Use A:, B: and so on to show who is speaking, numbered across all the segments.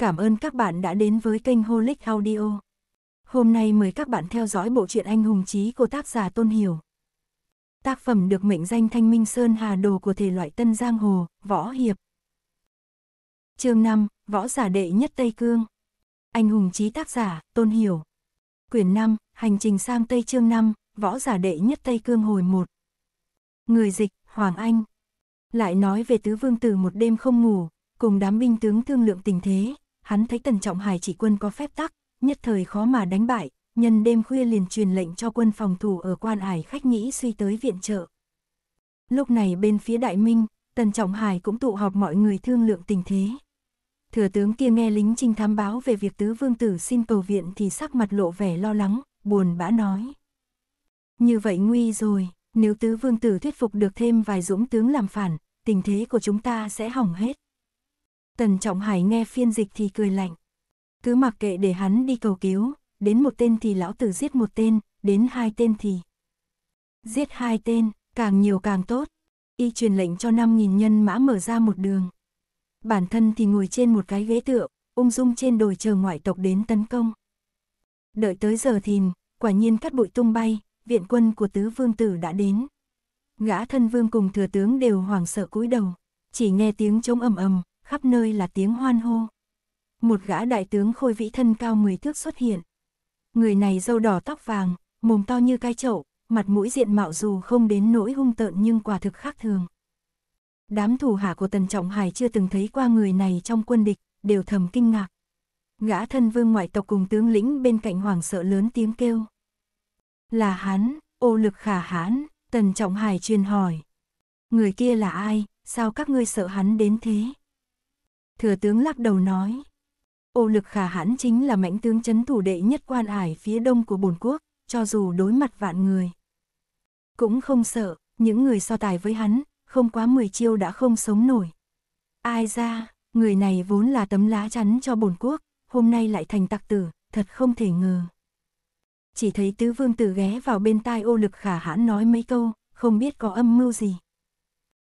A: Cảm ơn các bạn đã đến với kênh Holic Audio. Hôm nay mời các bạn theo dõi bộ truyện Anh hùng chí của tác giả Tôn Hiểu. Tác phẩm được mệnh danh Thanh Minh Sơn Hà Đồ của thể loại Tân Giang Hồ, Võ Hiệp. Chương 5, Võ giả đệ nhất Tây Cương. Anh hùng chí tác giả, Tôn Hiểu. Quyển 5, Hành trình sang Tây chương 5, Võ giả đệ nhất Tây Cương hồi 1. Người dịch, Hoàng Anh. Lại nói về tứ vương tử một đêm không ngủ, cùng đám binh tướng thương lượng tình thế, hắn thấy Tần Trọng Hải chỉ quân có phép tắc, nhất thời khó mà đánh bại, nhân đêm khuya liền truyền lệnh cho quân phòng thủ ở quan ải khách nghĩ suy tới viện trợ. Lúc này bên phía Đại Minh, Tần Trọng Hải cũng tụ họp mọi người thương lượng tình thế. Thừa tướng kia nghe lính trinh thám báo về việc tứ vương tử xin cầu viện thì sắc mặt lộ vẻ lo lắng, buồn bã nói. Như vậy nguy rồi, nếu tứ vương tử thuyết phục được thêm vài dũng tướng làm phản, tình thế của chúng ta sẽ hỏng hết. Tần Trọng Hải nghe phiên dịch thì cười lạnh. Cứ mặc kệ để hắn đi cầu cứu, đến một tên thì lão tử giết một tên, đến hai tên thì... Giết hai tên, càng nhiều càng tốt. Y truyền lệnh cho 5.000 nhân mã mở ra một đường. Bản thân thì ngồi trên một cái ghế tựa, ung dung trên đồi chờ ngoại tộc đến tấn công. Đợi tới giờ thìn, quả nhiên cắt bụi tung bay, viện quân của tứ vương tử đã đến. Gã thân vương cùng thừa tướng đều hoảng sợ cúi đầu, chỉ nghe tiếng trống ầm ầm, khắp nơi là tiếng hoan hô. Một gã đại tướng khôi vĩ thân cao mười thước xuất hiện. Người này râu đỏ tóc vàng, mồm to như cái chậu, mặt mũi diện mạo dù không đến nỗi hung tợn nhưng quả thực khác thường. Đám thủ hạ của Tần Trọng Hải chưa từng thấy qua người này trong quân địch, đều thầm kinh ngạc. Gã thân vương ngoại tộc cùng tướng lĩnh bên cạnh hoàng sợ lớn tiếng kêu. Là hắn, ô lực khả hãn, Tần Trọng Hải truyền hỏi. Người kia là ai, sao các ngươi sợ hắn đến thế? Thừa tướng lắc đầu nói. Ô lực khả hãn chính là mãnh tướng chấn thủ đệ nhất quan ải phía đông của bồn quốc, cho dù đối mặt vạn người. Cũng không sợ, những người so tài với hắn, không quá 10 chiêu đã không sống nổi. Ai ra, người này vốn là tấm lá chắn cho bồn quốc, hôm nay lại thành tặc tử, thật không thể ngờ. Chỉ thấy tứ vương tử ghé vào bên tai ô lực khả hãn nói mấy câu, không biết có âm mưu gì.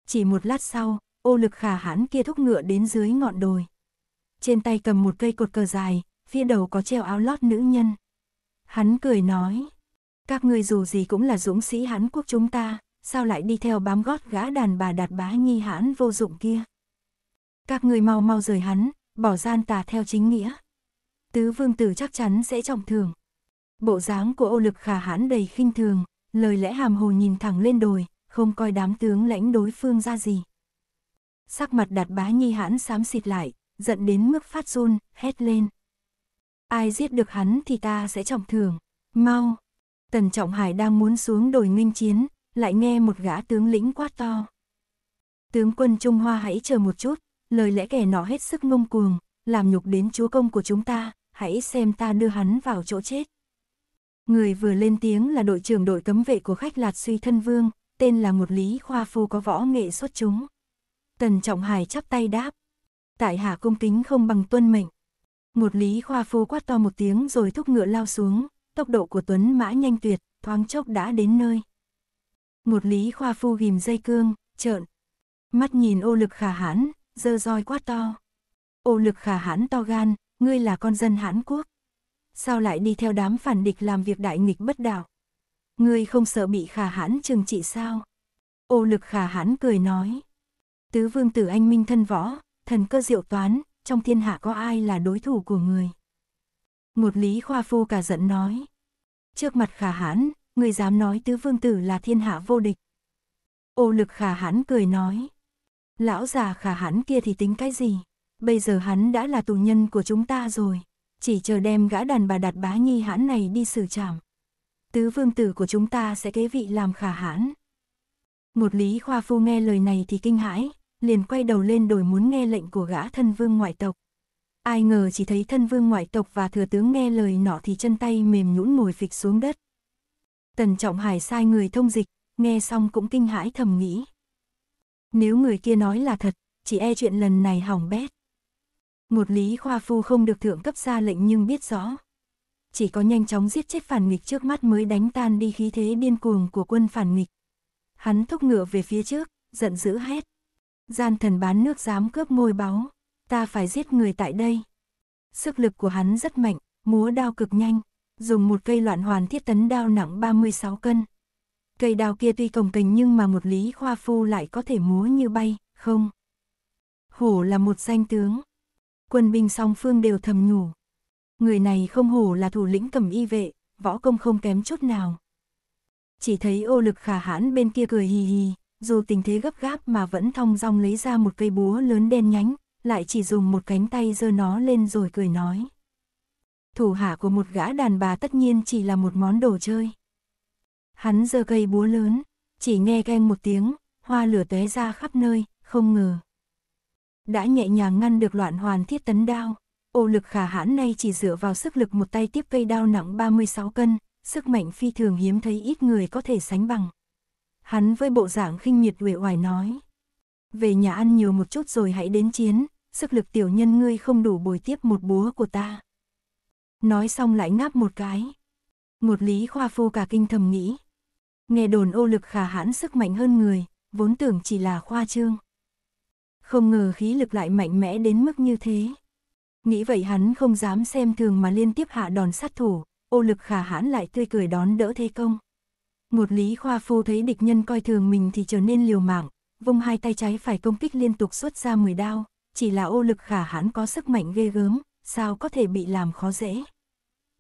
A: Chỉ một lát sau, ô lực khả hãn kia thúc ngựa đến dưới ngọn đồi. Trên tay cầm một cây cột cờ dài, phía đầu có treo áo lót nữ nhân. Hắn cười nói, các ngươi dù gì cũng là dũng sĩ Hán quốc chúng ta, sao lại đi theo bám gót gã đàn bà đạt bá nhi hãn vô dụng kia. Các ngươi mau mau rời hắn, bỏ gian tà theo chính nghĩa. Tứ vương tử chắc chắn sẽ trọng thường. Bộ dáng của ô lực khả hãn đầy khinh thường, lời lẽ hàm hồ nhìn thẳng lên đồi, không coi đám tướng lãnh đối phương ra gì sắc mặt đạt bá nhi hãn xám xịt lại, giận đến mức phát run, hét lên. Ai giết được hắn thì ta sẽ trọng thưởng, mau. Tần Trọng Hải đang muốn xuống đồi nguyên chiến, lại nghe một gã tướng lĩnh quát to. Tướng quân Trung Hoa hãy chờ một chút, lời lẽ kẻ nọ hết sức ngông cuồng, làm nhục đến chúa công của chúng ta, hãy xem ta đưa hắn vào chỗ chết. Người vừa lên tiếng là đội trưởng đội cấm vệ của khách lạt suy thân vương, tên là một lý khoa phu có võ nghệ xuất chúng. Tần Trọng Hải chắp tay đáp. Tại hạ cung kính không bằng tuân mệnh. Một lý khoa phu quát to một tiếng rồi thúc ngựa lao xuống, tốc độ của Tuấn mã nhanh tuyệt, thoáng chốc đã đến nơi. Một lý khoa phu ghim dây cương, trợn. Mắt nhìn ô lực khả hãn, dơ roi quát to. Ô lực khả hãn to gan, ngươi là con dân Hán Quốc. Sao lại đi theo đám phản địch làm việc đại nghịch bất đạo? Ngươi không sợ bị khả hãn trừng trị sao? Ô lực khả hãn cười nói. Tứ vương tử anh minh thân võ, thần cơ diệu toán, trong thiên hạ có ai là đối thủ của người. Một lý khoa phu cả giận nói. Trước mặt khả hãn, người dám nói tứ vương tử là thiên hạ vô địch. Ô lực khả hãn cười nói. Lão già khả hãn kia thì tính cái gì? Bây giờ hắn đã là tù nhân của chúng ta rồi. Chỉ chờ đem gã đàn bà đặt bá nhi hãn này đi xử trảm. Tứ vương tử của chúng ta sẽ kế vị làm khả hãn. Một lý khoa phu nghe lời này thì kinh hãi, liền quay đầu lên đồi muốn nghe lệnh của gã thân vương ngoại tộc. Ai ngờ chỉ thấy thân vương ngoại tộc và thừa tướng nghe lời nọ thì chân tay mềm nhũn ngồi phịch xuống đất. Tần Trọng Hải sai người thông dịch, nghe xong cũng kinh hãi thầm nghĩ. Nếu người kia nói là thật, chỉ e chuyện lần này hỏng bét. Một lý khoa phu không được thượng cấp ra lệnh nhưng biết rõ. Chỉ có nhanh chóng giết chết phản nghịch trước mắt mới đánh tan đi khí thế điên cuồng của quân phản nghịch. Hắn thúc ngựa về phía trước, giận dữ hét. Gian thần bán nước dám cướp ngôi báu, ta phải giết người tại đây. Sức lực của hắn rất mạnh, múa đao cực nhanh, dùng một cây loạn hoàn thiết tấn đao nặng 36 cân. Cây đao kia tuy cồng kềnh nhưng mà một lý khoa phu lại có thể múa như bay, không? Hổ là một danh tướng. Quân binh song phương đều thầm nhủ. Người này không hổ là thủ lĩnh cầm y vệ, võ công không kém chút nào. Chỉ thấy ô lực khả hãn bên kia cười hì hì, dù tình thế gấp gáp mà vẫn thong dong lấy ra một cây búa lớn đen nhánh, lại chỉ dùng một cánh tay giơ nó lên rồi cười nói. Thủ hạ của một gã đàn bà tất nhiên chỉ là một món đồ chơi. Hắn giơ cây búa lớn, chỉ nghe keng một tiếng, hoa lửa tóe ra khắp nơi, không ngờ. Đã nhẹ nhàng ngăn được loạn hoàn thiết tấn đao, ô lực khả hãn nay chỉ dựa vào sức lực một tay tiếp cây đao nặng 36 cân, sức mạnh phi thường hiếm thấy ít người có thể sánh bằng hắn với bộ dạng khinh miệt uể oải nói. Về nhà ăn nhiều một chút rồi hãy đến chiến, sức lực tiểu nhân ngươi không đủ bồi tiếp một búa của ta. Nói xong lại ngáp một cái. Một lý khoa phu cả kinh thầm nghĩ. Nghe đồn ô lực khả hãn sức mạnh hơn người, vốn tưởng chỉ là khoa trương. Không ngờ khí lực lại mạnh mẽ đến mức như thế. Nghĩ vậy hắn không dám xem thường mà liên tiếp hạ đòn sát thủ, ô lực khả hãn lại tươi cười đón đỡ thế công. Một lý khoa phu thấy địch nhân coi thường mình thì trở nên liều mạng, vung hai tay trái phải công kích liên tục xuất ra 10 đao, chỉ là ô lực khả hãn có sức mạnh ghê gớm, sao có thể bị làm khó dễ.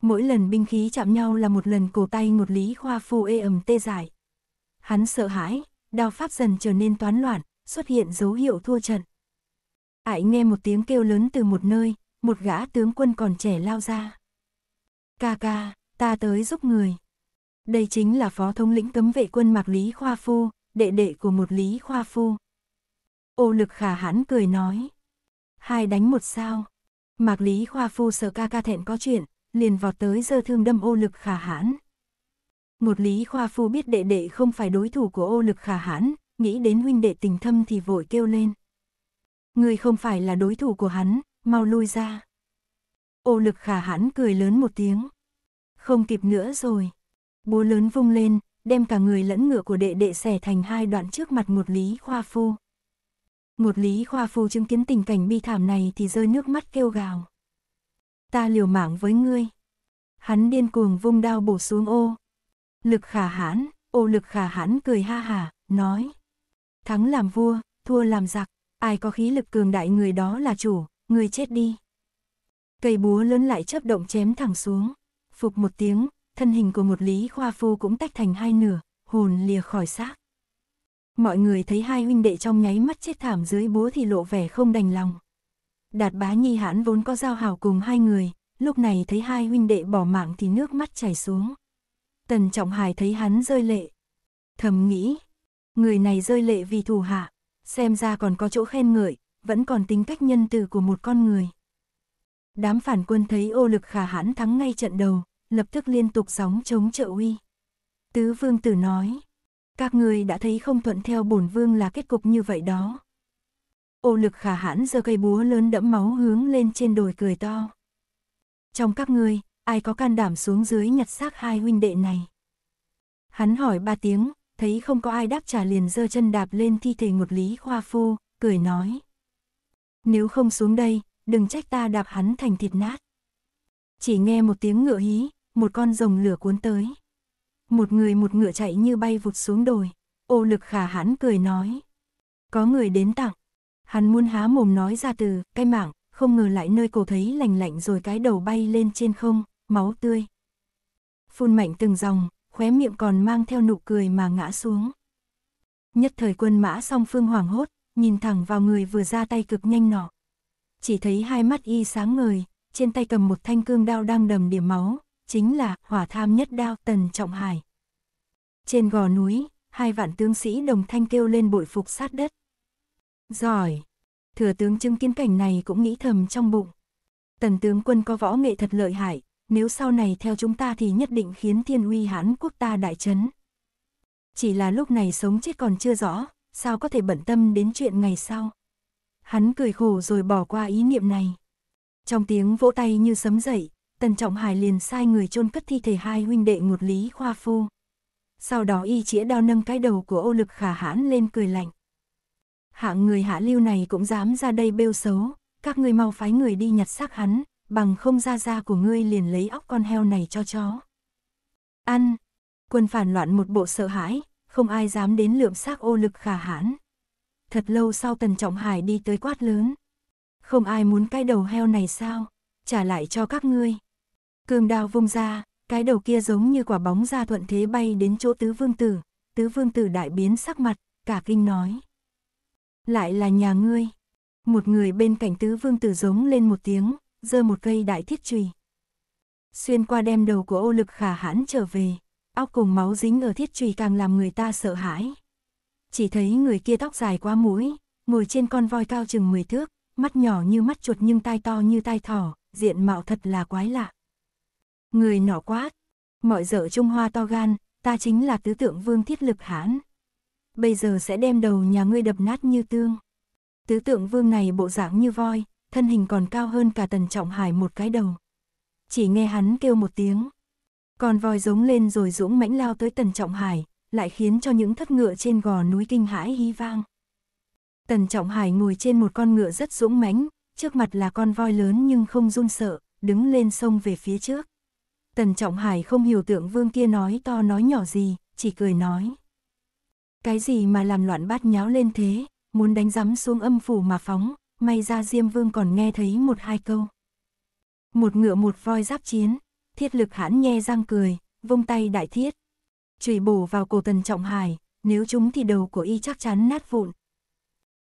A: Mỗi lần binh khí chạm nhau là một lần cổ tay một lý khoa phu ê ẩm tê dại. Hắn sợ hãi, đao pháp dần trở nên toán loạn, xuất hiện dấu hiệu thua trận. Ải nghe một tiếng kêu lớn từ một nơi, một gã tướng quân còn trẻ lao ra. Ca ca, ta tới giúp người. Đây chính là phó thống lĩnh cấm vệ quân Mạc Lý Khoa Phu, đệ đệ của một Lý Khoa Phu. Ô lực khả hãn cười nói. Hai đánh một sao. Mạc Lý Khoa Phu sợ ca ca thẹn có chuyện, liền vọt tới giơ thương đâm ô lực khả hãn. Một Lý Khoa Phu biết đệ đệ không phải đối thủ của ô lực khả hãn, nghĩ đến huynh đệ tình thâm thì vội kêu lên. Người không phải là đối thủ của hắn, mau lui ra. Ô lực khả hãn cười lớn một tiếng. Không kịp nữa rồi búa lớn vung lên, đem cả người lẫn ngựa của đệ đệ xẻ thành hai đoạn trước mặt một Lý Khoa Phu. Một Lý Khoa Phu chứng kiến tình cảnh bi thảm này thì rơi nước mắt kêu gào. Ta liều mạng với ngươi. Hắn điên cuồng vung đao bổ xuống ô. Lực khả hãn, ô lực khả hãn cười ha hả, nói. Thắng làm vua, thua làm giặc, ai có khí lực cường đại người đó là chủ, người chết đi. Cây búa lớn lại chớp động chém thẳng xuống. Phục một tiếng, thân hình của một Lý Khoa Phu cũng tách thành hai nửa, hồn lìa khỏi xác. Mọi người thấy hai huynh đệ trong nháy mắt chết thảm dưới búa thì lộ vẻ không đành lòng. Đạt bá nhi hãn vốn có giao hảo cùng hai người, lúc này thấy hai huynh đệ bỏ mạng thì nước mắt chảy xuống. Tần Trọng Hải thấy hắn rơi lệ. Thầm nghĩ, người này rơi lệ vì thù hạ, xem ra còn có chỗ khen ngợi, vẫn còn tính cách nhân từ của một con người. Đám phản quân thấy ô lực khả hãn thắng ngay trận đầu, lập tức liên tục sóng chống trợ uy. Tứ vương tử nói, các người đã thấy không thuận theo bổn vương là kết cục như vậy đó. Ô lực khả hãn giơ cây búa lớn đẫm máu hướng lên trên đồi cười to. Trong các ngươi, ai có can đảm xuống dưới nhặt xác hai huynh đệ này? Hắn hỏi ba tiếng, thấy không có ai đáp trả liền giơ chân đạp lên thi thể ngột lý khoa phu, cười nói. Nếu không xuống đây, đừng trách ta đạp hắn thành thịt nát. Chỉ nghe một tiếng ngựa hí, một con rồng lửa cuốn tới. Một người một ngựa chạy như bay vụt xuống đồi, ô lực khả hãn cười nói. Có người đến tặng, hắn muốn há mồm nói ra từ, cái mảng, không ngờ lại nơi cổ thấy lành lạnh rồi cái đầu bay lên trên không, máu tươi. Phun mạnh từng dòng, khóe miệng còn mang theo nụ cười mà ngã xuống. Nhất thời quân mã song phương hoảng hốt, nhìn thẳng vào người vừa ra tay cực nhanh nọ. Chỉ thấy hai mắt y sáng ngời, trên tay cầm một thanh cương đao đang đầm điểm máu, chính là hỏa tham nhất đao tần trọng hải. Trên gò núi, hai vạn tướng sĩ đồng thanh kêu lên bội phục sát đất. Giỏi! Thừa tướng chứng kiến cảnh này cũng nghĩ thầm trong bụng. Tần tướng quân có võ nghệ thật lợi hại, nếu sau này theo chúng ta thì nhất định khiến thiên uy hãn quốc ta đại chấn. Chỉ là lúc này sống chết còn chưa rõ, sao có thể bận tâm đến chuyện ngày sau. Hắn cười khổ rồi bỏ qua ý niệm này. Trong tiếng vỗ tay như sấm dậy, Tần Trọng Hải liền sai người chôn cất thi thể hai huynh đệ ngột Lý Khoa Phu. Sau đó y chĩa đao nâng cái đầu của ô lực khả hãn lên cười lạnh. Hạng người hạ lưu này cũng dám ra đây bêu xấu, các ngươi mau phái người đi nhặt xác hắn, bằng không ra da của ngươi liền lấy óc con heo này cho chó. Ăn! Quân phản loạn một bộ sợ hãi, không ai dám đến lượm xác ô lực khả hãn. Thật lâu sau Tần Trọng Hải đi tới quát lớn. Không ai muốn cái đầu heo này sao? Trả lại cho các ngươi. Cương đao vung ra, cái đầu kia giống như quả bóng ra thuận thế bay đến chỗ tứ vương tử, tứ vương tử đại biến sắc mặt, cả kinh nói. Lại là nhà ngươi. Một người bên cạnh tứ vương tử giống lên một tiếng, giơ một cây đại thiết chùy. Xuyên qua đem đầu của ô lực khả hãn trở về, óc cùng máu dính ở thiết chùy càng làm người ta sợ hãi. Chỉ thấy người kia tóc dài quá mũi, ngồi trên con voi cao chừng 10 thước, mắt nhỏ như mắt chuột nhưng tai to như tai thỏ, diện mạo thật là quái lạ. Người nọ quát, mọi dở Trung Hoa to gan, ta chính là tứ tượng vương thiết lực Hãn. Bây giờ sẽ đem đầu nhà ngươi đập nát như tương. Tứ tượng vương này bộ dạng như voi, thân hình còn cao hơn cả tần trọng hải một cái đầu. Chỉ nghe hắn kêu một tiếng. Còn voi giống lên rồi dũng mãnh lao tới tần trọng hải, lại khiến cho những thất ngựa trên gò núi kinh hãi hí vang. Tần trọng hải ngồi trên một con ngựa rất dũng mãnh, trước mặt là con voi lớn nhưng không run sợ, đứng lên sông về phía trước. Tần Trọng Hải không hiểu tượng vương kia nói to nói nhỏ gì, chỉ cười nói. Cái gì mà làm loạn bát nháo lên thế, muốn đánh rắm xuống âm phủ mà phóng, may ra Diêm Vương còn nghe thấy một hai câu. Một ngựa một voi giáp chiến, thiết lực hãn nhe răng cười, vung tay đại thiết. Chùy bổ vào cổ Tần Trọng Hải, nếu chúng thì đầu của y chắc chắn nát vụn.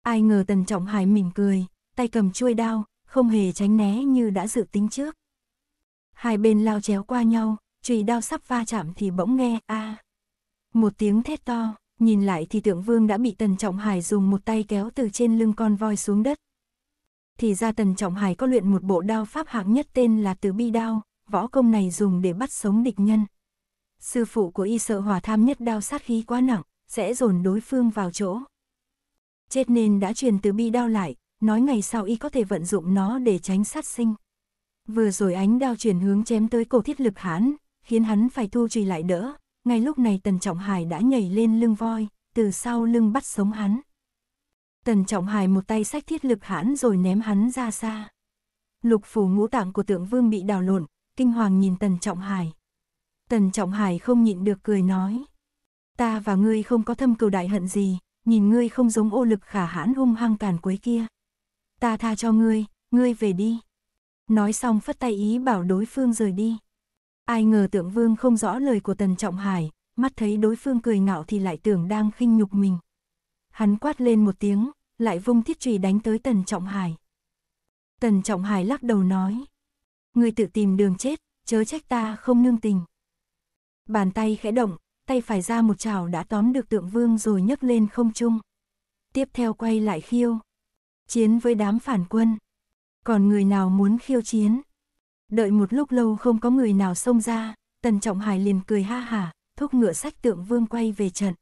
A: Ai ngờ Tần Trọng Hải mỉm cười, tay cầm chuôi đao, không hề tránh né như đã dự tính trước. Hai bên lao chéo qua nhau, chùy đao sắp va chạm thì bỗng nghe a à. Một tiếng thét to, nhìn lại thì tượng vương đã bị Tần Trọng Hải dùng một tay kéo từ trên lưng con voi xuống đất. Thì ra Tần Trọng Hải có luyện một bộ đao pháp hạng nhất tên là Từ Bi Đao, võ công này dùng để bắt sống địch nhân. Sư phụ của y sợ hỏa tham nhất đao sát khí quá nặng, sẽ dồn đối phương vào chỗ. Chết nên đã truyền Từ Bi Đao lại, nói ngày sau y có thể vận dụng nó để tránh sát sinh. Vừa rồi ánh đao chuyển hướng chém tới cổ thiết lực hãn khiến hắn phải thu trùy lại đỡ. Ngay lúc này Tần Trọng Hải đã nhảy lên lưng voi, từ sau lưng bắt sống hắn. Tần Trọng Hải một tay sách thiết lực hãn rồi ném hắn ra xa. Lục phủ ngũ tạng của tượng vương bị đào lộn, kinh hoàng nhìn Tần Trọng Hải. Tần Trọng Hải không nhịn được cười nói. Ta và ngươi không có thâm cừu đại hận gì, nhìn ngươi không giống ô lực khả hãn hung hăng càn quấy kia. Ta tha cho ngươi, ngươi về đi nói xong phất tay ý bảo đối phương rời đi. Ai ngờ tượng vương không rõ lời của Tần Trọng Hải, mắt thấy đối phương cười ngạo thì lại tưởng đang khinh nhục mình. Hắn quát lên một tiếng, lại vung thiết trùy đánh tới Tần Trọng Hải. Tần Trọng Hải lắc đầu nói, người tự tìm đường chết, chớ trách ta không nương tình. Bàn tay khẽ động, tay phải ra một chảo đã tóm được tượng vương rồi nhấc lên không trung. Tiếp theo quay lại khiêu, chiến với đám phản quân. Còn người nào muốn khiêu chiến? Đợi một lúc lâu không có người nào xông ra, Tần Trọng Hải liền cười ha hả, thúc ngựa sách tượng vương quay về trận.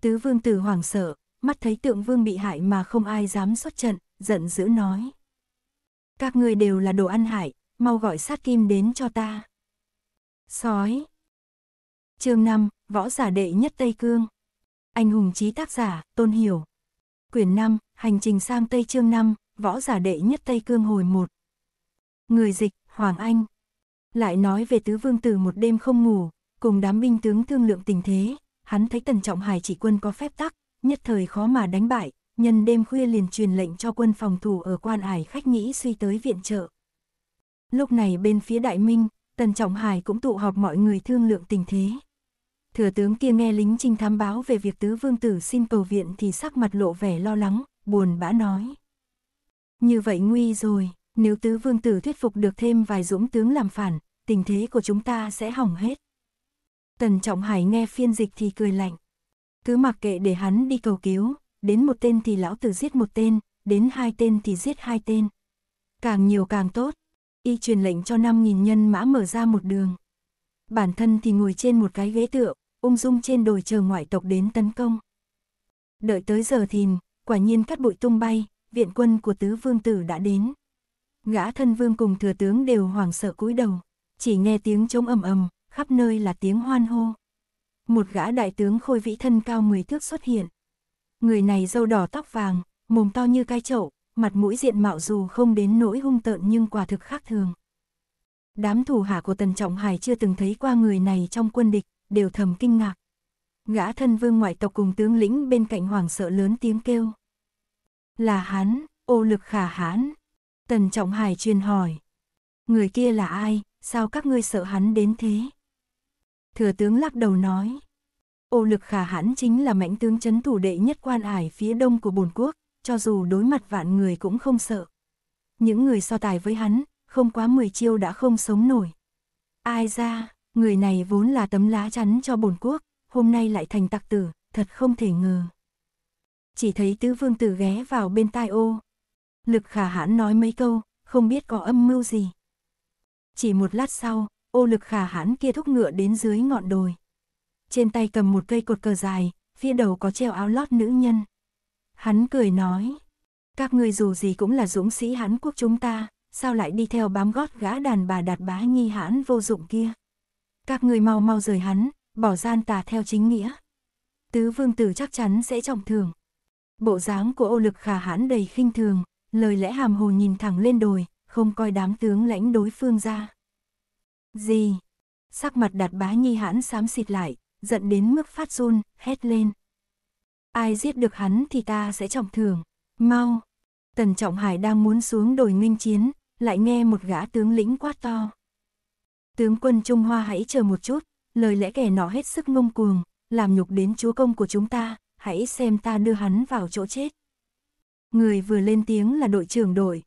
A: Tứ vương tử hoảng sợ, mắt thấy tượng vương bị hại mà không ai dám xuất trận, giận dữ nói. Các người đều là đồ ăn hại, mau gọi sát kim đến cho ta. Sói chương 5, Võ giả đệ nhất Tây Cương Anh hùng trí tác giả, Tôn Hiểu Quyển 5, Hành trình sang Tây chương 5, võ giả đệ nhất Tây Cương hồi một. Người dịch, Hoàng Anh. Lại nói về tứ vương tử một đêm không ngủ, cùng đám binh tướng thương lượng tình thế, hắn thấy tần trọng hải chỉ quân có phép tắc, nhất thời khó mà đánh bại, nhân đêm khuya liền truyền lệnh cho quân phòng thủ ở quan ải khách nghĩ suy tới viện trợ. Lúc này bên phía đại minh, tần trọng hải cũng tụ họp mọi người thương lượng tình thế. Thừa tướng kia nghe lính trinh thám báo về việc tứ vương tử xin cầu viện thì sắc mặt lộ vẻ lo lắng, buồn bã nói. Như vậy nguy rồi, nếu tứ vương tử thuyết phục được thêm vài dũng tướng làm phản, tình thế của chúng ta sẽ hỏng hết. Tần Trọng Hải nghe phiên dịch thì cười lạnh. Cứ mặc kệ để hắn đi cầu cứu, đến một tên thì lão tử giết một tên, đến hai tên thì giết hai tên. Càng nhiều càng tốt. Y truyền lệnh cho 5.000 nhân mã mở ra một đường. Bản thân thì ngồi trên một cái ghế tựa, ung dung trên đồi chờ ngoại tộc đến tấn công. Đợi tới giờ thìn, quả nhiên cắt bụi tung bay, viện quân của tứ vương tử đã đến. Gã thân vương cùng thừa tướng đều hoảng sợ cúi đầu, chỉ nghe tiếng trống ầm ầm, khắp nơi là tiếng hoan hô. Một gã đại tướng khôi vĩ thân cao mười thước xuất hiện. Người này râu đỏ tóc vàng, mồm to như cai chậu, mặt mũi diện mạo dù không đến nỗi hung tợn nhưng quả thực khác thường. Đám thủ hạ của Tần Trọng Hải chưa từng thấy qua người này trong quân địch, đều thầm kinh ngạc. Gã thân vương ngoại tộc cùng tướng lĩnh bên cạnh hoàng sợ lớn tiếng kêu. Là hắn, ô lực khả hãn. Tần Trọng Hải truyền hỏi. Người kia là ai, sao các ngươi sợ hắn đến thế? Thừa tướng lắc đầu nói. Ô lực khả hãn chính là mãnh tướng chấn thủ đệ nhất quan ải phía đông của bồn quốc, cho dù đối mặt vạn người cũng không sợ. Những người so tài với hắn, không quá 10 chiêu đã không sống nổi. Ai ra, người này vốn là tấm lá chắn cho bồn quốc, hôm nay lại thành tặc tử, thật không thể ngờ chỉ thấy tứ vương tử ghé vào bên tai ô. Lực khả hãn nói mấy câu, không biết có âm mưu gì. Chỉ một lát sau, ô lực khả hãn kia thúc ngựa đến dưới ngọn đồi. Trên tay cầm một cây cột cờ dài, phía đầu có treo áo lót nữ nhân. Hắn cười nói, các ngươi dù gì cũng là dũng sĩ Hán quốc chúng ta, sao lại đi theo bám gót gã đàn bà đạt bá nghi hãn vô dụng kia. Các ngươi mau mau rời hắn, bỏ gian tà theo chính nghĩa. Tứ vương tử chắc chắn sẽ trọng thưởng bộ dáng của ô lực khả hãn đầy khinh thường, lời lẽ hàm hồ nhìn thẳng lên đồi, không coi đám tướng lãnh đối phương ra. Gì? Sắc mặt đạt bá nhi hãn xám xịt lại, giận đến mức phát run, hét lên. Ai giết được hắn thì ta sẽ trọng thưởng, mau. Tần Trọng Hải đang muốn xuống đồi nghênh chiến, lại nghe một gã tướng lĩnh quát to. Tướng quân Trung Hoa hãy chờ một chút, lời lẽ kẻ nọ hết sức ngông cuồng, làm nhục đến chúa công của chúng ta, hãy xem ta đưa hắn vào chỗ chết. Người vừa lên tiếng là đội trưởng đội.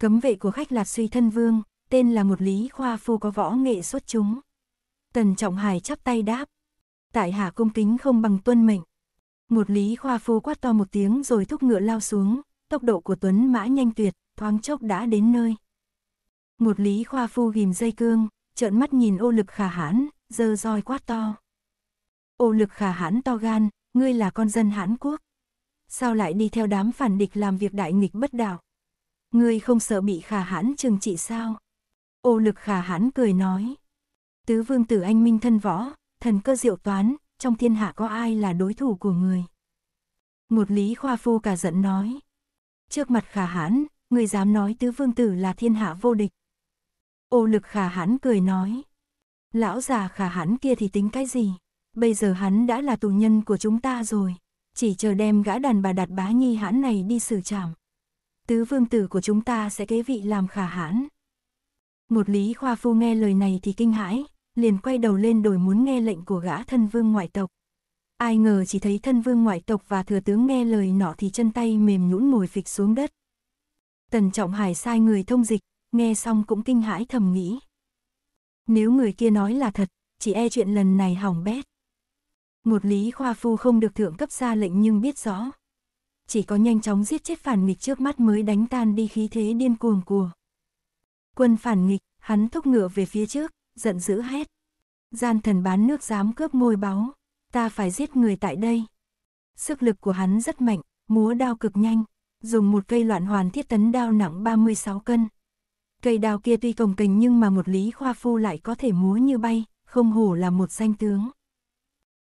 A: Cấm vệ của khách lạc suy thân vương, tên là một lý khoa phu có võ nghệ xuất chúng. Tần Trọng Hải chắp tay đáp. Tại hạ cung kính không bằng tuân mệnh. Một lý khoa phu quát to một tiếng rồi thúc ngựa lao xuống, tốc độ của Tuấn mã nhanh tuyệt, thoáng chốc đã đến nơi. Một lý khoa phu ghim dây cương, trợn mắt nhìn ô lực khả hãn, dơ roi quát to. Ô lực khả hãn to gan, ngươi là con dân Hãn Quốc. Sao lại đi theo đám phản địch làm việc đại nghịch bất đạo? Ngươi không sợ bị khả hãn trừng trị sao? Ô lực khả hãn cười nói. Tứ vương tử anh minh thân võ, thần cơ diệu toán, trong thiên hạ có ai là đối thủ của người? Một lý khoa phu cả giận nói. Trước mặt khả hãn, người dám nói tứ vương tử là thiên hạ vô địch. Ô lực khả hãn cười nói. Lão già khả hãn kia thì tính cái gì? Bây giờ hắn đã là tù nhân của chúng ta rồi, chỉ chờ đem gã đàn bà đạt bá nhi hãn này đi xử trảm. Tứ vương tử của chúng ta sẽ kế vị làm khả hãn. Một lý khoa phu nghe lời này thì kinh hãi, liền quay đầu lên đổi muốn nghe lệnh của gã thân vương ngoại tộc. Ai ngờ chỉ thấy thân vương ngoại tộc và thừa tướng nghe lời nọ thì chân tay mềm nhũn ngồi phịch xuống đất. Tần Trọng Hải sai người thông dịch, nghe xong cũng kinh hãi thầm nghĩ. Nếu người kia nói là thật, chỉ e chuyện lần này hỏng bét. Một lý khoa phu không được thượng cấp ra lệnh nhưng biết rõ. Chỉ có nhanh chóng giết chết phản nghịch trước mắt mới đánh tan đi khí thế điên cuồng của. Quân phản nghịch, hắn thúc ngựa về phía trước, giận dữ hét. Gian thần bán nước dám cướp ngôi báu, ta phải giết người tại đây. Sức lực của hắn rất mạnh, múa đao cực nhanh, dùng một cây loạn hoàn thiết tấn đao nặng 36 cân. Cây đao kia tuy cồng kềnh nhưng mà một lý khoa phu lại có thể múa như bay, không hổ là một danh tướng.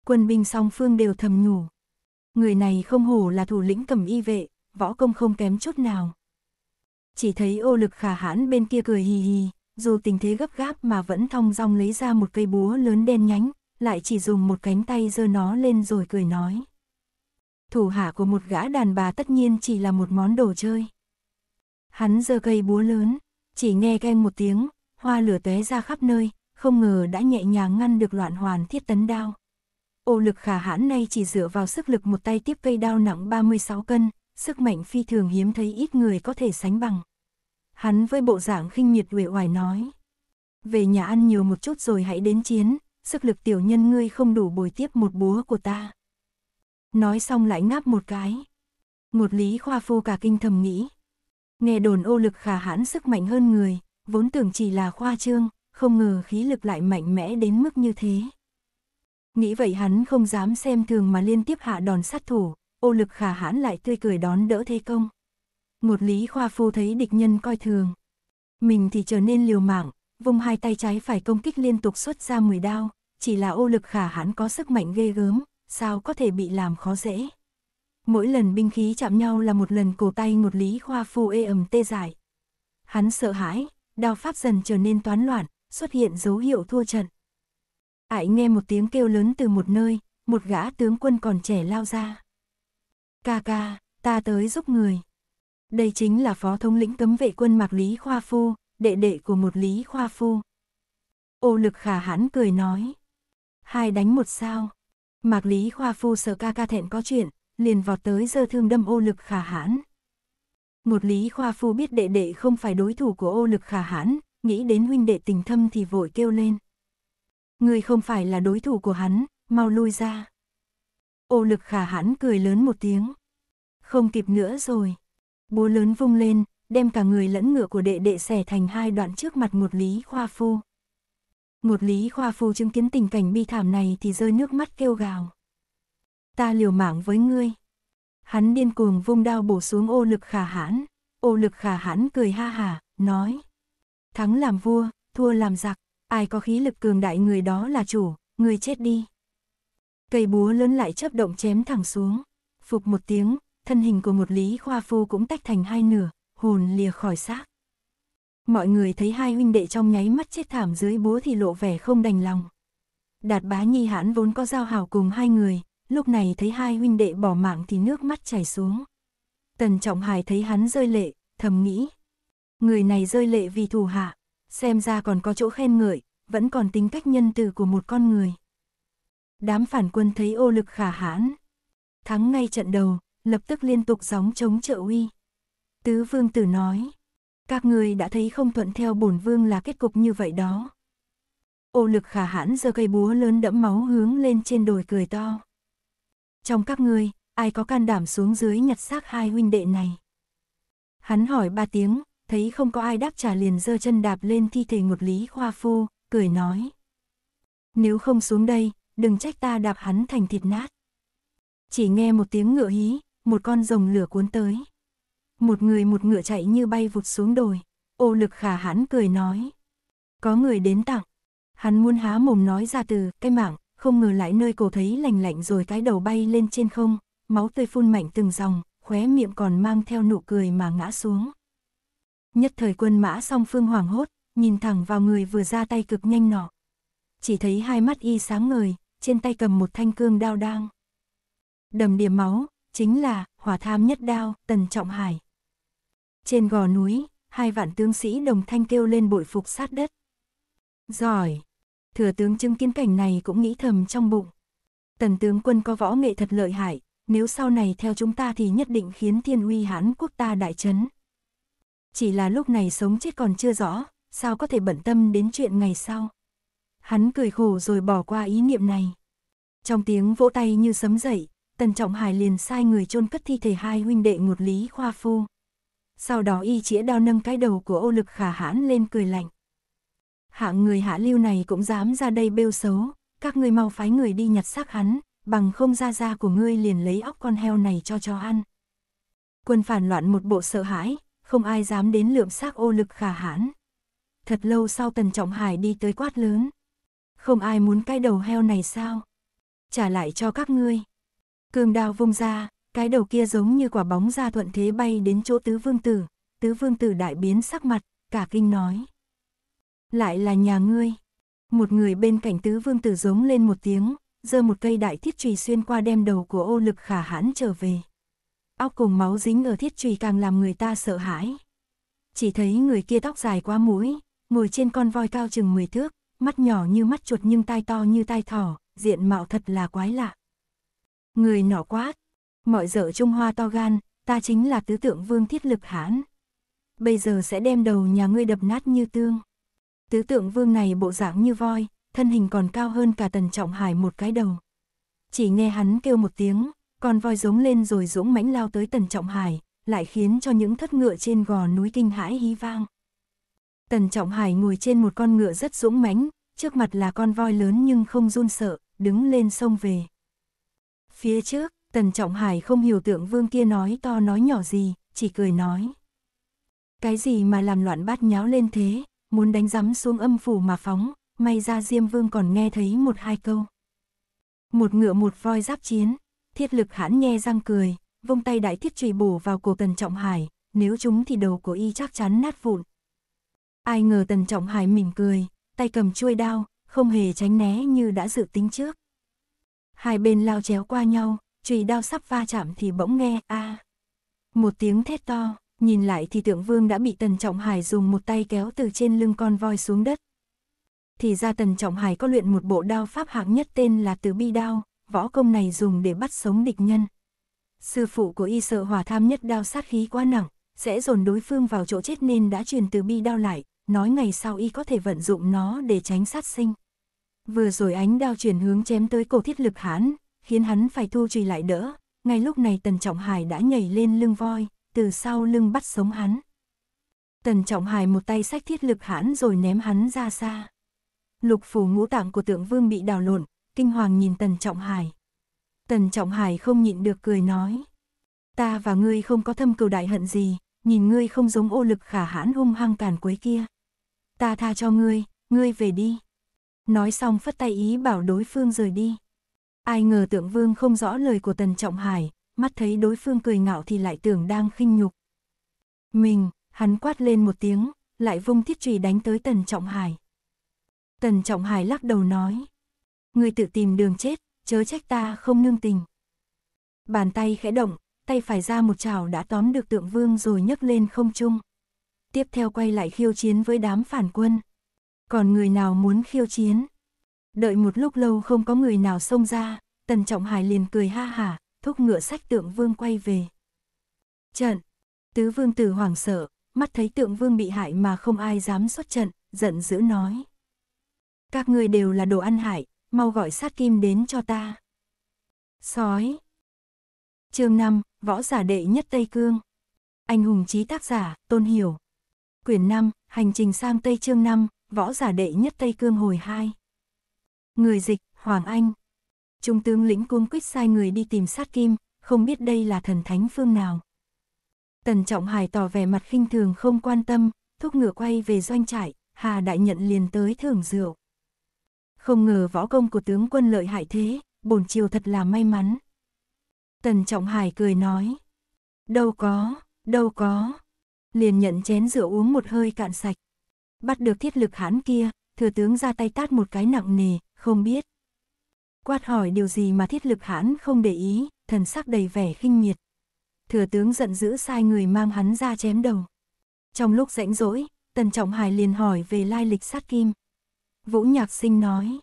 A: Quân binh song phương đều thầm nhủ. Người này không hổ là thủ lĩnh cầm y vệ, võ công không kém chút nào. Chỉ thấy ô lực khả hãn bên kia cười hì hì, dù tình thế gấp gáp mà vẫn thong dong lấy ra một cây búa lớn đen nhánh, lại chỉ dùng một cánh tay giơ nó lên rồi cười nói. Thủ hạ của một gã đàn bà tất nhiên chỉ là một món đồ chơi. Hắn giơ cây búa lớn, chỉ nghe canh một tiếng, hoa lửa tóe ra khắp nơi, không ngờ đã nhẹ nhàng ngăn được loạn hoàn thiết tấn đao. Ô lực khả hãn nay chỉ dựa vào sức lực một tay tiếp cây đao nặng 36 cân, sức mạnh phi thường hiếm thấy ít người có thể sánh bằng. Hắn với bộ dạng khinh miệt uể oải nói. Về nhà ăn nhiều một chút rồi hãy đến chiến, sức lực tiểu nhân ngươi không đủ bồi tiếp một búa của ta. Nói xong lại ngáp một cái. Một lý khoa phu cả kinh thầm nghĩ. Nghe đồn ô lực khả hãn sức mạnh hơn người, vốn tưởng chỉ là khoa trương, không ngờ khí lực lại mạnh mẽ đến mức như thế. Nghĩ vậy hắn không dám xem thường mà liên tiếp hạ đòn sát thủ, ô lực khả hãn lại tươi cười đón đỡ thế công. Một lý khoa phu thấy địch nhân coi thường. Mình thì trở nên liều mạng, vung hai tay trái phải công kích liên tục xuất ra mười đao, chỉ là ô lực khả hãn có sức mạnh ghê gớm, sao có thể bị làm khó dễ. Mỗi lần binh khí chạm nhau là một lần cổ tay một lý khoa phu ê ẩm tê dại. Hắn sợ hãi, đao pháp dần trở nên toán loạn, xuất hiện dấu hiệu thua trận. Ải nghe một tiếng kêu lớn từ một nơi, một gã tướng quân còn trẻ lao ra. Ca ca, ta tới giúp người. Đây chính là phó thống lĩnh cấm vệ quân Mạc Lý Khoa Phu, đệ đệ của một Lý Khoa Phu. Ô lực khả hãn cười nói. Hai đánh một sao. Mạc Lý Khoa Phu sợ ca ca thẹn có chuyện, liền vọt tới giơ thương đâm ô lực khả hãn. Một Lý Khoa Phu biết đệ đệ không phải đối thủ của ô lực khả hãn, nghĩ đến huynh đệ tình thâm thì vội kêu lên. Ngươi không phải là đối thủ của hắn, mau lui ra. Ô lực khả hãn cười lớn một tiếng. Không kịp nữa rồi. Búa lớn vung lên, đem cả người lẫn ngựa của đệ đệ xẻ thành hai đoạn trước mặt một lý khoa phu. Một lý khoa phu chứng kiến tình cảnh bi thảm này thì rơi nước mắt kêu gào. Ta liều mạng với ngươi. Hắn điên cuồng vung đao bổ xuống ô lực khả hãn. Ô lực khả hãn cười ha hà, nói. Thắng làm vua, thua làm giặc ai có khí lực cường đại người đó là chủ, người chết đi. Cây búa lớn lại chớp động chém thẳng xuống, phục một tiếng, thân hình của một lý khoa phu cũng tách thành hai nửa, hồn lìa khỏi xác. Mọi người thấy hai huynh đệ trong nháy mắt chết thảm dưới búa thì lộ vẻ không đành lòng. Đạt bá nhi hãn vốn có giao hảo cùng hai người, lúc này thấy hai huynh đệ bỏ mạng thì nước mắt chảy xuống. Tần Trọng Hải thấy hắn rơi lệ, thầm nghĩ. Người này rơi lệ vì thù hạ, xem ra còn có chỗ khen ngợi, vẫn còn tính cách nhân từ của một con người. Đám phản quân thấy ô lực khả hãn, thắng ngay trận đầu, lập tức liên tục gióng chống trợ uy. Tứ vương tử nói, các người đã thấy không thuận theo bổn vương là kết cục như vậy đó. Ô lực khả hãn giơ cây búa lớn đẫm máu hướng lên trên đồi cười to. Trong các ngươi, ai có can đảm xuống dưới nhặt xác hai huynh đệ này? Hắn hỏi ba tiếng, thấy không có ai đáp trả liền giơ chân đạp lên thi thể ngột Lý Khoa Phu, cười nói. Nếu không xuống đây, đừng trách ta đạp hắn thành thịt nát. Chỉ nghe một tiếng ngựa hí, một con rồng lửa cuốn tới. Một người một ngựa chạy như bay vụt xuống đồi, ô lực khả hãn cười nói. Có người đến tặng, hắn muốn há mồm nói ra từ cái mạng không ngờ lại nơi cổ thấy lành lạnh rồi cái đầu bay lên trên không, máu tươi phun mạnh từng dòng, khóe miệng còn mang theo nụ cười mà ngã xuống. Nhất thời quân mã song phương hoảng hốt, nhìn thẳng vào người vừa ra tay cực nhanh nọ. Chỉ thấy hai mắt y sáng ngời, trên tay cầm một thanh cương đao đang. Đầm điểm máu, chính là hỏa tham nhất đao, tần trọng hải. Trên gò núi, hai vạn tướng sĩ đồng thanh kêu lên bội phục sát đất. Giỏi! Thừa tướng chứng kiến cảnh này cũng nghĩ thầm trong bụng. Tần tướng quân có võ nghệ thật lợi hại, nếu sau này theo chúng ta thì nhất định khiến thiên uy hãn quốc ta đại chấn. Chỉ là lúc này sống chết còn chưa rõ, sao có thể bận tâm đến chuyện ngày sau. Hắn cười khổ rồi bỏ qua ý niệm này. Trong tiếng vỗ tay như sấm dậy, Tần Trọng Hải liền sai người chôn cất thi thể hai huynh đệ một lý khoa phu. Sau đó y chĩa đao nâng cái đầu của ô lực khả hãn lên cười lạnh. Hạng người hạ lưu này cũng dám ra đây bêu xấu, các ngươi mau phái người đi nhặt xác hắn, bằng không ra da của ngươi liền lấy óc con heo này cho cho ăn. Quân phản loạn một bộ sợ hãi, không ai dám đến lượm xác ô lực khả hãn. Thật lâu sau Tần Trọng Hải đi tới quát lớn. Không ai muốn cái đầu heo này sao? Trả lại cho các ngươi. Cương đao vung ra, cái đầu kia giống như quả bóng ra thuận thế bay đến chỗ tứ vương tử. Tứ vương tử đại biến sắc mặt, cả kinh nói. Lại là nhà ngươi. Một người bên cạnh tứ vương tử giống lên một tiếng, giơ một cây đại thiết trùy xuyên qua đem đầu của ô lực khả hãn trở về. Óc cùng máu dính ở thiết trùy càng làm người ta sợ hãi. Chỉ thấy người kia tóc dài quá mũi, ngồi trên con voi cao chừng 10 thước, mắt nhỏ như mắt chuột nhưng tai to như tai thỏ, diện mạo thật là quái lạ. Người nọ quát, mọi dở Trung Hoa to gan, ta chính là tứ tượng vương thiết lực hãn. Bây giờ sẽ đem đầu nhà ngươi đập nát như tương. Tứ tượng vương này bộ dạng như voi, thân hình còn cao hơn cả tần trọng hải một cái đầu. Chỉ nghe hắn kêu một tiếng, con voi giống lên rồi dũng mãnh lao tới Tần Trọng Hải, lại khiến cho những thất ngựa trên gò núi kinh hãi hí vang. Tần Trọng Hải ngồi trên một con ngựa rất dũng mãnh, trước mặt là con voi lớn nhưng không run sợ, đứng lên sông về. Phía trước, Tần Trọng Hải không hiểu tượng vương kia nói to nói nhỏ gì, chỉ cười nói. Cái gì mà làm loạn bát nháo lên thế, muốn đánh rắm xuống âm phủ mà phóng, may ra Diêm Vương còn nghe thấy một hai câu. Một ngựa một voi giáp chiến, Thiết lực hãn nghe răng cười, vung tay đại thiết trùy bổ vào cổ Tần Trọng Hải, nếu chúng thì đầu của y chắc chắn nát vụn. Ai ngờ Tần Trọng Hải mỉm cười, tay cầm chuôi đao, không hề tránh né như đã dự tính trước. Hai bên lao chéo qua nhau, chùy đao sắp va chạm thì bỗng nghe a à. Một tiếng thét to, nhìn lại thì tượng vương đã bị Tần Trọng Hải dùng một tay kéo từ trên lưng con voi xuống đất. Thì ra Tần Trọng Hải có luyện một bộ đao pháp hạng nhất tên là Từ Bi Đao, võ công này dùng để bắt sống địch nhân. Sư phụ của y sợ hòa tham nhất đao sát khí quá nặng, sẽ dồn đối phương vào chỗ chết nên đã truyền từ bi đao lại, nói ngày sau y có thể vận dụng nó để tránh sát sinh. Vừa rồi ánh đao chuyển hướng chém tới cổ thiết lực hán, khiến hắn phải thu trì lại đỡ, ngay lúc này Tần Trọng Hải đã nhảy lên lưng voi, từ sau lưng bắt sống hắn. Tần Trọng Hải một tay sách thiết lực hãn rồi ném hắn ra xa. Lục phủ ngũ tạng của tượng vương bị đào lộn, kinh hoàng nhìn Tần Trọng Hải. Tần Trọng Hải không nhịn được cười nói. Ta và ngươi không có thâm cừu đại hận gì, nhìn ngươi không giống ô lực khả hãn hung hăng càn quấy kia. Ta tha cho ngươi, ngươi về đi. Nói xong phất tay ý bảo đối phương rời đi. Ai ngờ tượng vương không rõ lời của Tần Trọng Hải, mắt thấy đối phương cười ngạo thì lại tưởng đang khinh nhục. Mình, hắn quát lên một tiếng, lại vung thiết trùy đánh tới Tần Trọng Hải. Tần Trọng Hải lắc đầu nói, Người tự tìm đường chết, chớ trách ta không nương tình. Bàn tay khẽ động, tay phải ra một chảo đã tóm được tượng vương rồi nhấc lên không trung. Tiếp theo quay lại khiêu chiến với đám phản quân. Còn người nào muốn khiêu chiến? Đợi một lúc lâu không có người nào xông ra, Tần Trọng Hải liền cười ha hả, thúc ngựa sách tượng vương quay về. Trận! Tứ vương tử hoảng sợ, mắt thấy tượng vương bị hại mà không ai dám xuất trận, giận dữ nói. Các người đều là đồ ăn hại, mau gọi sát kim đến cho ta. Sói chương 5, Võ giả đệ nhất Tây Cương Anh hùng trí tác giả, Tôn Hiểu Quyển 5, Hành trình sang Tây chương 5, Võ giả đệ nhất Tây Cương hồi 2 Người dịch, Hoàng Anh Trung tướng lĩnh cuông quyết sai người đi tìm sát kim, không biết đây là thần thánh phương nào. Tần Trọng Hải tỏ vẻ mặt khinh thường không quan tâm, thúc ngựa quay về doanh trại, Hà Đại Nhận liền tới thưởng rượu. Không ngờ võ công của tướng quân lợi hại thế, bổn triều thật là may mắn. Tần Trọng Hải cười nói. Đâu có, đâu có. Liền nhận chén rượu uống một hơi cạn sạch. Bắt được thiết lực hãn kia, thừa tướng ra tay tát một cái nặng nề, không biết. Quát hỏi điều gì mà thiết lực hãn không để ý, thần sắc đầy vẻ khinh miệt. Thừa tướng giận dữ sai người mang hắn ra chém đầu. Trong lúc rãnh rỗi, Tần Trọng Hải liền hỏi về lai lịch sát kim. Vũ Nhạc Sinh nói.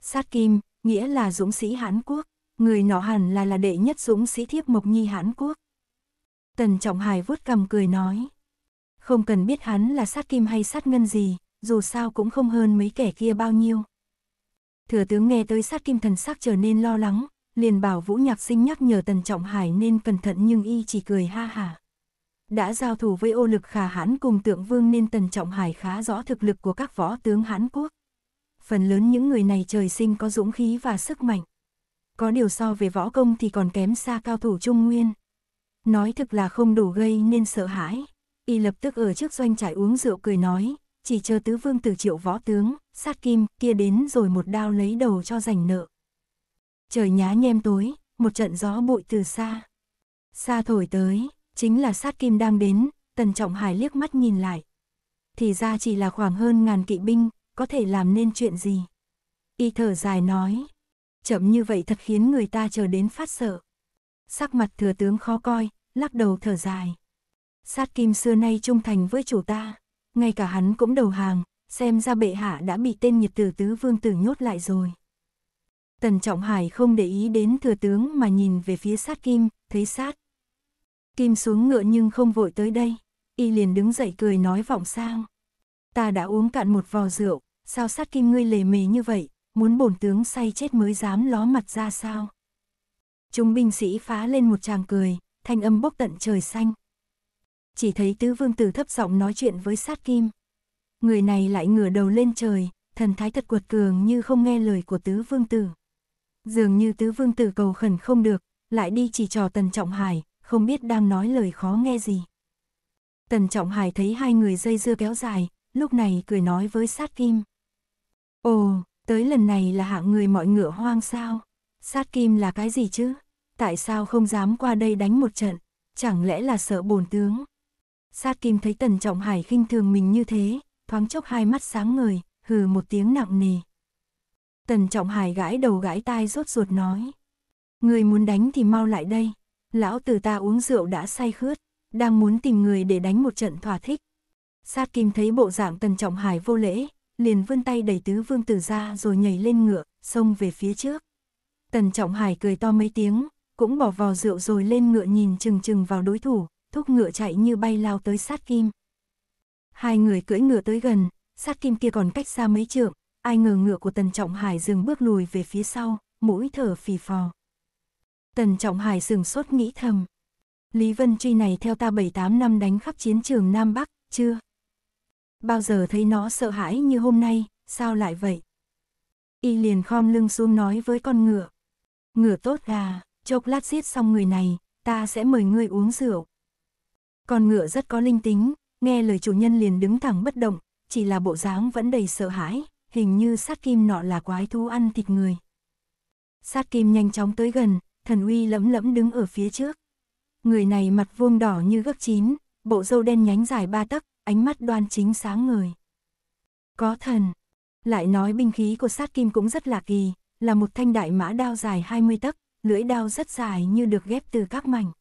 A: Sát Kim, nghĩa là dũng sĩ Hán Quốc, người nọ hẳn là là đệ nhất dũng sĩ thiếp Mộc Nhi Hán Quốc. Tần Trọng Hải vuốt cầm cười nói. Không cần biết hắn là sát kim hay sát ngân gì, dù sao cũng không hơn mấy kẻ kia bao nhiêu. Thừa tướng nghe tới sát kim thần sắc trở nên lo lắng, liền bảo Vũ Nhạc Sinh nhắc nhở Tần Trọng Hải nên cẩn thận nhưng y chỉ cười ha hả. Đã giao thủ với ô lực khả hãn cùng tượng vương nên Tần Trọng Hải khá rõ thực lực của các võ tướng Hán Quốc phần lớn những người này trời sinh có dũng khí và sức mạnh. Có điều so về võ công thì còn kém xa cao thủ Trung Nguyên. Nói thực là không đủ gây nên sợ hãi. Y lập tức ở trước doanh trải uống rượu cười nói, chỉ chờ tứ vương từ triệu võ tướng, sát kim, kia đến rồi một đao lấy đầu cho giành nợ. Trời nhá nhem tối, một trận gió bụi từ xa. Xa thổi tới, chính là sát kim đang đến, tần trọng hải liếc mắt nhìn lại. Thì ra chỉ là khoảng hơn ngàn kỵ binh, có thể làm nên chuyện gì? Y thở dài nói, chậm như vậy thật khiến người ta chờ đến phát sợ. Sắc mặt thừa tướng khó coi, lắc đầu thở dài. Sát kim xưa nay trung thành với chủ ta, ngay cả hắn cũng đầu hàng, xem ra bệ hạ đã bị tên nhiệt tử tứ vương tử nhốt lại rồi. Tần Trọng Hải không để ý đến thừa tướng mà nhìn về phía sát kim, thấy sát. Kim xuống ngựa nhưng không vội tới đây, y liền đứng dậy cười nói vọng sang. Ta đã uống cạn một vò rượu, sao sát kim ngươi lề mề như vậy, muốn bổn tướng say chết mới dám ló mặt ra sao. Chúng binh sĩ phá lên một tràng cười, thanh âm bốc tận trời xanh. Chỉ thấy tứ vương tử thấp giọng nói chuyện với sát kim. Người này lại ngửa đầu lên trời, thần thái thật cuột cường như không nghe lời của tứ vương tử. Dường như tứ vương tử cầu khẩn không được, lại đi chỉ trò tần trọng hải, không biết đang nói lời khó nghe gì. Tần trọng hải thấy hai người dây dưa kéo dài, lúc này cười nói với sát kim. Ồ, tới lần này là hạng người mọi ngựa hoang sao? Sát kim là cái gì chứ? Tại sao không dám qua đây đánh một trận? Chẳng lẽ là sợ bổn tướng? Sát kim thấy tần trọng hải khinh thường mình như thế, thoáng chốc hai mắt sáng ngời, hừ một tiếng nặng nề. Tần trọng hải gãi đầu gãi tai rốt ruột nói. Người muốn đánh thì mau lại đây. Lão tử ta uống rượu đã say khướt, đang muốn tìm người để đánh một trận thỏa thích. Sát kim thấy bộ dạng tần trọng hải vô lễ, liền vươn tay đẩy tứ vương tử ra rồi nhảy lên ngựa, xông về phía trước. Tần Trọng Hải cười to mấy tiếng, cũng bỏ vào rượu rồi lên ngựa nhìn chừng chừng vào đối thủ, thúc ngựa chạy như bay lao tới sát kim. Hai người cưỡi ngựa tới gần, sát kim kia còn cách xa mấy trượng, ai ngờ ngựa của Tần Trọng Hải dừng bước lùi về phía sau, mũi thở phì phò. Tần Trọng Hải sừng sốt nghĩ thầm. Lý Vân Truy này theo ta 7-8 năm đánh khắp chiến trường Nam Bắc, chưa, bao giờ thấy nó sợ hãi như hôm nay, sao lại vậy? Y liền khom lưng xuống nói với con ngựa. Ngựa tốt gà. chốc lát giết xong người này, ta sẽ mời ngươi uống rượu. Con ngựa rất có linh tính, nghe lời chủ nhân liền đứng thẳng bất động, chỉ là bộ dáng vẫn đầy sợ hãi, hình như sát kim nọ là quái thú ăn thịt người. Sát kim nhanh chóng tới gần, thần uy lẫm lẫm đứng ở phía trước. Người này mặt vuông đỏ như gấc chín, bộ râu đen nhánh dài ba tấc, ánh mắt đoan chính sáng ngời. Có thần. Lại nói binh khí của sát kim cũng rất là kỳ, là một thanh đại mã đao dài 20 tấc, lưỡi đao rất dài như được ghép từ các mảnh.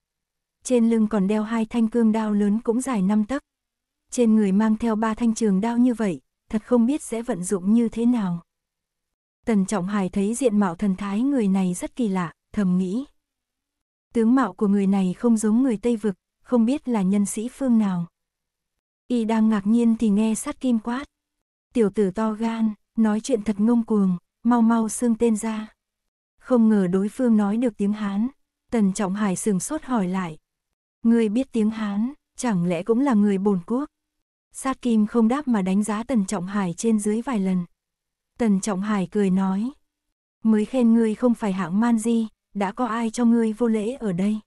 A: Trên lưng còn đeo hai thanh cương đao lớn cũng dài 5 tấc. Trên người mang theo ba thanh trường đao như vậy, thật không biết sẽ vận dụng như thế nào. Tần Trọng Hải thấy diện mạo thần thái người này rất kỳ lạ, thầm nghĩ. Tướng mạo của người này không giống người Tây Vực, không biết là nhân sĩ phương nào. Y đang ngạc nhiên thì nghe sát kim quát. Tiểu tử to gan, nói chuyện thật ngông cuồng, mau mau xương tên ra. Không ngờ đối phương nói được tiếng Hán, Tần Trọng Hải sừng sốt hỏi lại. Người biết tiếng Hán, chẳng lẽ cũng là người bồn quốc? Sát kim không đáp mà đánh giá Tần Trọng Hải trên dưới vài lần. Tần Trọng Hải cười nói. Mới khen ngươi không phải hạng man di, đã có ai cho ngươi vô lễ ở đây?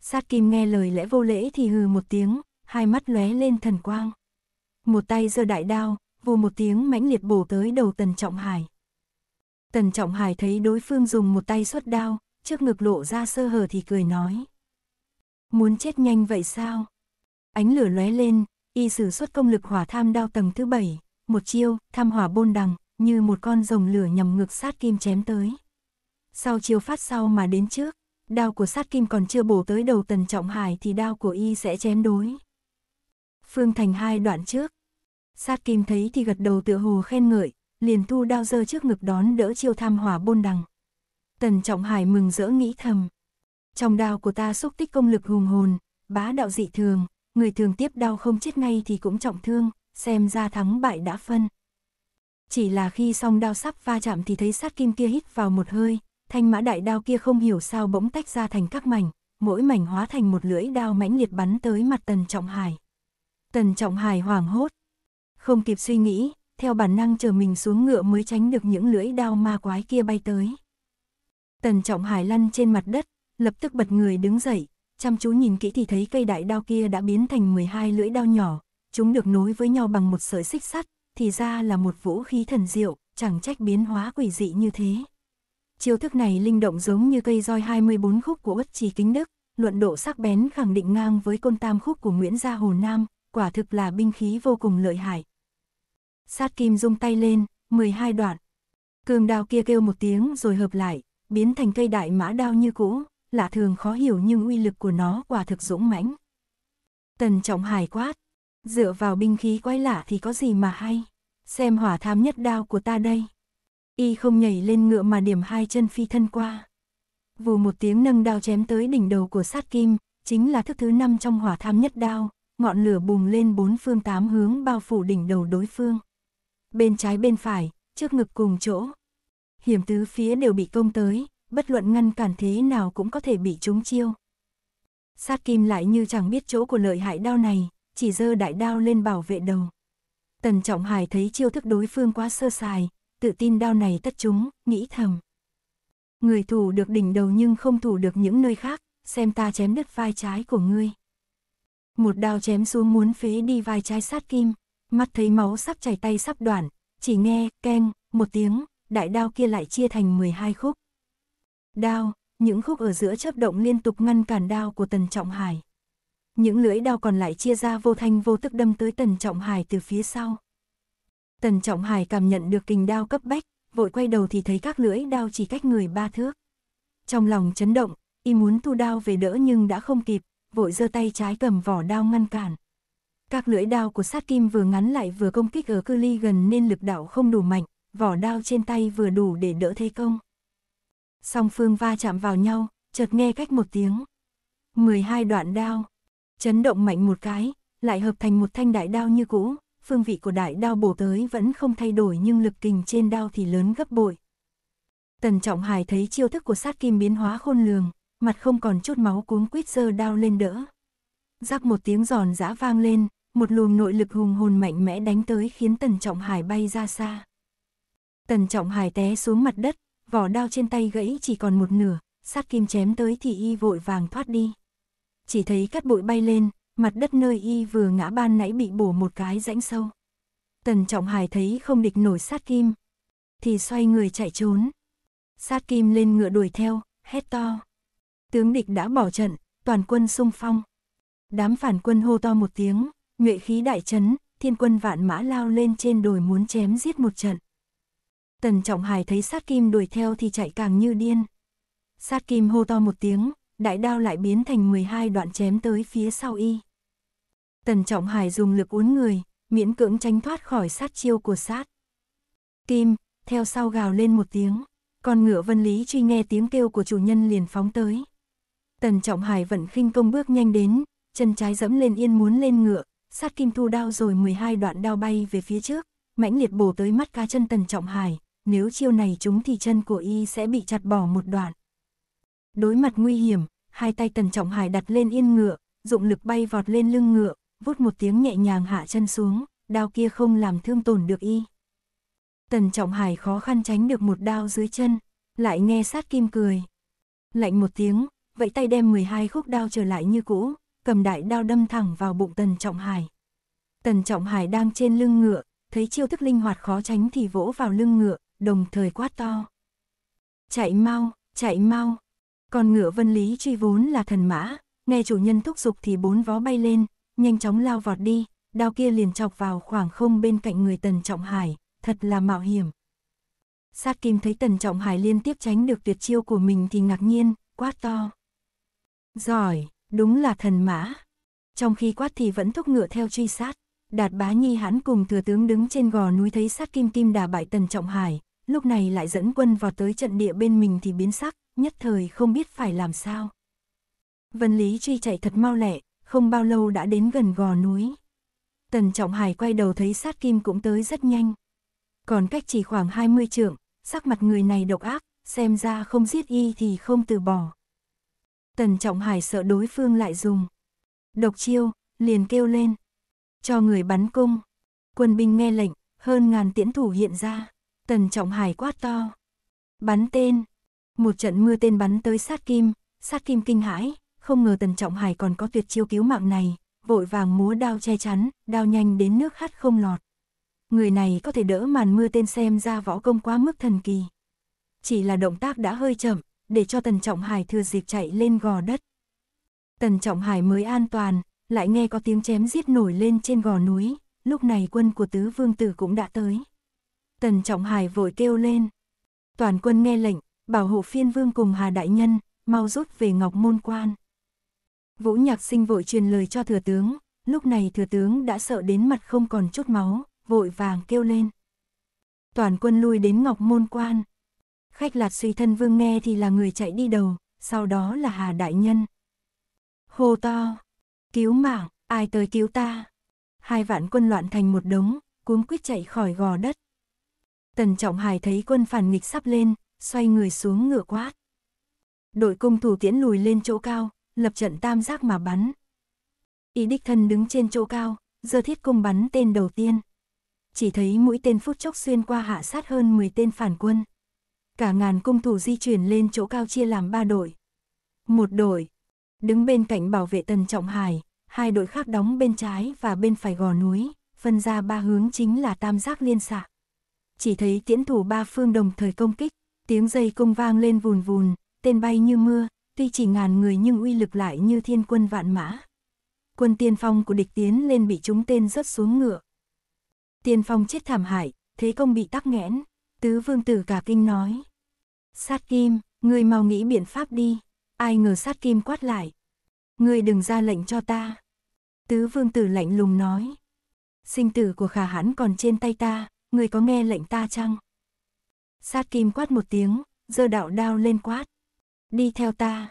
A: Sát kim nghe lời lẽ vô lễ thì hừ một tiếng, hai mắt lóe lên thần quang. Một tay giơ đại đao, vù một tiếng mãnh liệt bổ tới đầu Tần Trọng Hải. Tần Trọng Hải thấy đối phương dùng một tay xuất đao, trước ngực lộ ra sơ hở thì cười nói. Muốn chết nhanh vậy sao? Ánh lửa lóe lên, y sử xuất công lực hỏa tham đao tầng thứ bảy, một chiêu, tham hỏa bôn đằng, như một con rồng lửa nhằm ngực sát kim chém tới. Sau chiêu phát sau mà đến trước, đao của sát kim còn chưa bổ tới đầu tần trọng hải thì đao của y sẽ chém đối phương thành hai đoạn trước. Sát kim thấy thì gật đầu tựa hồ khen ngợi, liền thu đao dơ trước ngực đón đỡ chiêu tham hỏa bôn đằng. Tần Trọng Hải mừng rỡ nghĩ thầm. Trong đao của ta xúc tích công lực hùng hồn, bá đạo dị thường, người thường tiếp đao không chết ngay thì cũng trọng thương, xem ra thắng bại đã phân. Chỉ là khi song đao sắp va chạm thì thấy sát kim kia hít vào một hơi, thanh mã đại đao kia không hiểu sao bỗng tách ra thành các mảnh, mỗi mảnh hóa thành một lưỡi đao mãnh liệt bắn tới mặt tần trọng hải. Tần Trọng Hải hoảng hốt. Không kịp suy nghĩ, theo bản năng chờ mình xuống ngựa mới tránh được những lưỡi đao ma quái kia bay tới. Tần Trọng Hải lăn trên mặt đất, lập tức bật người đứng dậy, chăm chú nhìn kỹ thì thấy cây đại đao kia đã biến thành 12 lưỡi đao nhỏ, chúng được nối với nhau bằng một sợi xích sắt, thì ra là một vũ khí thần diệu, chẳng trách biến hóa quỷ dị như thế. Chiêu thức này linh động giống như cây roi 24 khúc của Bất Trì Kính Đức, luận độ sắc bén khẳng định ngang với côn tam khúc của Nguyễn Gia Hồ Nam, quả thực là binh khí vô cùng lợi hại. Sát kim rung tay lên, 12 đoạn. Cường đao kia kêu một tiếng rồi hợp lại, biến thành cây đại mã đao như cũ, lạ thường khó hiểu nhưng uy lực của nó quả thực dũng mãnh. Tần trọng hài quát, dựa vào binh khí quái lạ thì có gì mà hay, xem hỏa tham nhất đao của ta đây. Y không nhảy lên ngựa mà điểm hai chân phi thân qua. Vù một tiếng nâng đao chém tới đỉnh đầu của sát kim, chính là thức thứ năm trong hỏa tham nhất đao, ngọn lửa bùng lên bốn phương tám hướng bao phủ đỉnh đầu đối phương. Bên trái bên phải, trước ngực cùng chỗ. Hiểm tứ phía đều bị công tới, bất luận ngăn cản thế nào cũng có thể bị trúng chiêu. Sát kim lại như chẳng biết chỗ của lợi hại đao này, chỉ dơ đại đao lên bảo vệ đầu. Tần Trọng Hải thấy chiêu thức đối phương quá sơ sài, tự tin đao này tất chúng, nghĩ thầm. Người thủ được đỉnh đầu nhưng không thủ được những nơi khác, xem ta chém đứt vai trái của ngươi một đao chém xuống muốn phế đi vai trái sát kim, mắt thấy máu sắp chảy tay sắp đoạn, chỉ nghe keng một tiếng, đại đao kia lại chia thành 12 khúc. Đao, những khúc ở giữa chớp động liên tục ngăn cản đao của Tần Trọng Hải. Những lưỡi đao còn lại chia ra vô thanh vô tức đâm tới Tần Trọng Hải từ phía sau. Tần Trọng Hải cảm nhận được kình đao cấp bách, vội quay đầu thì thấy các lưỡi đao chỉ cách người ba thước. Trong lòng chấn động, y muốn thu đao về đỡ nhưng đã không kịp, vội giơ tay trái cầm vỏ đao ngăn cản. Các lưỡi đao của sát kim vừa ngắn lại vừa công kích ở cư ly gần nên lực đạo không đủ mạnh, vỏ đao trên tay vừa đủ để đỡ thế công. Song phương va chạm vào nhau, chợt nghe cách một tiếng. 12 đoạn đao, chấn động mạnh một cái, lại hợp thành một thanh đại đao như cũ, phương vị của đại đao bổ tới vẫn không thay đổi nhưng lực kình trên đao thì lớn gấp bội. Tần Trọng Hải thấy chiêu thức của sát kim biến hóa khôn lường, mặt không còn chút máu cuống quýt giơ đau lên đỡ. Rắc một tiếng giòn giã vang lên, một luồng nội lực hùng hồn mạnh mẽ đánh tới khiến Tần Trọng Hải bay ra xa. Tần Trọng Hải té xuống mặt đất, vỏ đao trên tay gãy chỉ còn một nửa, sát kim chém tới thì y vội vàng thoát đi. Chỉ thấy cát bụi bay lên, mặt đất nơi y vừa ngã ban nãy bị bổ một cái rãnh sâu. Tần Trọng Hải thấy không địch nổi sát kim, thì xoay người chạy trốn. Sát kim lên ngựa đuổi theo, hét to tướng địch đã bỏ trận, toàn quân xung phong. Đám phản quân hô to một tiếng, nhuệ khí đại chấn, thiên quân vạn mã lao lên trên đồi muốn chém giết một trận. Tần Trọng Hải thấy sát kim đuổi theo thì chạy càng như điên. Sát kim hô to một tiếng, đại đao lại biến thành 12 đoạn chém tới phía sau y. Tần Trọng Hải dùng lực uốn người, miễn cưỡng tránh thoát khỏi sát chiêu của sát. Kim, theo sau gào lên một tiếng, con ngựa vân lý truy nghe tiếng kêu của chủ nhân liền phóng tới. Tần Trọng Hải vẫn khinh công bước nhanh đến, chân trái dẫm lên yên muốn lên ngựa, sát kim thu đao rồi 12 đoạn đao bay về phía trước, mãnh liệt bổ tới mắt cá chân Tần Trọng Hải, nếu chiêu này chúng thì chân của y sẽ bị chặt bỏ một đoạn. Đối mặt nguy hiểm, hai tay Tần Trọng Hải đặt lên yên ngựa, dụng lực bay vọt lên lưng ngựa, vút một tiếng nhẹ nhàng hạ chân xuống, đao kia không làm thương tổn được y. Tần Trọng Hải khó khăn tránh được một đao dưới chân, lại nghe sát kim cười. Lạnh một tiếng, vậy tay đem 12 khúc đao trở lại như cũ, cầm đại đao đâm thẳng vào bụng Tần Trọng Hải. Tần Trọng Hải đang trên lưng ngựa, thấy chiêu thức linh hoạt khó tránh thì vỗ vào lưng ngựa, đồng thời quát to. Chạy mau, chạy mau. Còn ngựa vân lý truy vốn là thần mã, nghe chủ nhân thúc giục thì bốn vó bay lên, nhanh chóng lao vọt đi, đao kia liền chọc vào khoảng không bên cạnh người Tần Trọng Hải, thật là mạo hiểm. Sát kim thấy Tần Trọng Hải liên tiếp tránh được tuyệt chiêu của mình thì ngạc nhiên, quát to. Giỏi, đúng là thần mã. Trong khi quát thì vẫn thúc ngựa theo truy sát. Đạt bá nhi hãn cùng thừa tướng đứng trên gò núi thấy sát kim kim đà bại tần trọng hải, lúc này lại dẫn quân vào tới trận địa bên mình thì biến sắc, nhất thời không biết phải làm sao. Vân Lý truy chạy thật mau lẹ, không bao lâu đã đến gần gò núi. Tần Trọng Hải quay đầu thấy sát kim cũng tới rất nhanh. Còn cách chỉ khoảng 20 trượng, sắc mặt người này độc ác, xem ra không giết y thì không từ bỏ. Tần Trọng Hải sợ đối phương lại dùng. Độc chiêu, liền kêu lên. Cho người bắn cung. Quân binh nghe lệnh, hơn ngàn tiễn thủ hiện ra. Tần Trọng Hải quát to. Bắn tên. Một trận mưa tên bắn tới sát kim, sát kim kinh hãi, không ngờ Tần Trọng Hải còn có tuyệt chiêu cứu mạng này, vội vàng múa đao che chắn, đao nhanh đến nước hắt không lọt. Người này có thể đỡ màn mưa tên xem ra võ công quá mức thần kỳ. Chỉ là động tác đã hơi chậm, để cho Tần Trọng Hải thừa dịp chạy lên gò đất. Tần Trọng Hải mới an toàn, lại nghe có tiếng chém giết nổi lên trên gò núi, lúc này quân của tứ vương tử cũng đã tới. Tần Trọng Hải vội kêu lên. Toàn quân nghe lệnh, bảo hộ phiên vương cùng Hà Đại Nhân, mau rút về Ngọc Môn Quan. Vũ Nhạc Sinh vội truyền lời cho thừa tướng, lúc này thừa tướng đã sợ đến mặt không còn chút máu, vội vàng kêu lên. Toàn quân lui đến Ngọc Môn Quan, Khách lạt suy thân vương nghe thì là người chạy đi đầu, sau đó là Hà Đại Nhân. Hô to, cứu mạng, ai tới cứu ta? Hai vạn quân loạn thành một đống, cuống quyết chạy khỏi gò đất. Tần Trọng Hải thấy quân phản nghịch sắp lên, xoay người xuống ngựa quát. Đội cung thủ tiễn lùi lên chỗ cao, lập trận tam giác mà bắn. Y đích thân đứng trên chỗ cao, giơ thiết cung bắn tên đầu tiên. Chỉ thấy mũi tên phút chốc xuyên qua hạ sát hơn 10 tên phản quân cả ngàn cung thủ di chuyển lên chỗ cao chia làm ba đội. Một đội, đứng bên cạnh bảo vệ Tần Trọng Hải, hai đội khác đóng bên trái và bên phải gò núi, phân ra ba hướng chính là tam giác liên xạ. Chỉ thấy tiễn thủ ba phương đồng thời công kích, tiếng dây cung vang lên vùn vùn, tên bay như mưa, tuy chỉ ngàn người nhưng uy lực lại như thiên quân vạn mã. Quân tiên phong của địch tiến lên bị chúng tên rớt xuống ngựa. Tiên phong chết thảm hại, thế công bị tắc nghẽn, tứ vương tử cả kinh nói. Sát kim, ngươi mau nghĩ biện pháp đi. Ai ngờ sát kim quát lại. Ngươi đừng ra lệnh cho ta. Tứ vương tử lạnh lùng nói. Sinh tử của khả hãn còn trên tay ta, ngươi có nghe lệnh ta chăng? Sát kim quát một tiếng, giơ đạo đao lên quát. Đi theo ta.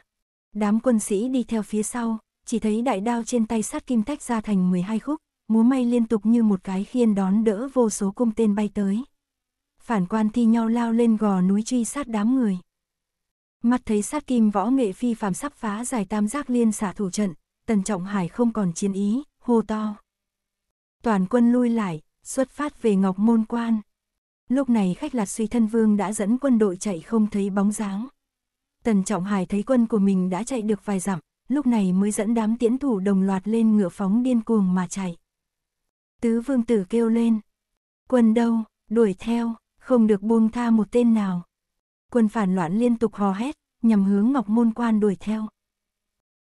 A: Đám quân sĩ đi theo phía sau, chỉ thấy đại đao trên tay sát kim tách ra thành 12 khúc, múa may liên tục như một cái khiên đón đỡ vô số cung tên bay tới phản quan thi nhau lao lên gò núi truy sát đám người. Mắt thấy sát kim võ nghệ phi phàm sắp phá giải tam giác liên xả thủ trận, tần trọng hải không còn chiến ý, hô to. Toàn quân lui lại, xuất phát về ngọc môn quan. Lúc này khách lạt suy thân vương đã dẫn quân đội chạy không thấy bóng dáng. Tần trọng hải thấy quân của mình đã chạy được vài dặm, lúc này mới dẫn đám tiễn thủ đồng loạt lên ngựa phóng điên cuồng mà chạy. Tứ vương tử kêu lên. Quân đâu, đuổi theo, không được buông tha một tên nào. Quân phản loạn liên tục hò hét, nhằm hướng Ngọc Môn Quan đuổi theo.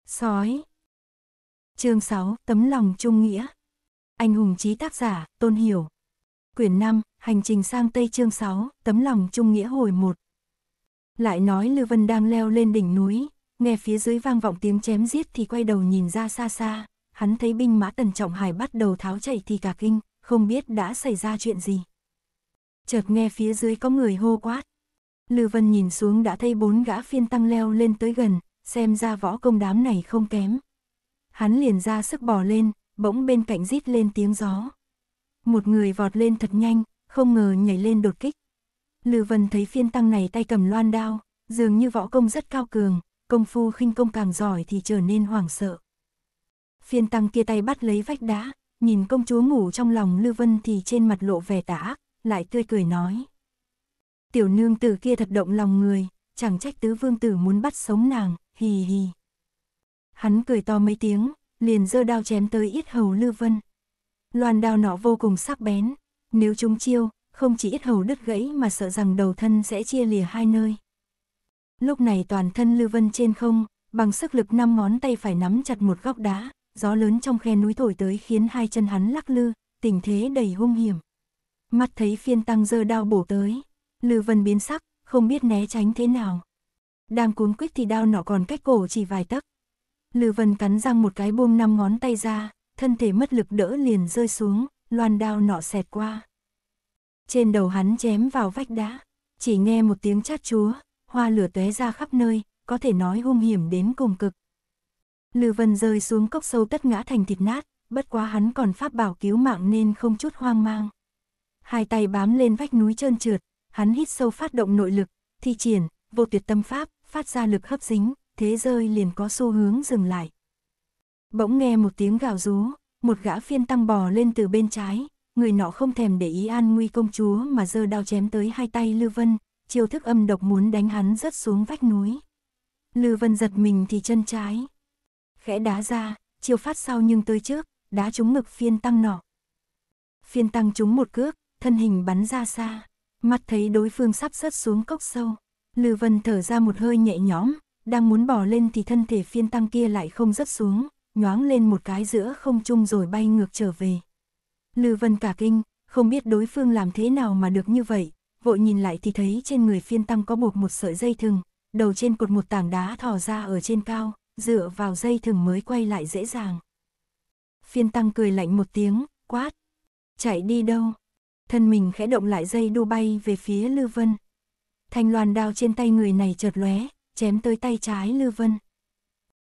A: Sói Chương 6, Tấm lòng trung nghĩa Anh hùng trí tác giả, Tôn Hiểu Quyển 5, Hành trình sang Tây chương 6, Tấm lòng trung nghĩa hồi 1 Lại nói Lư Vân đang leo lên đỉnh núi, nghe phía dưới vang vọng tiếng chém giết thì quay đầu nhìn ra xa xa, hắn thấy binh mã tần trọng hải bắt đầu tháo chạy thì cả kinh, không biết đã xảy ra chuyện gì chợt nghe phía dưới có người hô quát. Lưu Vân nhìn xuống đã thấy bốn gã phiên tăng leo lên tới gần, xem ra võ công đám này không kém. Hắn liền ra sức bò lên, bỗng bên cạnh rít lên tiếng gió. Một người vọt lên thật nhanh, không ngờ nhảy lên đột kích. Lưu Vân thấy phiên tăng này tay cầm loan đao, dường như võ công rất cao cường, công phu khinh công càng giỏi thì trở nên hoảng sợ. Phiên tăng kia tay bắt lấy vách đá, nhìn công chúa ngủ trong lòng Lưu Vân thì trên mặt lộ vẻ tả ác, lại tươi cười nói. Tiểu nương tử kia thật động lòng người, chẳng trách tứ vương tử muốn bắt sống nàng, hì hì. Hắn cười to mấy tiếng, liền giơ đao chém tới ít hầu Lư Vân. Loan đao nọ vô cùng sắc bén, nếu chúng chiêu, không chỉ ít hầu đứt gãy mà sợ rằng đầu thân sẽ chia lìa hai nơi. Lúc này toàn thân Lư Vân trên không, bằng sức lực năm ngón tay phải nắm chặt một góc đá, gió lớn trong khe núi thổi tới khiến hai chân hắn lắc lư, tình thế đầy hung hiểm mắt thấy phiên tăng dơ đao bổ tới. Lư Vân biến sắc, không biết né tránh thế nào. Đang cuốn quyết thì đao nọ còn cách cổ chỉ vài tấc. Lư Vân cắn răng một cái buông năm ngón tay ra, thân thể mất lực đỡ liền rơi xuống, loan đao nọ xẹt qua. Trên đầu hắn chém vào vách đá, chỉ nghe một tiếng chát chúa, hoa lửa tóe ra khắp nơi, có thể nói hung hiểm đến cùng cực. Lư Vân rơi xuống cốc sâu tất ngã thành thịt nát, bất quá hắn còn pháp bảo cứu mạng nên không chút hoang mang hai tay bám lên vách núi trơn trượt, hắn hít sâu phát động nội lực, thi triển, vô tuyệt tâm pháp, phát ra lực hấp dính, thế rơi liền có xu hướng dừng lại. Bỗng nghe một tiếng gào rú, một gã phiên tăng bò lên từ bên trái, người nọ không thèm để ý an nguy công chúa mà giơ đao chém tới hai tay Lư Vân, chiêu thức âm độc muốn đánh hắn rớt xuống vách núi. Lư Vân giật mình thì chân trái. Khẽ đá ra, chiêu phát sau nhưng tới trước, đá trúng ngực phiên tăng nọ. Phiên tăng trúng một cước, thân hình bắn ra xa, mắt thấy đối phương sắp rớt xuống cốc sâu. Lư Vân thở ra một hơi nhẹ nhõm, đang muốn bỏ lên thì thân thể phiên tăng kia lại không rớt xuống, nhoáng lên một cái giữa không trung rồi bay ngược trở về. Lư Vân cả kinh, không biết đối phương làm thế nào mà được như vậy, vội nhìn lại thì thấy trên người phiên tăng có buộc một sợi dây thừng, đầu trên cột một tảng đá thò ra ở trên cao, dựa vào dây thừng mới quay lại dễ dàng. Phiên tăng cười lạnh một tiếng, quát, chạy đi đâu? thân mình khẽ động lại dây đu bay về phía Lư Vân. Thanh loan đao trên tay người này chợt lóe, chém tới tay trái Lư Vân.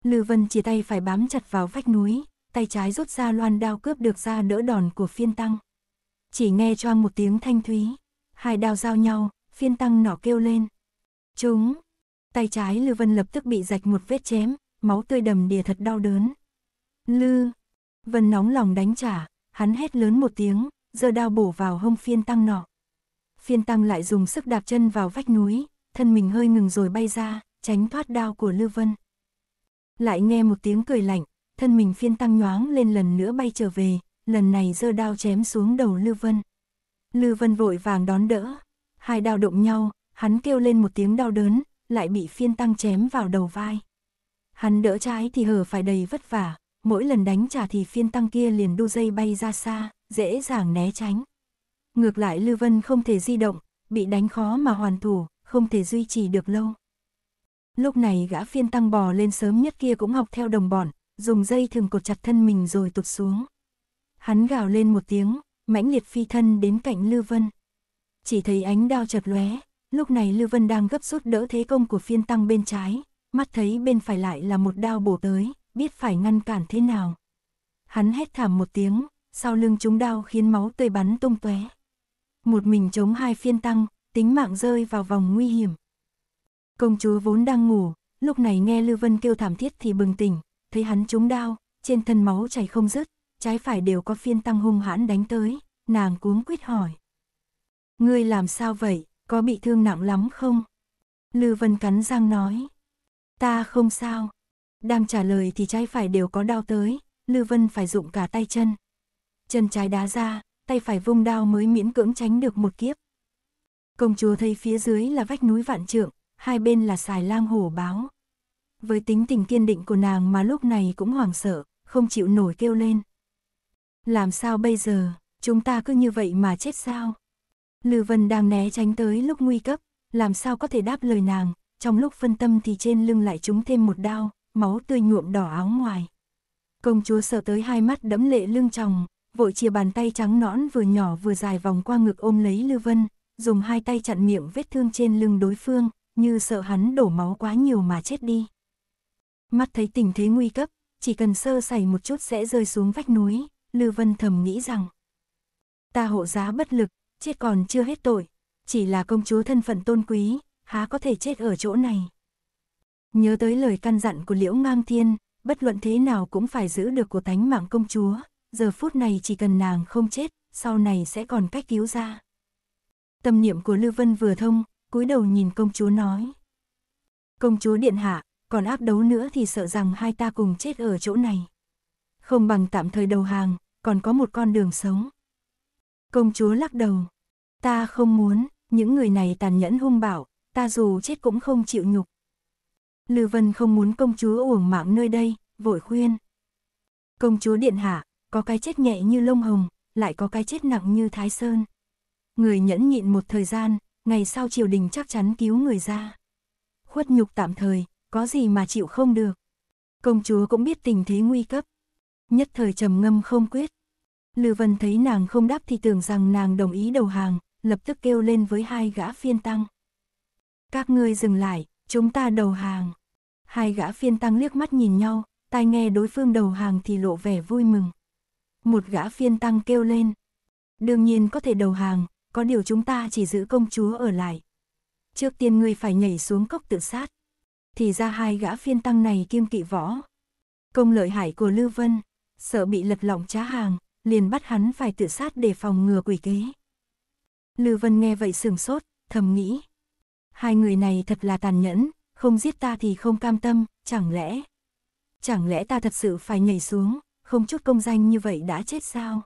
A: Lư Vân chỉ tay phải bám chặt vào vách núi, tay trái rút ra loan đao cướp được ra đỡ đòn của phiên tăng. Chỉ nghe choang một tiếng thanh thúy, hai đao giao nhau, phiên tăng nỏ kêu lên. Chúng! Tay trái Lư Vân lập tức bị rạch một vết chém, máu tươi đầm đìa thật đau đớn. Lư! Vân nóng lòng đánh trả, hắn hét lớn một tiếng, giơ đao bổ vào hông phiên tăng nọ. Phiên tăng lại dùng sức đạp chân vào vách núi, thân mình hơi ngừng rồi bay ra, tránh thoát đao của Lưu Vân. Lại nghe một tiếng cười lạnh, thân mình phiên tăng nhoáng lên lần nữa bay trở về, lần này giơ đao chém xuống đầu Lưu Vân. Lưu Vân vội vàng đón đỡ, hai đao động nhau, hắn kêu lên một tiếng đau đớn, lại bị phiên tăng chém vào đầu vai. Hắn đỡ trái thì hở phải đầy vất vả, mỗi lần đánh trả thì phiên tăng kia liền đu dây bay ra xa dễ dàng né tránh. Ngược lại Lưu Vân không thể di động, bị đánh khó mà hoàn thủ, không thể duy trì được lâu. Lúc này gã phiên tăng bò lên sớm nhất kia cũng học theo đồng bọn, dùng dây thường cột chặt thân mình rồi tụt xuống. Hắn gào lên một tiếng, mãnh liệt phi thân đến cạnh Lưu Vân. Chỉ thấy ánh đao chật lóe, lúc này Lưu Vân đang gấp rút đỡ thế công của phiên tăng bên trái, mắt thấy bên phải lại là một đao bổ tới, biết phải ngăn cản thế nào. Hắn hét thảm một tiếng, sau lưng chúng đau khiến máu tươi bắn tung tóe. Một mình chống hai phiên tăng, tính mạng rơi vào vòng nguy hiểm. Công chúa vốn đang ngủ, lúc này nghe Lưu Vân kêu thảm thiết thì bừng tỉnh, thấy hắn trúng đau, trên thân máu chảy không dứt, trái phải đều có phiên tăng hung hãn đánh tới, nàng cuống quýt hỏi. Ngươi làm sao vậy, có bị thương nặng lắm không? Lưu Vân cắn răng nói. Ta không sao. Đang trả lời thì trái phải đều có đau tới, Lưu Vân phải dụng cả tay chân chân trái đá ra, tay phải vung đao mới miễn cưỡng tránh được một kiếp. Công chúa thấy phía dưới là vách núi vạn trượng, hai bên là xài lang hổ báo. Với tính tình kiên định của nàng mà lúc này cũng hoảng sợ, không chịu nổi kêu lên. Làm sao bây giờ, chúng ta cứ như vậy mà chết sao? Lư Vân đang né tránh tới lúc nguy cấp, làm sao có thể đáp lời nàng, trong lúc phân tâm thì trên lưng lại trúng thêm một đao, máu tươi nhuộm đỏ áo ngoài. Công chúa sợ tới hai mắt đẫm lệ lưng chồng, vội chia bàn tay trắng nõn vừa nhỏ vừa dài vòng qua ngực ôm lấy Lưu Vân, dùng hai tay chặn miệng vết thương trên lưng đối phương, như sợ hắn đổ máu quá nhiều mà chết đi. Mắt thấy tình thế nguy cấp, chỉ cần sơ sẩy một chút sẽ rơi xuống vách núi, Lưu Vân thầm nghĩ rằng. Ta hộ giá bất lực, chết còn chưa hết tội, chỉ là công chúa thân phận tôn quý, há có thể chết ở chỗ này. Nhớ tới lời căn dặn của Liễu Ngang Thiên, bất luận thế nào cũng phải giữ được của tánh mạng công chúa, giờ phút này chỉ cần nàng không chết, sau này sẽ còn cách cứu ra. Tâm niệm của Lưu Vân vừa thông, cúi đầu nhìn công chúa nói. Công chúa điện hạ, còn áp đấu nữa thì sợ rằng hai ta cùng chết ở chỗ này. Không bằng tạm thời đầu hàng, còn có một con đường sống. Công chúa lắc đầu. Ta không muốn, những người này tàn nhẫn hung bạo, ta dù chết cũng không chịu nhục. Lưu Vân không muốn công chúa uổng mạng nơi đây, vội khuyên. Công chúa điện hạ, có cái chết nhẹ như lông hồng, lại có cái chết nặng như thái sơn. Người nhẫn nhịn một thời gian, ngày sau triều đình chắc chắn cứu người ra. Khuất nhục tạm thời, có gì mà chịu không được. Công chúa cũng biết tình thế nguy cấp. Nhất thời trầm ngâm không quyết. Lưu Vân thấy nàng không đáp thì tưởng rằng nàng đồng ý đầu hàng, lập tức kêu lên với hai gã phiên tăng. Các ngươi dừng lại, chúng ta đầu hàng. Hai gã phiên tăng liếc mắt nhìn nhau, tai nghe đối phương đầu hàng thì lộ vẻ vui mừng. Một gã phiên tăng kêu lên. Đương nhiên có thể đầu hàng, có điều chúng ta chỉ giữ công chúa ở lại. Trước tiên ngươi phải nhảy xuống cốc tự sát. Thì ra hai gã phiên tăng này kiêm kỵ võ. Công lợi hại của Lưu Vân, sợ bị lật lỏng trá hàng, liền bắt hắn phải tự sát để phòng ngừa quỷ kế. Lưu Vân nghe vậy sừng sốt, thầm nghĩ. Hai người này thật là tàn nhẫn, không giết ta thì không cam tâm, chẳng lẽ... Chẳng lẽ ta thật sự phải nhảy xuống? không chút công danh như vậy đã chết sao?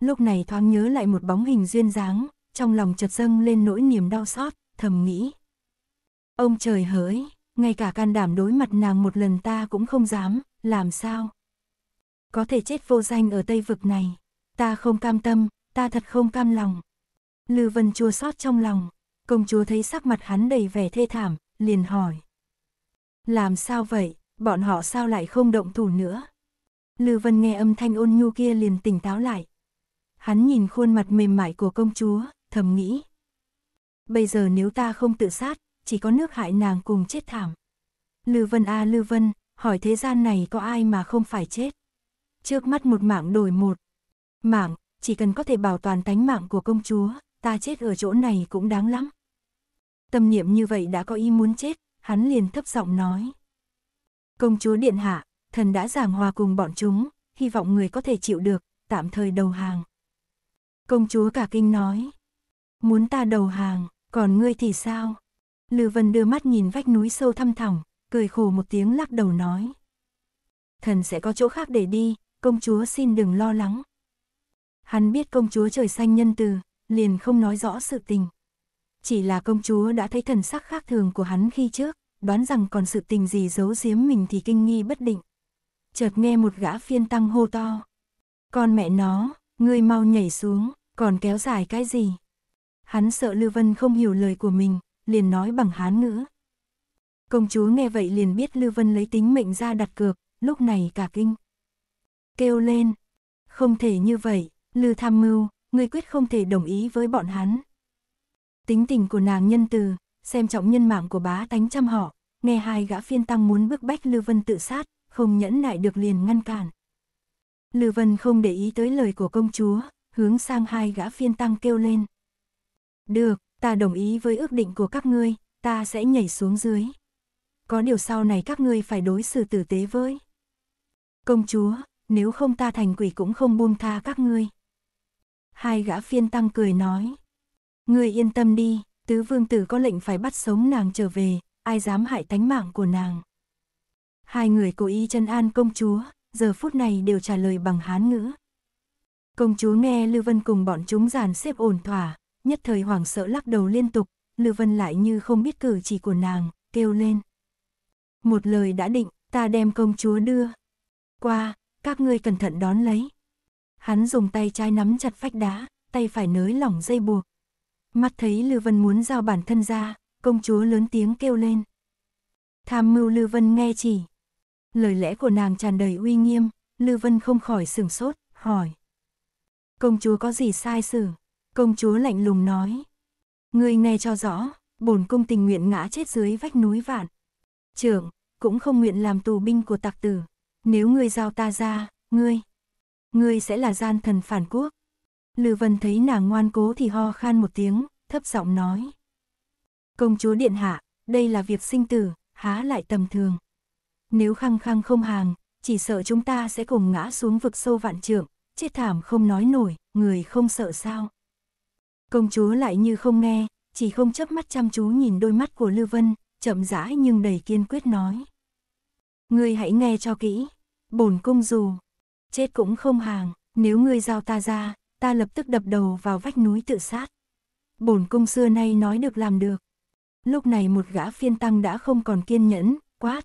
A: Lúc này thoáng nhớ lại một bóng hình duyên dáng, trong lòng chợt dâng lên nỗi niềm đau xót, thầm nghĩ. Ông trời hỡi, ngay cả can đảm đối mặt nàng một lần ta cũng không dám, làm sao? Có thể chết vô danh ở Tây Vực này, ta không cam tâm, ta thật không cam lòng. Lư Vân chua xót trong lòng, công chúa thấy sắc mặt hắn đầy vẻ thê thảm, liền hỏi. Làm sao vậy, bọn họ sao lại không động thủ nữa? Lư Vân nghe âm thanh ôn nhu kia liền tỉnh táo lại. Hắn nhìn khuôn mặt mềm mại của công chúa, thầm nghĩ. Bây giờ nếu ta không tự sát, chỉ có nước hại nàng cùng chết thảm. Lư Vân a à, Lư Vân, hỏi thế gian này có ai mà không phải chết? Trước mắt một mạng đổi một. Mạng, chỉ cần có thể bảo toàn tánh mạng của công chúa, ta chết ở chỗ này cũng đáng lắm. Tâm niệm như vậy đã có ý muốn chết, hắn liền thấp giọng nói. Công chúa điện hạ, thần đã giảng hòa cùng bọn chúng, hy vọng người có thể chịu được, tạm thời đầu hàng. Công chúa cả kinh nói, muốn ta đầu hàng, còn ngươi thì sao? Lư Vân đưa mắt nhìn vách núi sâu thăm thẳm, cười khổ một tiếng lắc đầu nói. Thần sẽ có chỗ khác để đi, công chúa xin đừng lo lắng. Hắn biết công chúa trời xanh nhân từ, liền không nói rõ sự tình. Chỉ là công chúa đã thấy thần sắc khác thường của hắn khi trước, đoán rằng còn sự tình gì giấu giếm mình thì kinh nghi bất định chợt nghe một gã phiên tăng hô to. Con mẹ nó, ngươi mau nhảy xuống, còn kéo dài cái gì? Hắn sợ Lưu Vân không hiểu lời của mình, liền nói bằng hán ngữ. Công chúa nghe vậy liền biết Lưu Vân lấy tính mệnh ra đặt cược, lúc này cả kinh. Kêu lên, không thể như vậy, Lưu Tham Mưu, ngươi quyết không thể đồng ý với bọn hắn. Tính tình của nàng nhân từ, xem trọng nhân mạng của bá tánh trăm họ, nghe hai gã phiên tăng muốn bước bách Lưu Vân tự sát, không nhẫn nại được liền ngăn cản. Lư Vân không để ý tới lời của công chúa, hướng sang hai gã phiên tăng kêu lên. Được, ta đồng ý với ước định của các ngươi, ta sẽ nhảy xuống dưới. Có điều sau này các ngươi phải đối xử tử tế với. Công chúa, nếu không ta thành quỷ cũng không buông tha các ngươi. Hai gã phiên tăng cười nói. Ngươi yên tâm đi, tứ vương tử có lệnh phải bắt sống nàng trở về, ai dám hại tánh mạng của nàng. Hai người cố ý chân an công chúa, giờ phút này đều trả lời bằng hán ngữ. Công chúa nghe Lưu Vân cùng bọn chúng giàn xếp ổn thỏa, nhất thời hoảng sợ lắc đầu liên tục, Lưu Vân lại như không biết cử chỉ của nàng, kêu lên. Một lời đã định, ta đem công chúa đưa. Qua, các ngươi cẩn thận đón lấy. Hắn dùng tay trái nắm chặt phách đá, tay phải nới lỏng dây buộc. Mắt thấy Lưu Vân muốn giao bản thân ra, công chúa lớn tiếng kêu lên. Tham mưu Lưu Vân nghe chỉ, Lời lẽ của nàng tràn đầy uy nghiêm, Lưu Vân không khỏi sửng sốt, hỏi. Công chúa có gì sai xử? Công chúa lạnh lùng nói. Ngươi nghe cho rõ, bổn cung tình nguyện ngã chết dưới vách núi vạn. Trưởng, cũng không nguyện làm tù binh của tặc tử. Nếu ngươi giao ta ra, ngươi, ngươi sẽ là gian thần phản quốc. Lưu Vân thấy nàng ngoan cố thì ho khan một tiếng, thấp giọng nói. Công chúa điện hạ, đây là việc sinh tử, há lại tầm thường. Nếu khăng khăng không hàng, chỉ sợ chúng ta sẽ cùng ngã xuống vực sâu vạn trượng, chết thảm không nói nổi, người không sợ sao. Công chúa lại như không nghe, chỉ không chớp mắt chăm chú nhìn đôi mắt của Lưu Vân, chậm rãi nhưng đầy kiên quyết nói. Ngươi hãy nghe cho kỹ, bổn cung dù, chết cũng không hàng, nếu ngươi giao ta ra, ta lập tức đập đầu vào vách núi tự sát. Bổn cung xưa nay nói được làm được. Lúc này một gã phiên tăng đã không còn kiên nhẫn, quát,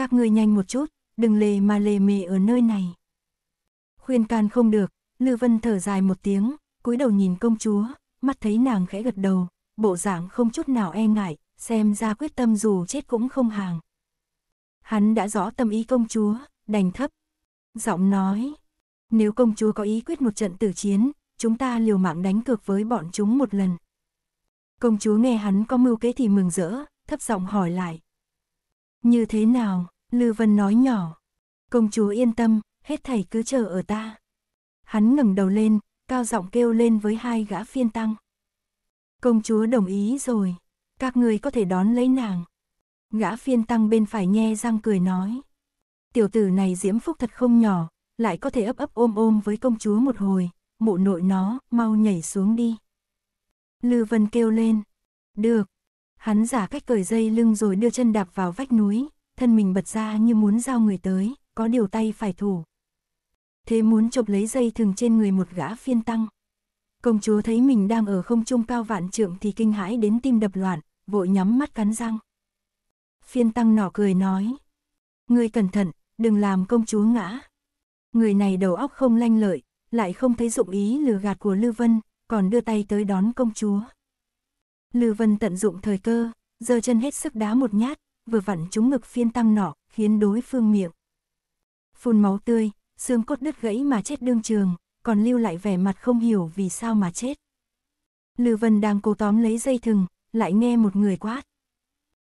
A: các ngươi nhanh một chút, đừng lề mà lề mề ở nơi này. Khuyên can không được, Lư Vân thở dài một tiếng, cúi đầu nhìn công chúa, mắt thấy nàng khẽ gật đầu, bộ dạng không chút nào e ngại, xem ra quyết tâm dù chết cũng không hàng. Hắn đã rõ tâm ý công chúa, đành thấp. Giọng nói, nếu công chúa có ý quyết một trận tử chiến, chúng ta liều mạng đánh cược với bọn chúng một lần. Công chúa nghe hắn có mưu kế thì mừng rỡ, thấp giọng hỏi lại, như thế nào, Lư Vân nói nhỏ. Công chúa yên tâm, hết thầy cứ chờ ở ta. Hắn ngẩng đầu lên, cao giọng kêu lên với hai gã phiên tăng. Công chúa đồng ý rồi, các người có thể đón lấy nàng. Gã phiên tăng bên phải nhe răng cười nói. Tiểu tử này diễm phúc thật không nhỏ, lại có thể ấp ấp ôm ôm với công chúa một hồi, mụ nội nó, mau nhảy xuống đi. Lư Vân kêu lên. Được, Hắn giả cách cởi dây lưng rồi đưa chân đạp vào vách núi, thân mình bật ra như muốn giao người tới, có điều tay phải thủ. Thế muốn chộp lấy dây thừng trên người một gã phiên tăng. Công chúa thấy mình đang ở không trung cao vạn trượng thì kinh hãi đến tim đập loạn, vội nhắm mắt cắn răng. Phiên tăng nỏ cười nói. người cẩn thận, đừng làm công chúa ngã. Người này đầu óc không lanh lợi, lại không thấy dụng ý lừa gạt của lưu Vân, còn đưa tay tới đón công chúa. Lưu Vân tận dụng thời cơ, giơ chân hết sức đá một nhát, vừa vặn trúng ngực phiên tăng nỏ, khiến đối phương miệng. Phun máu tươi, xương cốt đứt gãy mà chết đương trường, còn lưu lại vẻ mặt không hiểu vì sao mà chết. Lưu Vân đang cố tóm lấy dây thừng, lại nghe một người quát.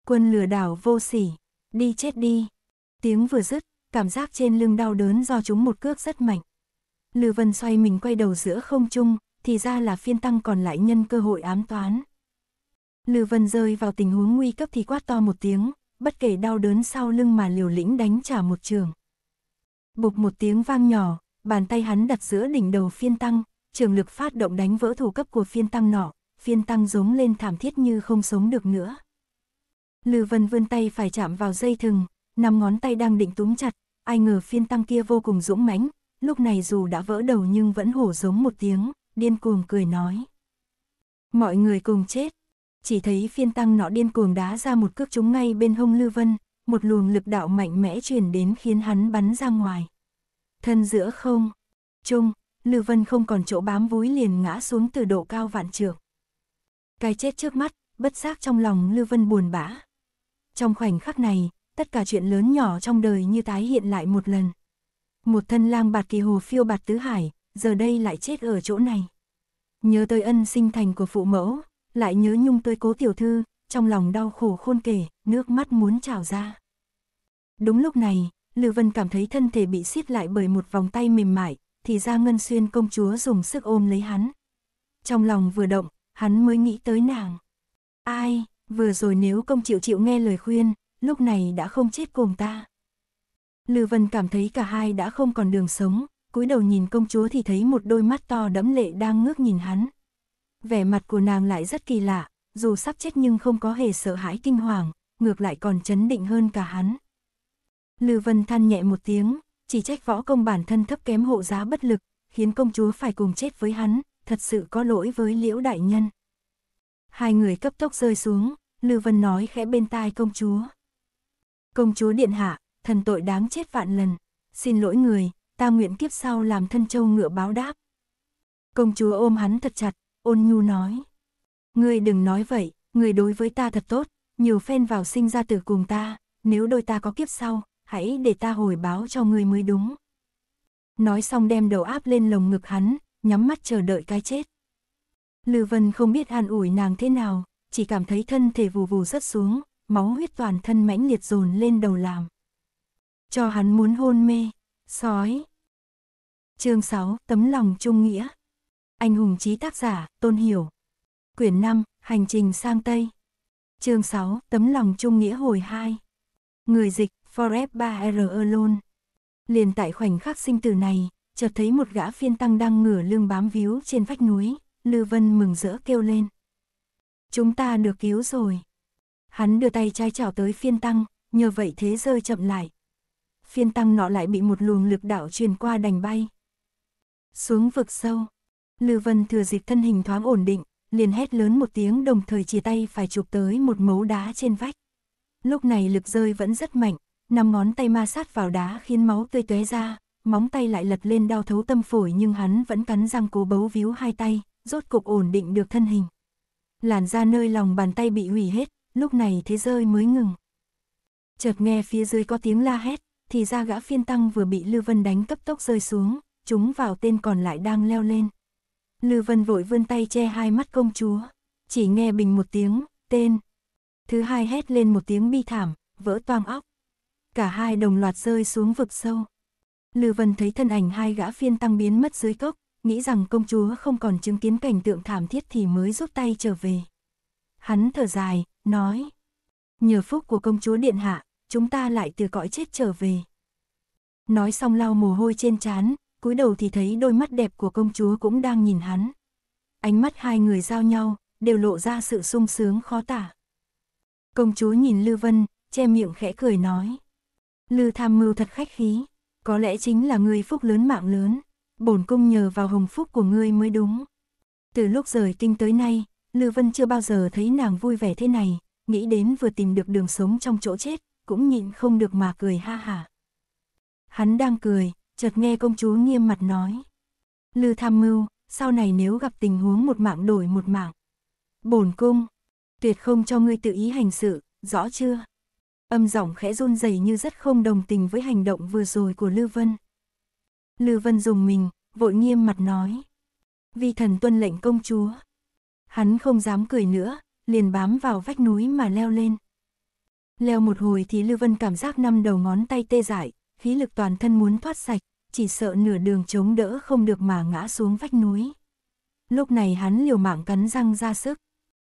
A: Quân lừa đảo vô sỉ, đi chết đi. Tiếng vừa dứt, cảm giác trên lưng đau đớn do chúng một cước rất mạnh. Lưu Vân xoay mình quay đầu giữa không trung, thì ra là phiên tăng còn lại nhân cơ hội ám toán. Lưu Vân rơi vào tình huống nguy cấp thì quát to một tiếng, bất kể đau đớn sau lưng mà liều lĩnh đánh trả một trường. Bục một tiếng vang nhỏ, bàn tay hắn đặt giữa đỉnh đầu phiên tăng, trường lực phát động đánh vỡ thủ cấp của phiên tăng nọ, phiên tăng giống lên thảm thiết như không sống được nữa. Lưu Vân vươn tay phải chạm vào dây thừng, năm ngón tay đang định túm chặt, ai ngờ phiên tăng kia vô cùng dũng mãnh, lúc này dù đã vỡ đầu nhưng vẫn hổ giống một tiếng, điên cuồng cười nói. Mọi người cùng chết, chỉ thấy phiên tăng nọ điên cuồng đá ra một cước trúng ngay bên hông lưu Vân, một luồng lực đạo mạnh mẽ truyền đến khiến hắn bắn ra ngoài. Thân giữa không, trung, lưu Vân không còn chỗ bám vúi liền ngã xuống từ độ cao vạn trượng. Cái chết trước mắt, bất giác trong lòng lưu Vân buồn bã. Trong khoảnh khắc này, tất cả chuyện lớn nhỏ trong đời như tái hiện lại một lần. Một thân lang bạt kỳ hồ phiêu bạt tứ hải, giờ đây lại chết ở chỗ này. Nhớ tới ân sinh thành của phụ mẫu, lại nhớ nhung tới cố tiểu thư, trong lòng đau khổ khôn kể, nước mắt muốn trào ra. Đúng lúc này, Lư Vân cảm thấy thân thể bị xiết lại bởi một vòng tay mềm mại, thì ra Ngân Xuyên công chúa dùng sức ôm lấy hắn. Trong lòng vừa động, hắn mới nghĩ tới nàng. Ai, vừa rồi nếu công chịu chịu nghe lời khuyên, lúc này đã không chết cùng ta. Lư Vân cảm thấy cả hai đã không còn đường sống, cúi đầu nhìn công chúa thì thấy một đôi mắt to đẫm lệ đang ngước nhìn hắn vẻ mặt của nàng lại rất kỳ lạ, dù sắp chết nhưng không có hề sợ hãi kinh hoàng, ngược lại còn chấn định hơn cả hắn. Lư Vân than nhẹ một tiếng, chỉ trách võ công bản thân thấp kém hộ giá bất lực, khiến công chúa phải cùng chết với hắn, thật sự có lỗi với liễu đại nhân. Hai người cấp tốc rơi xuống, Lư Vân nói khẽ bên tai công chúa. Công chúa điện hạ, thần tội đáng chết vạn lần, xin lỗi người, ta nguyện kiếp sau làm thân châu ngựa báo đáp. Công chúa ôm hắn thật chặt, ôn nhu nói. Ngươi đừng nói vậy, ngươi đối với ta thật tốt, nhiều phen vào sinh ra tử cùng ta, nếu đôi ta có kiếp sau, hãy để ta hồi báo cho ngươi mới đúng. Nói xong đem đầu áp lên lồng ngực hắn, nhắm mắt chờ đợi cái chết. Lư Vân không biết an ủi nàng thế nào, chỉ cảm thấy thân thể vù vù rớt xuống, máu huyết toàn thân mãnh liệt dồn lên đầu làm. Cho hắn muốn hôn mê, sói. Chương 6, tấm lòng trung nghĩa. Anh hùng trí tác giả, Tôn Hiểu. Quyển 5, Hành trình sang Tây. Chương 6, Tấm lòng trung nghĩa hồi 2. Người dịch, Foreb 3 Alone. Liền tại khoảnh khắc sinh tử này, chợt thấy một gã phiên tăng đang ngửa lưng bám víu trên vách núi, Lư Vân mừng rỡ kêu lên. Chúng ta được cứu rồi. Hắn đưa tay trái chảo tới phiên tăng, nhờ vậy thế rơi chậm lại. Phiên tăng nọ lại bị một luồng lực đạo truyền qua đành bay. Xuống vực sâu, Lưu Vân thừa dịp thân hình thoáng ổn định, liền hét lớn một tiếng đồng thời chia tay phải chụp tới một mấu đá trên vách. Lúc này lực rơi vẫn rất mạnh, năm ngón tay ma sát vào đá khiến máu tươi tóe ra, móng tay lại lật lên đau thấu tâm phổi nhưng hắn vẫn cắn răng cố bấu víu hai tay, rốt cục ổn định được thân hình. Làn da nơi lòng bàn tay bị hủy hết, lúc này thế rơi mới ngừng. Chợt nghe phía dưới có tiếng la hét, thì ra gã phiên tăng vừa bị Lưu Vân đánh cấp tốc rơi xuống, chúng vào tên còn lại đang leo lên. Lư Vân vội vươn tay che hai mắt công chúa, chỉ nghe bình một tiếng, tên. Thứ hai hét lên một tiếng bi thảm, vỡ toang óc. Cả hai đồng loạt rơi xuống vực sâu. Lư Vân thấy thân ảnh hai gã phiên tăng biến mất dưới cốc, nghĩ rằng công chúa không còn chứng kiến cảnh tượng thảm thiết thì mới rút tay trở về. Hắn thở dài, nói. Nhờ phúc của công chúa điện hạ, chúng ta lại từ cõi chết trở về. Nói xong lau mồ hôi trên trán, cúi đầu thì thấy đôi mắt đẹp của công chúa cũng đang nhìn hắn. Ánh mắt hai người giao nhau, đều lộ ra sự sung sướng khó tả. Công chúa nhìn Lư Vân, che miệng khẽ cười nói. Lư tham mưu thật khách khí, có lẽ chính là người phúc lớn mạng lớn, bổn cung nhờ vào hồng phúc của ngươi mới đúng. Từ lúc rời kinh tới nay, Lư Vân chưa bao giờ thấy nàng vui vẻ thế này, nghĩ đến vừa tìm được đường sống trong chỗ chết, cũng nhịn không được mà cười ha hả. Hắn đang cười, chợt nghe công chúa nghiêm mặt nói. Lư tham mưu, sau này nếu gặp tình huống một mạng đổi một mạng. Bổn cung, tuyệt không cho ngươi tự ý hành sự, rõ chưa? Âm giọng khẽ run rẩy như rất không đồng tình với hành động vừa rồi của Lư Vân. Lư Vân dùng mình, vội nghiêm mặt nói. Vi thần tuân lệnh công chúa. Hắn không dám cười nữa, liền bám vào vách núi mà leo lên. Leo một hồi thì Lư Vân cảm giác năm đầu ngón tay tê dại, khí lực toàn thân muốn thoát sạch, chỉ sợ nửa đường chống đỡ không được mà ngã xuống vách núi. Lúc này hắn liều mạng cắn răng ra sức,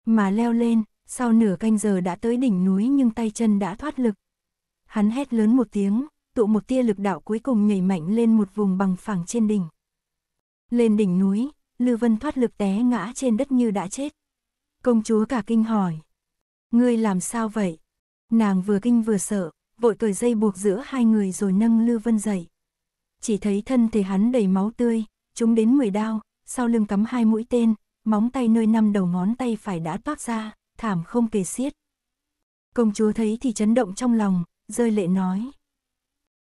A: mà leo lên, sau nửa canh giờ đã tới đỉnh núi nhưng tay chân đã thoát lực. Hắn hét lớn một tiếng, tụ một tia lực đạo cuối cùng nhảy mạnh lên một vùng bằng phẳng trên đỉnh. Lên đỉnh núi, lưu Vân thoát lực té ngã trên đất như đã chết. Công chúa cả kinh hỏi. Ngươi làm sao vậy? Nàng vừa kinh vừa sợ, vội cởi dây buộc giữa hai người rồi nâng lưu Vân dậy chỉ thấy thân thể hắn đầy máu tươi, chúng đến 10 đao, sau lưng cắm hai mũi tên, móng tay nơi năm đầu ngón tay phải đã toát ra, thảm không kề xiết. Công chúa thấy thì chấn động trong lòng, rơi lệ nói.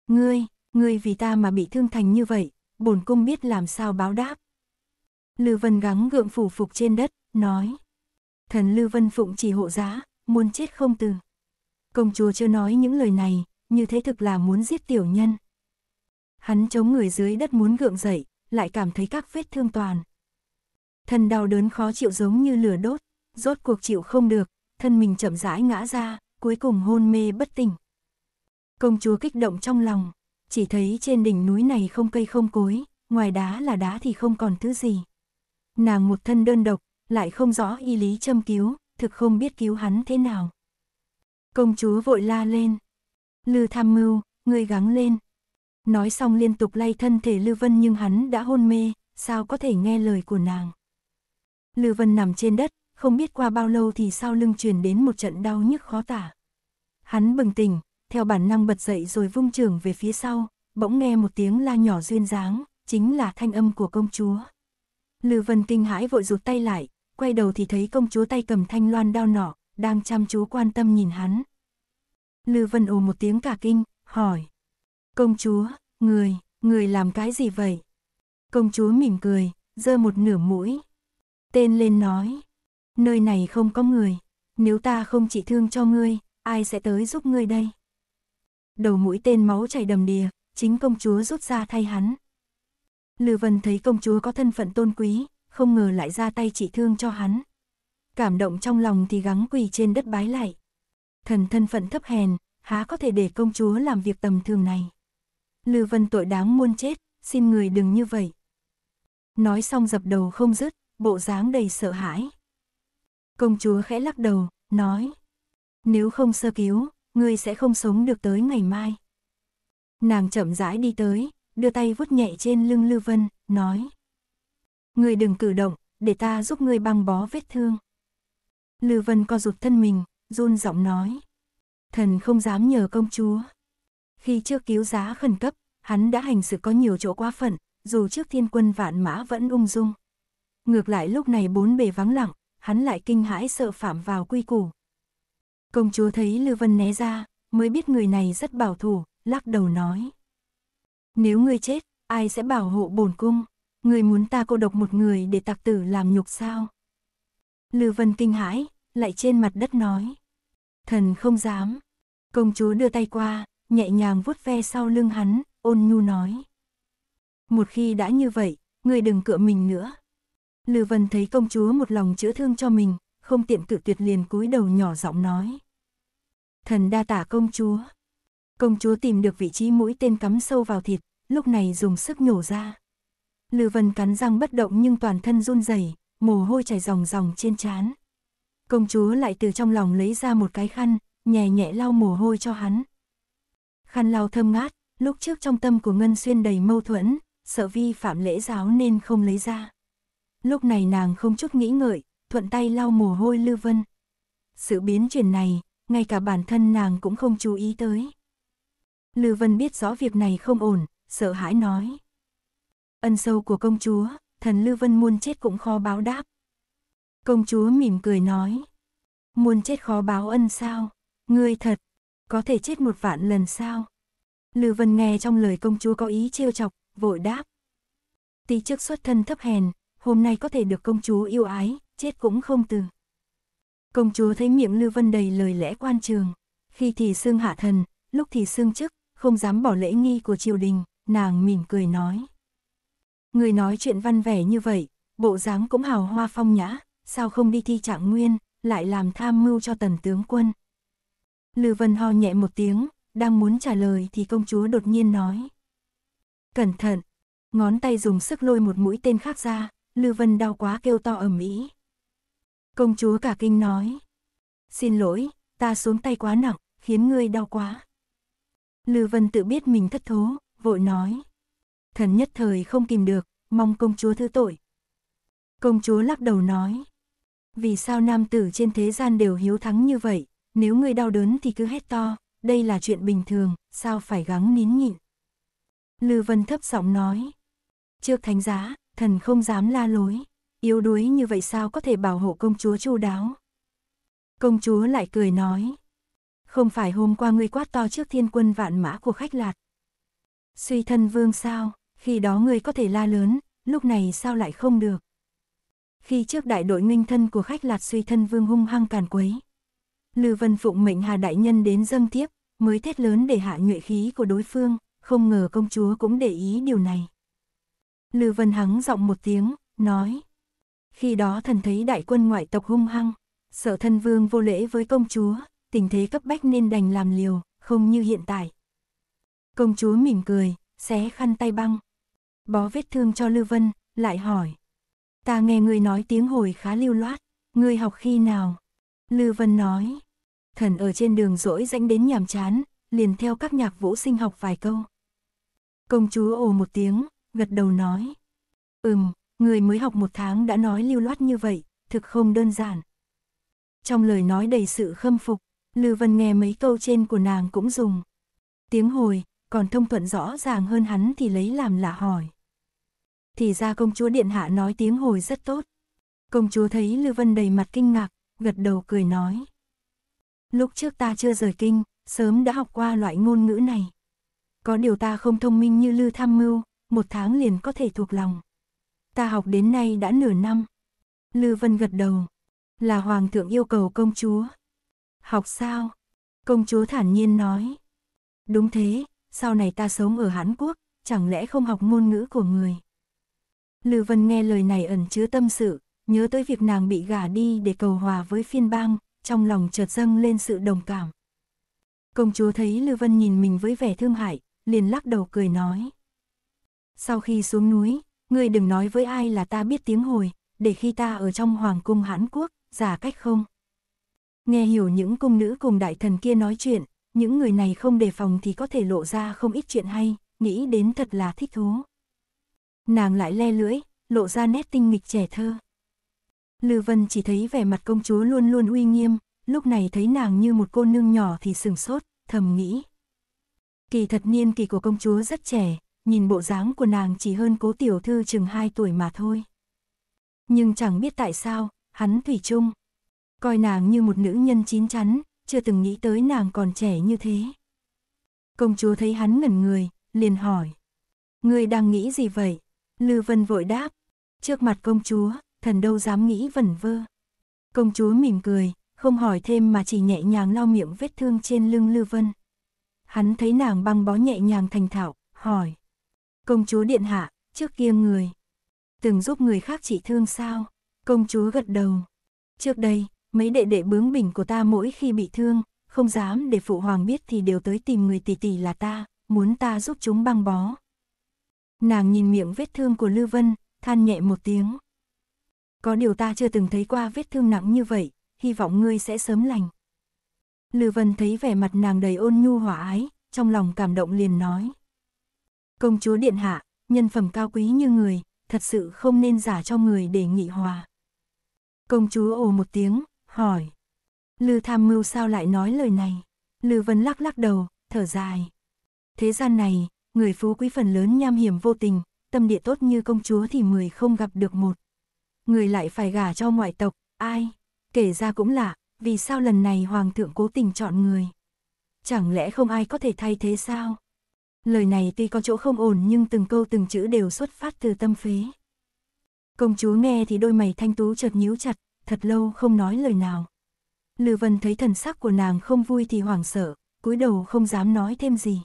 A: Ngươi, ngươi vì ta mà bị thương thành như vậy, bổn cung biết làm sao báo đáp. Lư Vân gắng gượng phủ phục trên đất, nói. Thần Lư Vân phụng chỉ hộ giá, muốn chết không từ. Công chúa chưa nói những lời này, như thế thực là muốn giết tiểu nhân. Hắn chống người dưới đất muốn gượng dậy, lại cảm thấy các vết thương toàn. Thân đau đớn khó chịu giống như lửa đốt, rốt cuộc chịu không được, thân mình chậm rãi ngã ra, cuối cùng hôn mê bất tỉnh. Công chúa kích động trong lòng, chỉ thấy trên đỉnh núi này không cây không cối, ngoài đá là đá thì không còn thứ gì. Nàng một thân đơn độc, lại không rõ y lý châm cứu, thực không biết cứu hắn thế nào. Công chúa vội la lên. Lư tham mưu, ngươi gắng lên, Nói xong liên tục lay thân thể Lưu Vân nhưng hắn đã hôn mê, sao có thể nghe lời của nàng. Lưu Vân nằm trên đất, không biết qua bao lâu thì sau lưng truyền đến một trận đau nhức khó tả. Hắn bừng tỉnh, theo bản năng bật dậy rồi vung trường về phía sau, bỗng nghe một tiếng la nhỏ duyên dáng, chính là thanh âm của công chúa. Lưu Vân kinh hãi vội rụt tay lại, quay đầu thì thấy công chúa tay cầm thanh loan đao nỏ, đang chăm chú quan tâm nhìn hắn. Lưu Vân ồ một tiếng cả kinh, hỏi. Công chúa, người, người làm cái gì vậy? Công chúa mỉm cười, giơ một nửa mũi. Tên lên nói, nơi này không có người, nếu ta không trị thương cho ngươi, ai sẽ tới giúp ngươi đây? Đầu mũi tên máu chảy đầm đìa, chính công chúa rút ra thay hắn. Lư Vân thấy công chúa có thân phận tôn quý, không ngờ lại ra tay trị thương cho hắn. Cảm động trong lòng thì gắng quỳ trên đất bái lại. Thần thân phận thấp hèn, há có thể để công chúa làm việc tầm thường này. Lư Vân tội đáng muôn chết, xin người đừng như vậy. Nói xong dập đầu không dứt, bộ dáng đầy sợ hãi. Công chúa khẽ lắc đầu, nói. Nếu không sơ cứu, ngươi sẽ không sống được tới ngày mai. Nàng chậm rãi đi tới, đưa tay vuốt nhẹ trên lưng Lư Vân, nói. Ngươi đừng cử động, để ta giúp ngươi băng bó vết thương. Lư Vân co rụt thân mình, run giọng nói. Thần không dám nhờ công chúa. Khi trước cứu giá khẩn cấp, hắn đã hành sự có nhiều chỗ quá phận, dù trước thiên quân vạn mã vẫn ung dung. Ngược lại lúc này bốn bề vắng lặng, hắn lại kinh hãi sợ phạm vào quy củ. Công chúa thấy Lư Vân né ra, mới biết người này rất bảo thủ, lắc đầu nói. Nếu ngươi chết, ai sẽ bảo hộ bổn cung? Ngươi muốn ta cô độc một người để tạc tử làm nhục sao? Lư Vân kinh hãi, lại trên mặt đất nói. Thần không dám. Công chúa đưa tay qua, nhẹ nhàng vuốt ve sau lưng hắn, ôn nhu nói. Một khi đã như vậy, người đừng cựa mình nữa. Lư Vân thấy công chúa một lòng chữa thương cho mình, không tiện cự tuyệt liền cúi đầu nhỏ giọng nói. Thần đa tả công chúa. Công chúa tìm được vị trí mũi tên cắm sâu vào thịt, lúc này dùng sức nhổ ra. Lư Vân cắn răng bất động nhưng toàn thân run rẩy, mồ hôi chảy ròng ròng trên trán. Công chúa lại từ trong lòng lấy ra một cái khăn, nhẹ nhẹ lau mồ hôi cho hắn, khăn lau thơm ngát, lúc trước trong tâm của Ngân Xuyên đầy mâu thuẫn, sợ vi phạm lễ giáo nên không lấy ra. Lúc này nàng không chút nghĩ ngợi, thuận tay lau mồ hôi Lưu Vân. Sự biến chuyển này, ngay cả bản thân nàng cũng không chú ý tới. Lưu Vân biết rõ việc này không ổn, sợ hãi nói. Ân sâu của công chúa, thần Lưu Vân muôn chết cũng khó báo đáp. Công chúa mỉm cười nói. Muôn chết khó báo ân sao, ngươi thật, có thể chết một vạn lần sao? Lưu Vân nghe trong lời công chúa có ý trêu chọc, vội đáp. Tí trước xuất thân thấp hèn, hôm nay có thể được công chúa yêu ái, chết cũng không từ. Công chúa thấy miệng Lưu Vân đầy lời lẽ quan trường, khi thì xương hạ thần, lúc thì xương chức, không dám bỏ lễ nghi của triều đình, nàng mỉm cười nói. Người nói chuyện văn vẻ như vậy, bộ dáng cũng hào hoa phong nhã, sao không đi thi trạng nguyên, lại làm tham mưu cho tần tướng quân. Lư Vân ho nhẹ một tiếng, đang muốn trả lời thì công chúa đột nhiên nói. Cẩn thận, ngón tay dùng sức lôi một mũi tên khác ra, Lư Vân đau quá kêu to ầm ĩ. Công chúa cả kinh nói. Xin lỗi, ta xuống tay quá nặng, khiến ngươi đau quá. Lư Vân tự biết mình thất thố, vội nói. Thần nhất thời không kìm được, mong công chúa thứ tội. Công chúa lắc đầu nói. Vì sao nam tử trên thế gian đều hiếu thắng như vậy, nếu ngươi đau đớn thì cứ hét to, đây là chuyện bình thường, sao phải gắng nín nhịn. Lư Vân thấp giọng nói. Trước thánh giá, thần không dám la lối. Yếu đuối như vậy sao có thể bảo hộ công chúa chu đáo. Công chúa lại cười nói. Không phải hôm qua ngươi quát to trước thiên quân vạn mã của khách lạt. Suy thân vương sao, khi đó ngươi có thể la lớn, lúc này sao lại không được. Khi trước đại đội nghinh thân của khách lạt suy thân vương hung hăng càn quấy, Lư Vân phụng mệnh Hà Đại Nhân đến dâng tiếp, mới thét lớn để hạ nhuệ khí của đối phương, không ngờ công chúa cũng để ý điều này. Lư Vân hắng giọng một tiếng, nói. Khi đó thần thấy đại quân ngoại tộc hung hăng, sợ thân vương vô lễ với công chúa, tình thế cấp bách nên đành làm liều, không như hiện tại. Công chúa mỉm cười, xé khăn tay băng. Bó vết thương cho Lư Vân, lại hỏi. Ta nghe người nói tiếng hồi khá lưu loát, người học khi nào? Lư Vân nói, thần ở trên đường rỗi rãnh đến nhàm chán, liền theo các nhạc vũ sinh học vài câu. Công chúa ồ một tiếng, gật đầu nói. Ừm, người mới học một tháng đã nói lưu loát như vậy, thực không đơn giản. Trong lời nói đầy sự khâm phục, lưu Vân nghe mấy câu trên của nàng cũng dùng. Tiếng hồi, còn thông thuận rõ ràng hơn hắn thì lấy làm lạ hỏi. Thì ra công chúa Điện Hạ nói tiếng hồi rất tốt. Công chúa thấy lưu Vân đầy mặt kinh ngạc, gật đầu cười nói. Lúc trước ta chưa rời kinh, sớm đã học qua loại ngôn ngữ này. Có điều ta không thông minh như Lư Tham Mưu, một tháng liền có thể thuộc lòng. Ta học đến nay đã nửa năm. Lư Vân gật đầu. Là Hoàng thượng yêu cầu công chúa. Học sao? Công chúa thản nhiên nói. Đúng thế, sau này ta sống ở Hán Quốc, chẳng lẽ không học ngôn ngữ của người. Lư Vân nghe lời này ẩn chứa tâm sự, nhớ tới việc nàng bị gả đi để cầu hòa với phiên bang, trong lòng chợt dâng lên sự đồng cảm. Công chúa thấy Lưu Vân nhìn mình với vẻ thương hại, liền lắc đầu cười nói. Sau khi xuống núi, ngươi đừng nói với ai là ta biết tiếng hồi, để khi ta ở trong hoàng cung Hán Quốc, giả cách không. Nghe hiểu những cung nữ cùng đại thần kia nói chuyện, những người này không đề phòng thì có thể lộ ra không ít chuyện hay, nghĩ đến thật là thích thú. Nàng lại le lưỡi, lộ ra nét tinh nghịch trẻ thơ. Lư Vân chỉ thấy vẻ mặt công chúa luôn luôn uy nghiêm, lúc này thấy nàng như một cô nương nhỏ thì sừng sốt, thầm nghĩ. Kỳ thật niên kỳ của công chúa rất trẻ, nhìn bộ dáng của nàng chỉ hơn cố tiểu thư chừng 2 tuổi mà thôi. Nhưng chẳng biết tại sao, hắn thủy chung. Coi nàng như một nữ nhân chín chắn, chưa từng nghĩ tới nàng còn trẻ như thế. Công chúa thấy hắn ngẩn người, liền hỏi. người đang nghĩ gì vậy? Lư Vân vội đáp. Trước mặt công chúa, thần đâu dám nghĩ vẩn vơ. Công chúa mỉm cười, không hỏi thêm mà chỉ nhẹ nhàng lau miệng vết thương trên lưng lưu Vân. Hắn thấy nàng băng bó nhẹ nhàng thành thạo, hỏi. Công chúa điện hạ, trước kia người. Từng giúp người khác trị thương sao? Công chúa gật đầu. Trước đây, mấy đệ đệ bướng bỉnh của ta mỗi khi bị thương, không dám để phụ hoàng biết thì đều tới tìm người tỷ tỷ là ta, muốn ta giúp chúng băng bó. Nàng nhìn miệng vết thương của lưu Vân, than nhẹ một tiếng. Có điều ta chưa từng thấy qua vết thương nặng như vậy, hy vọng ngươi sẽ sớm lành. Lư Vân thấy vẻ mặt nàng đầy ôn nhu hòa ái, trong lòng cảm động liền nói. Công chúa Điện Hạ, nhân phẩm cao quý như người, thật sự không nên giả cho người để nghị hòa. Công chúa ồ một tiếng, hỏi. Lư tham mưu sao lại nói lời này? Lư Vân lắc lắc đầu, thở dài. Thế gian này, người phú quý phần lớn nham hiểm vô tình, tâm địa tốt như công chúa thì mười không gặp được một người lại phải gả cho ngoại tộc, ai? Kể ra cũng lạ, vì sao lần này hoàng thượng cố tình chọn người? Chẳng lẽ không ai có thể thay thế sao? Lời này tuy có chỗ không ổn nhưng từng câu từng chữ đều xuất phát từ tâm phế. Công chúa nghe thì đôi mày thanh tú chợt nhíu chặt, thật lâu không nói lời nào. Lư Vân thấy thần sắc của nàng không vui thì hoảng sợ, cúi đầu không dám nói thêm gì.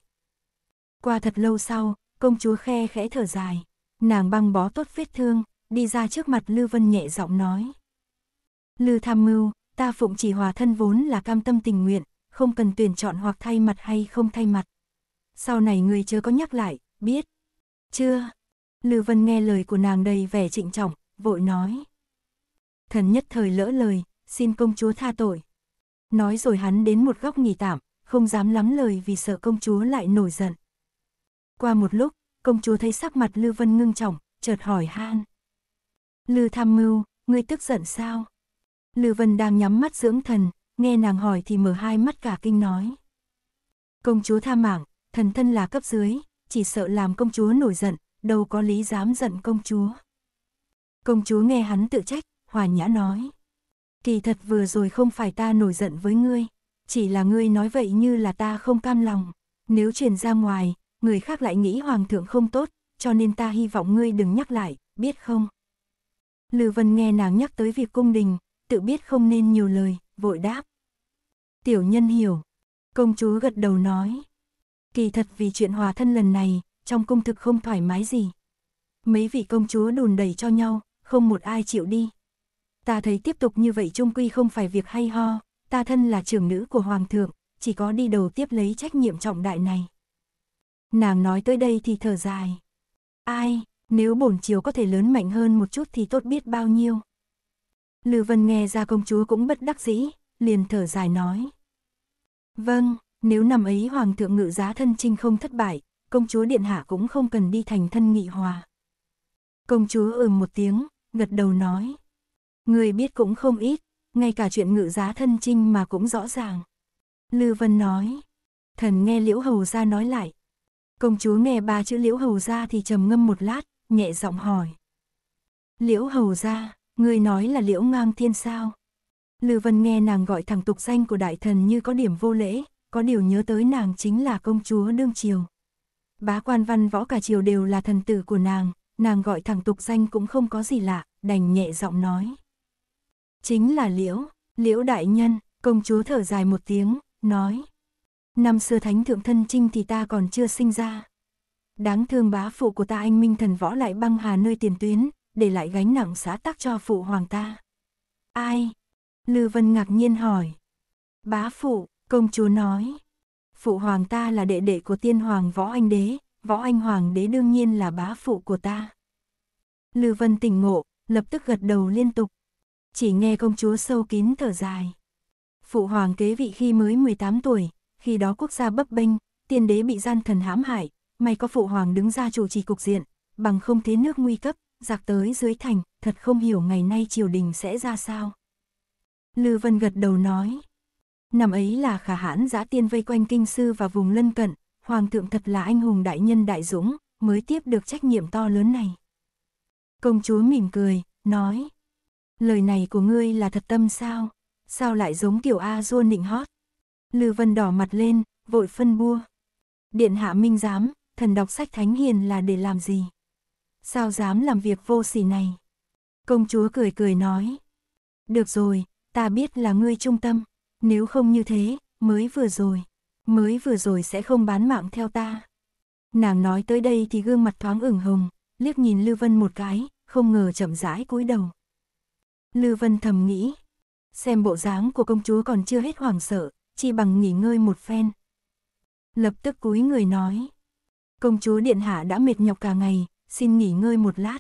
A: Qua thật lâu sau, công chúa khe khẽ thở dài, nàng băng bó tốt vết thương, đi ra trước mặt Lư Vân nhẹ giọng nói. Lư tham mưu, ta phụng chỉ hòa thân vốn là cam tâm tình nguyện, không cần tuyển chọn hoặc thay mặt hay không thay mặt. Sau này người chưa có nhắc lại, biết. Chưa. Lư Vân nghe lời của nàng đầy vẻ trịnh trọng, vội nói. Thần nhất thời lỡ lời, xin công chúa tha tội. Nói rồi hắn đến một góc nghỉ tạm, không dám lắm lời vì sợ công chúa lại nổi giận. Qua một lúc, công chúa thấy sắc mặt Lư Vân ngưng trọng, chợt hỏi han. Lư tham mưu, ngươi tức giận sao? Lư Vân đang nhắm mắt dưỡng thần, nghe nàng hỏi thì mở hai mắt cả kinh nói. Công chúa tha mạng, thần thân là cấp dưới, chỉ sợ làm công chúa nổi giận, đâu có lý dám giận công chúa. Công chúa nghe hắn tự trách, hòa nhã nói. Kỳ thật vừa rồi không phải ta nổi giận với ngươi, chỉ là ngươi nói vậy như là ta không cam lòng. Nếu truyền ra ngoài, người khác lại nghĩ hoàng thượng không tốt, cho nên ta hy vọng ngươi đừng nhắc lại, biết không? Lư Vân nghe nàng nhắc tới việc cung đình, tự biết không nên nhiều lời, vội đáp. Tiểu nhân hiểu. Công chúa gật đầu nói. Kỳ thật vì chuyện hòa thân lần này, trong cung thực không thoải mái gì. Mấy vị công chúa đùn đẩy cho nhau, không một ai chịu đi. Ta thấy tiếp tục như vậy trung quy không phải việc hay ho, ta thân là trưởng nữ của hoàng thượng, chỉ có đi đầu tiếp lấy trách nhiệm trọng đại này. Nàng nói tới đây thì thở dài. Ai, nếu bổn chiếu có thể lớn mạnh hơn một chút thì tốt biết bao nhiêu. Lư Vân nghe ra công chúa cũng bất đắc dĩ, liền thở dài nói. Vâng, nếu năm ấy hoàng thượng ngự giá thân trinh không thất bại, công chúa điện hạ cũng không cần đi thành thân nghị hòa. Công chúa ừm một tiếng, gật đầu nói. Người biết cũng không ít, ngay cả chuyện ngự giá thân trinh mà cũng rõ ràng. Lư Vân nói. Thần nghe Liễu Hầu ra nói lại. Công chúa nghe ba chữ Liễu Hầu ra thì trầm ngâm một lát, nhẹ giọng hỏi. Liễu hầu ra, người nói là liễu ngang thiên sao? Lư Vân nghe nàng gọi thẳng tục danh của đại thần như có điểm vô lễ, có điều nhớ tới nàng chính là công chúa đương triều. Bá quan văn võ cả triều đều là thần tử của nàng, nàng gọi thẳng tục danh cũng không có gì lạ, đành nhẹ giọng nói. Chính là liễu, liễu đại nhân, công chúa thở dài một tiếng, nói. Năm xưa thánh thượng thân trinh thì ta còn chưa sinh ra. Đáng thương bá phụ của ta anh minh thần võ lại băng hà nơi tiền tuyến, để lại gánh nặng xã tắc cho phụ hoàng ta. Ai? Lư Vân ngạc nhiên hỏi. Bá phụ, công chúa nói. Phụ hoàng ta là đệ đệ của tiên hoàng võ anh đế, võ anh hoàng đế đương nhiên là bá phụ của ta. Lư Vân tỉnh ngộ, lập tức gật đầu liên tục. Chỉ nghe công chúa sâu kín thở dài. Phụ hoàng kế vị khi mới 18 tuổi, khi đó quốc gia bấp bênh, tiên đế bị gian thần hãm hại, may có phụ hoàng đứng ra chủ trì cục diện, bằng không thế nước nguy cấp, giặc tới dưới thành, thật không hiểu ngày nay triều đình sẽ ra sao. Lư Vân gật đầu nói, năm ấy là khả hãn giã tiên vây quanh kinh sư và vùng lân cận, hoàng thượng thật là anh hùng đại nhân đại dũng, mới tiếp được trách nhiệm to lớn này. Công chúa mỉm cười, nói, lời này của ngươi là thật tâm sao, sao lại giống kiểu A dua nịnh hót. Lư Vân đỏ mặt lên, vội phân bua. Điện hạ minh giám, thần đọc sách thánh hiền là để làm gì? Sao dám làm việc vô sỉ này? Công chúa cười cười nói. Được rồi, ta biết là ngươi trung tâm, nếu không như thế, mới vừa rồi, mới vừa rồi sẽ không bán mạng theo ta. Nàng nói tới đây thì gương mặt thoáng ửng hồng, liếc nhìn Lưu Vân một cái, không ngờ chậm rãi cúi đầu. Lưu Vân thầm nghĩ, xem bộ dáng của công chúa còn chưa hết hoảng sợ, chỉ bằng nghỉ ngơi một phen. Lập tức cúi người nói công chúa điện hạ đã mệt nhọc cả ngày, xin nghỉ ngơi một lát.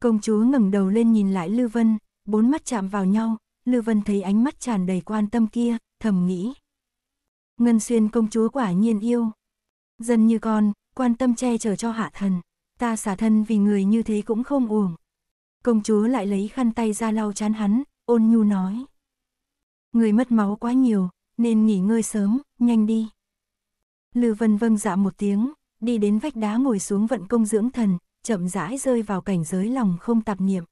A: Công chúa ngẩng đầu lên nhìn lại lưu Vân, bốn mắt chạm vào nhau, lưu Vân thấy ánh mắt tràn đầy quan tâm kia, thầm nghĩ. Ngân xuyên công chúa quả nhiên yêu. Dân như con, quan tâm che chở cho hạ thần, ta xả thân vì người như thế cũng không uổng. Công chúa lại lấy khăn tay ra lau chán hắn, ôn nhu nói. Người mất máu quá nhiều, nên nghỉ ngơi sớm, nhanh đi. lưu Vân vâng dạ một tiếng, đi đến vách đá ngồi xuống vận công dưỡng thần, chậm rãi rơi vào cảnh giới lòng không tạp niệm.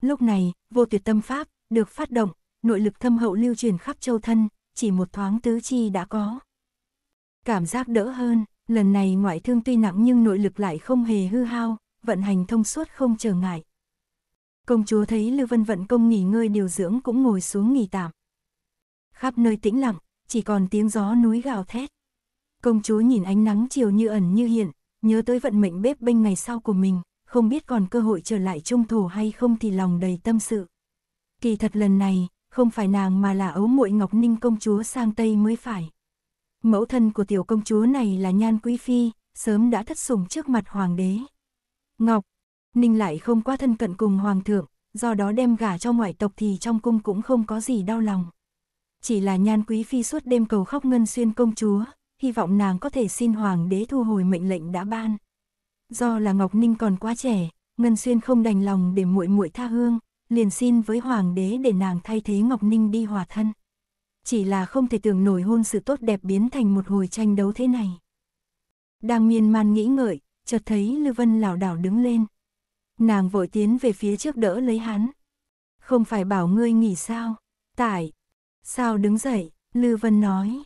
A: Lúc này, vô tuyệt tâm pháp, được phát động, nội lực thâm hậu lưu truyền khắp châu thân, chỉ một thoáng tứ chi đã có. Cảm giác đỡ hơn, lần này ngoại thương tuy nặng nhưng nội lực lại không hề hư hao, vận hành thông suốt không trở ngại. Công chúa thấy Lưu Vân vận công nghỉ ngơi điều dưỡng cũng ngồi xuống nghỉ tạm. Khắp nơi tĩnh lặng, chỉ còn tiếng gió núi gào thét. Công chúa nhìn ánh nắng chiều như ẩn như hiện, nhớ tới vận mệnh bếp bênh ngày sau của mình, không biết còn cơ hội trở lại trung thổ hay không thì lòng đầy tâm sự. Kỳ thật lần này, không phải nàng mà là ấu muội Ngọc Ninh công chúa sang Tây mới phải. Mẫu thân của tiểu công chúa này là Nhan Quý Phi, sớm đã thất sủng trước mặt hoàng đế. Ngọc, Ninh lại không quá thân cận cùng hoàng thượng, do đó đem gả cho ngoại tộc thì trong cung cũng không có gì đau lòng. Chỉ là Nhan Quý Phi suốt đêm cầu khóc ngân xuyên công chúa, hy vọng nàng có thể xin hoàng đế thu hồi mệnh lệnh đã ban. Do là Ngọc Ninh còn quá trẻ, Ngân Xuyên không đành lòng để muội muội tha hương, liền xin với hoàng đế để nàng thay thế Ngọc Ninh đi hòa thân. Chỉ là không thể tưởng nổi hôn sự tốt đẹp biến thành một hồi tranh đấu thế này. Đang miên man nghĩ ngợi, chợt thấy Lư Vân lảo đảo đứng lên. Nàng vội tiến về phía trước đỡ lấy hắn. Không phải bảo ngươi nghỉ sao? tại Sao đứng dậy? Lư Vân nói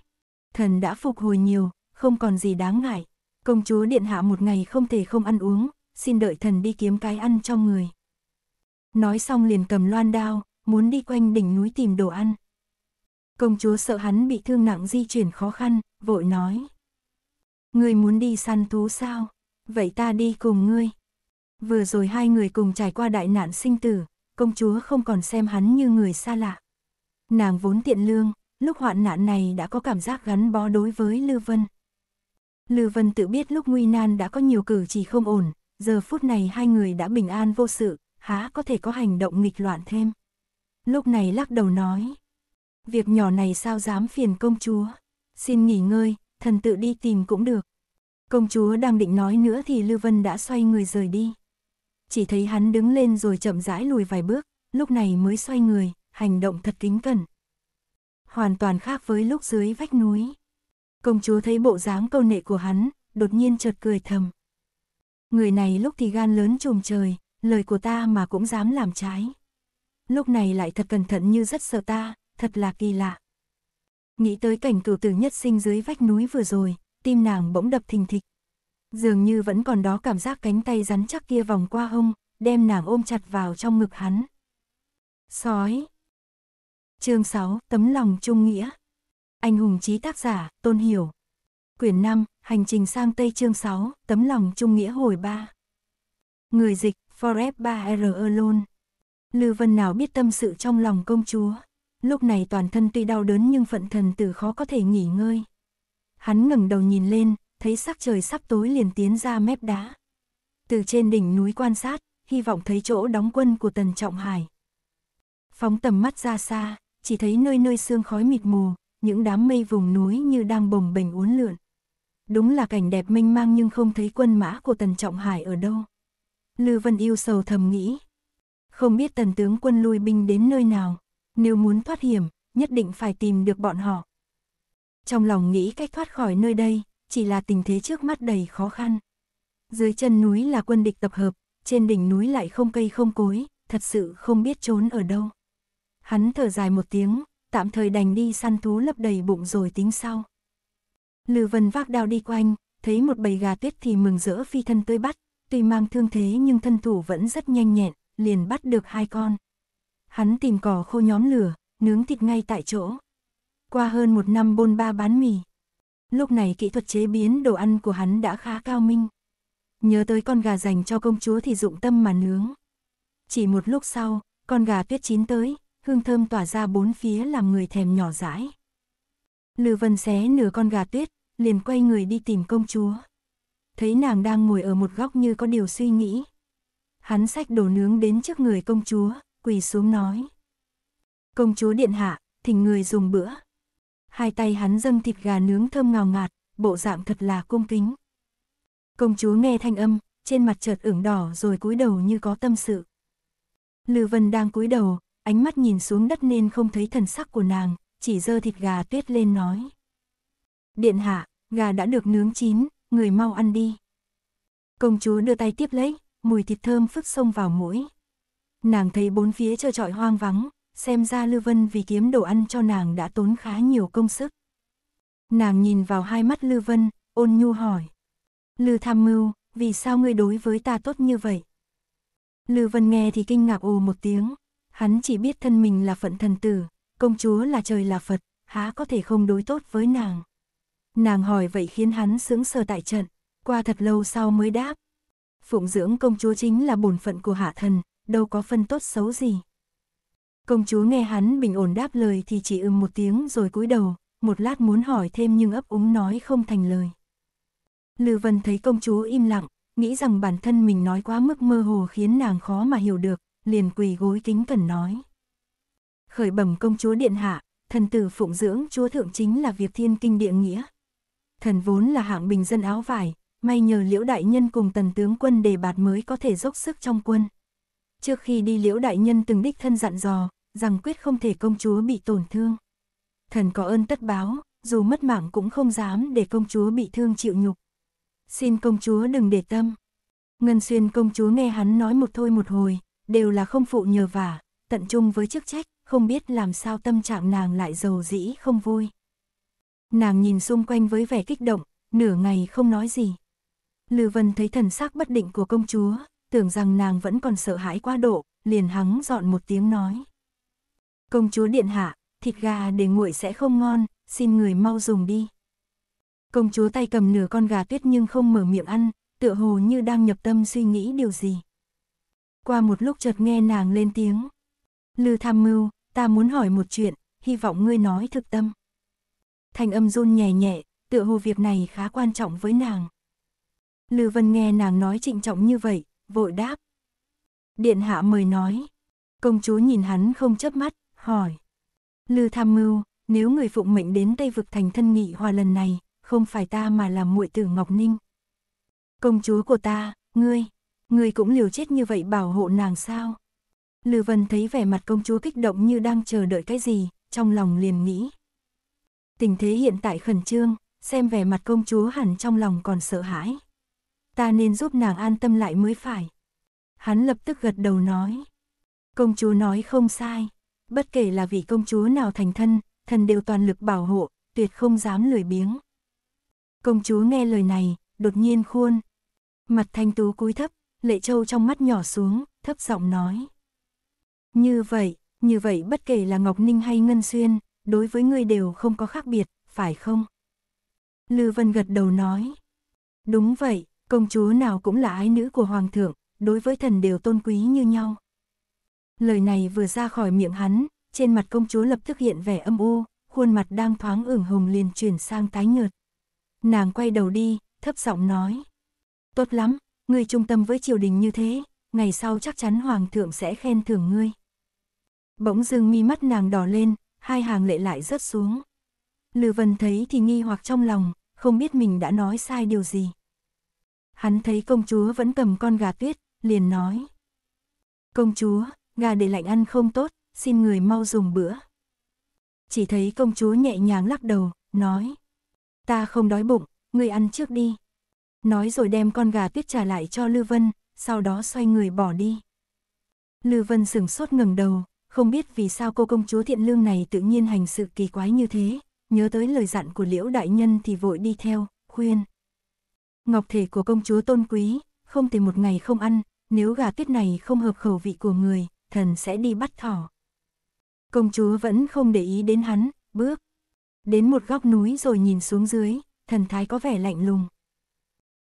A: thần đã phục hồi nhiều, không còn gì đáng ngại. Công chúa điện hạ một ngày không thể không ăn uống, xin đợi thần đi kiếm cái ăn cho người. Nói xong liền cầm loan đao, muốn đi quanh đỉnh núi tìm đồ ăn. Công chúa sợ hắn bị thương nặng di chuyển khó khăn, vội nói. người muốn đi săn thú sao? Vậy ta đi cùng ngươi. Vừa rồi hai người cùng trải qua đại nạn sinh tử, công chúa không còn xem hắn như người xa lạ. Nàng vốn tiện lương, lúc hoạn nạn này đã có cảm giác gắn bó đối với Lư Vân. Lư Vân tự biết lúc nguy nan đã có nhiều cử chỉ không ổn, giờ phút này hai người đã bình an vô sự, há có thể có hành động nghịch loạn thêm. Lúc này lắc đầu nói, việc nhỏ này sao dám phiền công chúa, xin nghỉ ngơi, thần tự đi tìm cũng được. Công chúa đang định nói nữa thì Lư Vân đã xoay người rời đi. Chỉ thấy hắn đứng lên rồi chậm rãi lùi vài bước, lúc này mới xoay người, hành động thật kính cẩn hoàn toàn khác với lúc dưới vách núi. Công chúa thấy bộ dáng câu nệ của hắn, đột nhiên chợt cười thầm. Người này lúc thì gan lớn trùm trời, lời của ta mà cũng dám làm trái. Lúc này lại thật cẩn thận như rất sợ ta, thật là kỳ lạ. Nghĩ tới cảnh cửu tử nhất sinh dưới vách núi vừa rồi, tim nàng bỗng đập thình thịch. Dường như vẫn còn đó cảm giác cánh tay rắn chắc kia vòng qua hông, đem nàng ôm chặt vào trong ngực hắn. Sói, Chương 6, tấm lòng trung nghĩa. Anh hùng trí tác giả, Tôn Hiểu. Quyển 5, hành trình sang Tây chương 6, tấm lòng trung nghĩa hồi 3. Người dịch, Forep 3R Alone. Lư Vân nào biết tâm sự trong lòng công chúa. Lúc này toàn thân tuy đau đớn nhưng phận thần tử khó có thể nghỉ ngơi. Hắn ngẩng đầu nhìn lên, thấy sắc trời sắp tối liền tiến ra mép đá. Từ trên đỉnh núi quan sát, hy vọng thấy chỗ đóng quân của Tần Trọng Hải. Phóng tầm mắt ra xa, chỉ thấy nơi nơi sương khói mịt mù, những đám mây vùng núi như đang bồng bềnh uốn lượn. Đúng là cảnh đẹp mênh mang nhưng không thấy quân mã của Tần Trọng Hải ở đâu. Lư Vân yêu sầu thầm nghĩ. Không biết Tần tướng quân lui binh đến nơi nào, nếu muốn thoát hiểm, nhất định phải tìm được bọn họ. Trong lòng nghĩ cách thoát khỏi nơi đây, chỉ là tình thế trước mắt đầy khó khăn. Dưới chân núi là quân địch tập hợp, trên đỉnh núi lại không cây không cối, thật sự không biết trốn ở đâu. Hắn thở dài một tiếng, tạm thời đành đi săn thú lấp đầy bụng rồi tính sau. Lư Vân vác đao đi quanh, thấy một bầy gà tuyết thì mừng rỡ phi thân tươi bắt, tuy mang thương thế nhưng thân thủ vẫn rất nhanh nhẹn, liền bắt được hai con. Hắn tìm cỏ khô nhóm lửa, nướng thịt ngay tại chỗ. Qua hơn một năm bôn ba bán mì. Lúc này kỹ thuật chế biến đồ ăn của hắn đã khá cao minh. Nhớ tới con gà dành cho công chúa thì dụng tâm mà nướng. Chỉ một lúc sau, con gà tuyết chín tới, hương thơm tỏa ra bốn phía làm người thèm nhỏ dãi. Lư Vân xé nửa con gà tuyết, liền quay người đi tìm công chúa. Thấy nàng đang ngồi ở một góc như có điều suy nghĩ. Hắn xách đồ nướng đến trước người công chúa, quỳ xuống nói. Công chúa điện hạ, thỉnh người dùng bữa. Hai tay hắn dâng thịt gà nướng thơm ngào ngạt, bộ dạng thật là cung kính. Công chúa nghe thanh âm, trên mặt chợt ửng đỏ rồi cúi đầu như có tâm sự. Lư Vân đang cúi đầu, ánh mắt nhìn xuống đất nên không thấy thần sắc của nàng, chỉ dơ thịt gà tuyết lên nói. Điện hạ, gà đã được nướng chín, người mau ăn đi. Công chúa đưa tay tiếp lấy, mùi thịt thơm phức xông vào mũi. Nàng thấy bốn phía trơ trọi hoang vắng, xem ra Lưu Vân vì kiếm đồ ăn cho nàng đã tốn khá nhiều công sức. Nàng nhìn vào hai mắt Lưu Vân, ôn nhu hỏi. Lưu tham mưu, vì sao ngươi đối với ta tốt như vậy? Lưu Vân nghe thì kinh ngạc ồ một tiếng, Hắn chỉ biết thân mình là phận thần tử, công chúa là trời là Phật, há có thể không đối tốt với nàng. Nàng hỏi vậy khiến hắn sững sờ tại trận, qua thật lâu sau mới đáp. Phụng dưỡng công chúa chính là bổn phận của hạ thần, đâu có phân tốt xấu gì. Công chúa nghe hắn bình ổn đáp lời thì chỉ ừm một tiếng rồi cúi đầu, một lát muốn hỏi thêm nhưng ấp úng nói không thành lời. Lư Vân thấy công chúa im lặng, nghĩ rằng bản thân mình nói quá mức mơ hồ khiến nàng khó mà hiểu được, liền quỳ gối kính cần nói. Khởi bẩm công chúa điện hạ, thần tử phụng dưỡng chúa thượng chính là việc thiên kinh địa nghĩa. Thần vốn là hạng bình dân áo vải, may nhờ liễu đại nhân cùng tần tướng quân đề bạt mới có thể dốc sức trong quân. Trước khi đi liễu đại nhân từng đích thân dặn dò, rằng quyết không thể công chúa bị tổn thương. Thần có ơn tất báo, dù mất mạng cũng không dám để công chúa bị thương chịu nhục. Xin công chúa đừng để tâm. Ngân xuyên công chúa nghe hắn nói một thôi một hồi, đều là không phụ nhờ vả, tận trung với chức trách, không biết làm sao tâm trạng nàng lại giàu dĩ không vui. Nàng nhìn xung quanh với vẻ kích động, nửa ngày không nói gì. Lư Vân thấy thần sắc bất định của công chúa, tưởng rằng nàng vẫn còn sợ hãi quá độ, liền hắng dọn một tiếng nói. Công chúa điện hạ, thịt gà để nguội sẽ không ngon, xin người mau dùng đi. Công chúa tay cầm nửa con gà tuyết nhưng không mở miệng ăn, tựa hồ như đang nhập tâm suy nghĩ điều gì. Qua một lúc chợt nghe nàng lên tiếng. Lư tham mưu, ta muốn hỏi một chuyện, hy vọng ngươi nói thực tâm. Thanh âm run nhẹ nhẹ, tựa hồ việc này khá quan trọng với nàng. Lư Vân nghe nàng nói trịnh trọng như vậy, vội đáp. Điện hạ mời nói. Công chúa nhìn hắn không chớp mắt, hỏi. Lư tham mưu, nếu người phụng mệnh đến Tây Vực thành thân nghị hòa lần này, không phải ta mà là muội tử Ngọc Ninh. Công chúa của ta, ngươi. Người cũng liều chết như vậy bảo hộ nàng sao? Lư Vân thấy vẻ mặt công chúa kích động như đang chờ đợi cái gì, trong lòng liền nghĩ. Tình thế hiện tại khẩn trương, xem vẻ mặt công chúa hẳn trong lòng còn sợ hãi. Ta nên giúp nàng an tâm lại mới phải. Hắn lập tức gật đầu nói. Công chúa nói không sai. Bất kể là vị công chúa nào thành thân, thần đều toàn lực bảo hộ, tuyệt không dám lười biếng. Công chúa nghe lời này, đột nhiên khuôn. Mặt thanh tú cúi thấp, lệ châu trong mắt nhỏ xuống, thấp giọng nói. Như vậy, như vậy bất kể là Ngọc Ninh hay Ngân Xuyên, đối với ngươi đều không có khác biệt, phải không? Lư Vân gật đầu nói. Đúng vậy, công chúa nào cũng là ái nữ của Hoàng thượng, đối với thần đều tôn quý như nhau. Lời này vừa ra khỏi miệng hắn, trên mặt công chúa lập tức hiện vẻ âm u, khuôn mặt đang thoáng ửng hồng liền chuyển sang tái nhợt. Nàng quay đầu đi, thấp giọng nói. Tốt lắm, ngươi trung tâm với triều đình như thế, ngày sau chắc chắn hoàng thượng sẽ khen thưởng ngươi. Bỗng dưng mi mắt nàng đỏ lên, hai hàng lệ lại rớt xuống. Lư Vân thấy thì nghi hoặc trong lòng, không biết mình đã nói sai điều gì. Hắn thấy công chúa vẫn cầm con gà tuyết, liền nói. Công chúa, gà để lạnh ăn không tốt, xin người mau dùng bữa. Chỉ thấy công chúa nhẹ nhàng lắc đầu, nói. Ta không đói bụng, người ăn trước đi nói rồi đem con gà tuyết trả lại cho Lưu Vân, sau đó xoay người bỏ đi. Lưu Vân sửng sốt ngẩng đầu, không biết vì sao cô công chúa thiện lương này tự nhiên hành sự kỳ quái như thế, nhớ tới lời dặn của Liễu Đại Nhân thì vội đi theo, khuyên. Ngọc thể của công chúa tôn quý, không thể một ngày không ăn, nếu gà tuyết này không hợp khẩu vị của người, thần sẽ đi bắt thỏ. Công chúa vẫn không để ý đến hắn, bước. Đến một góc núi rồi nhìn xuống dưới, thần thái có vẻ lạnh lùng.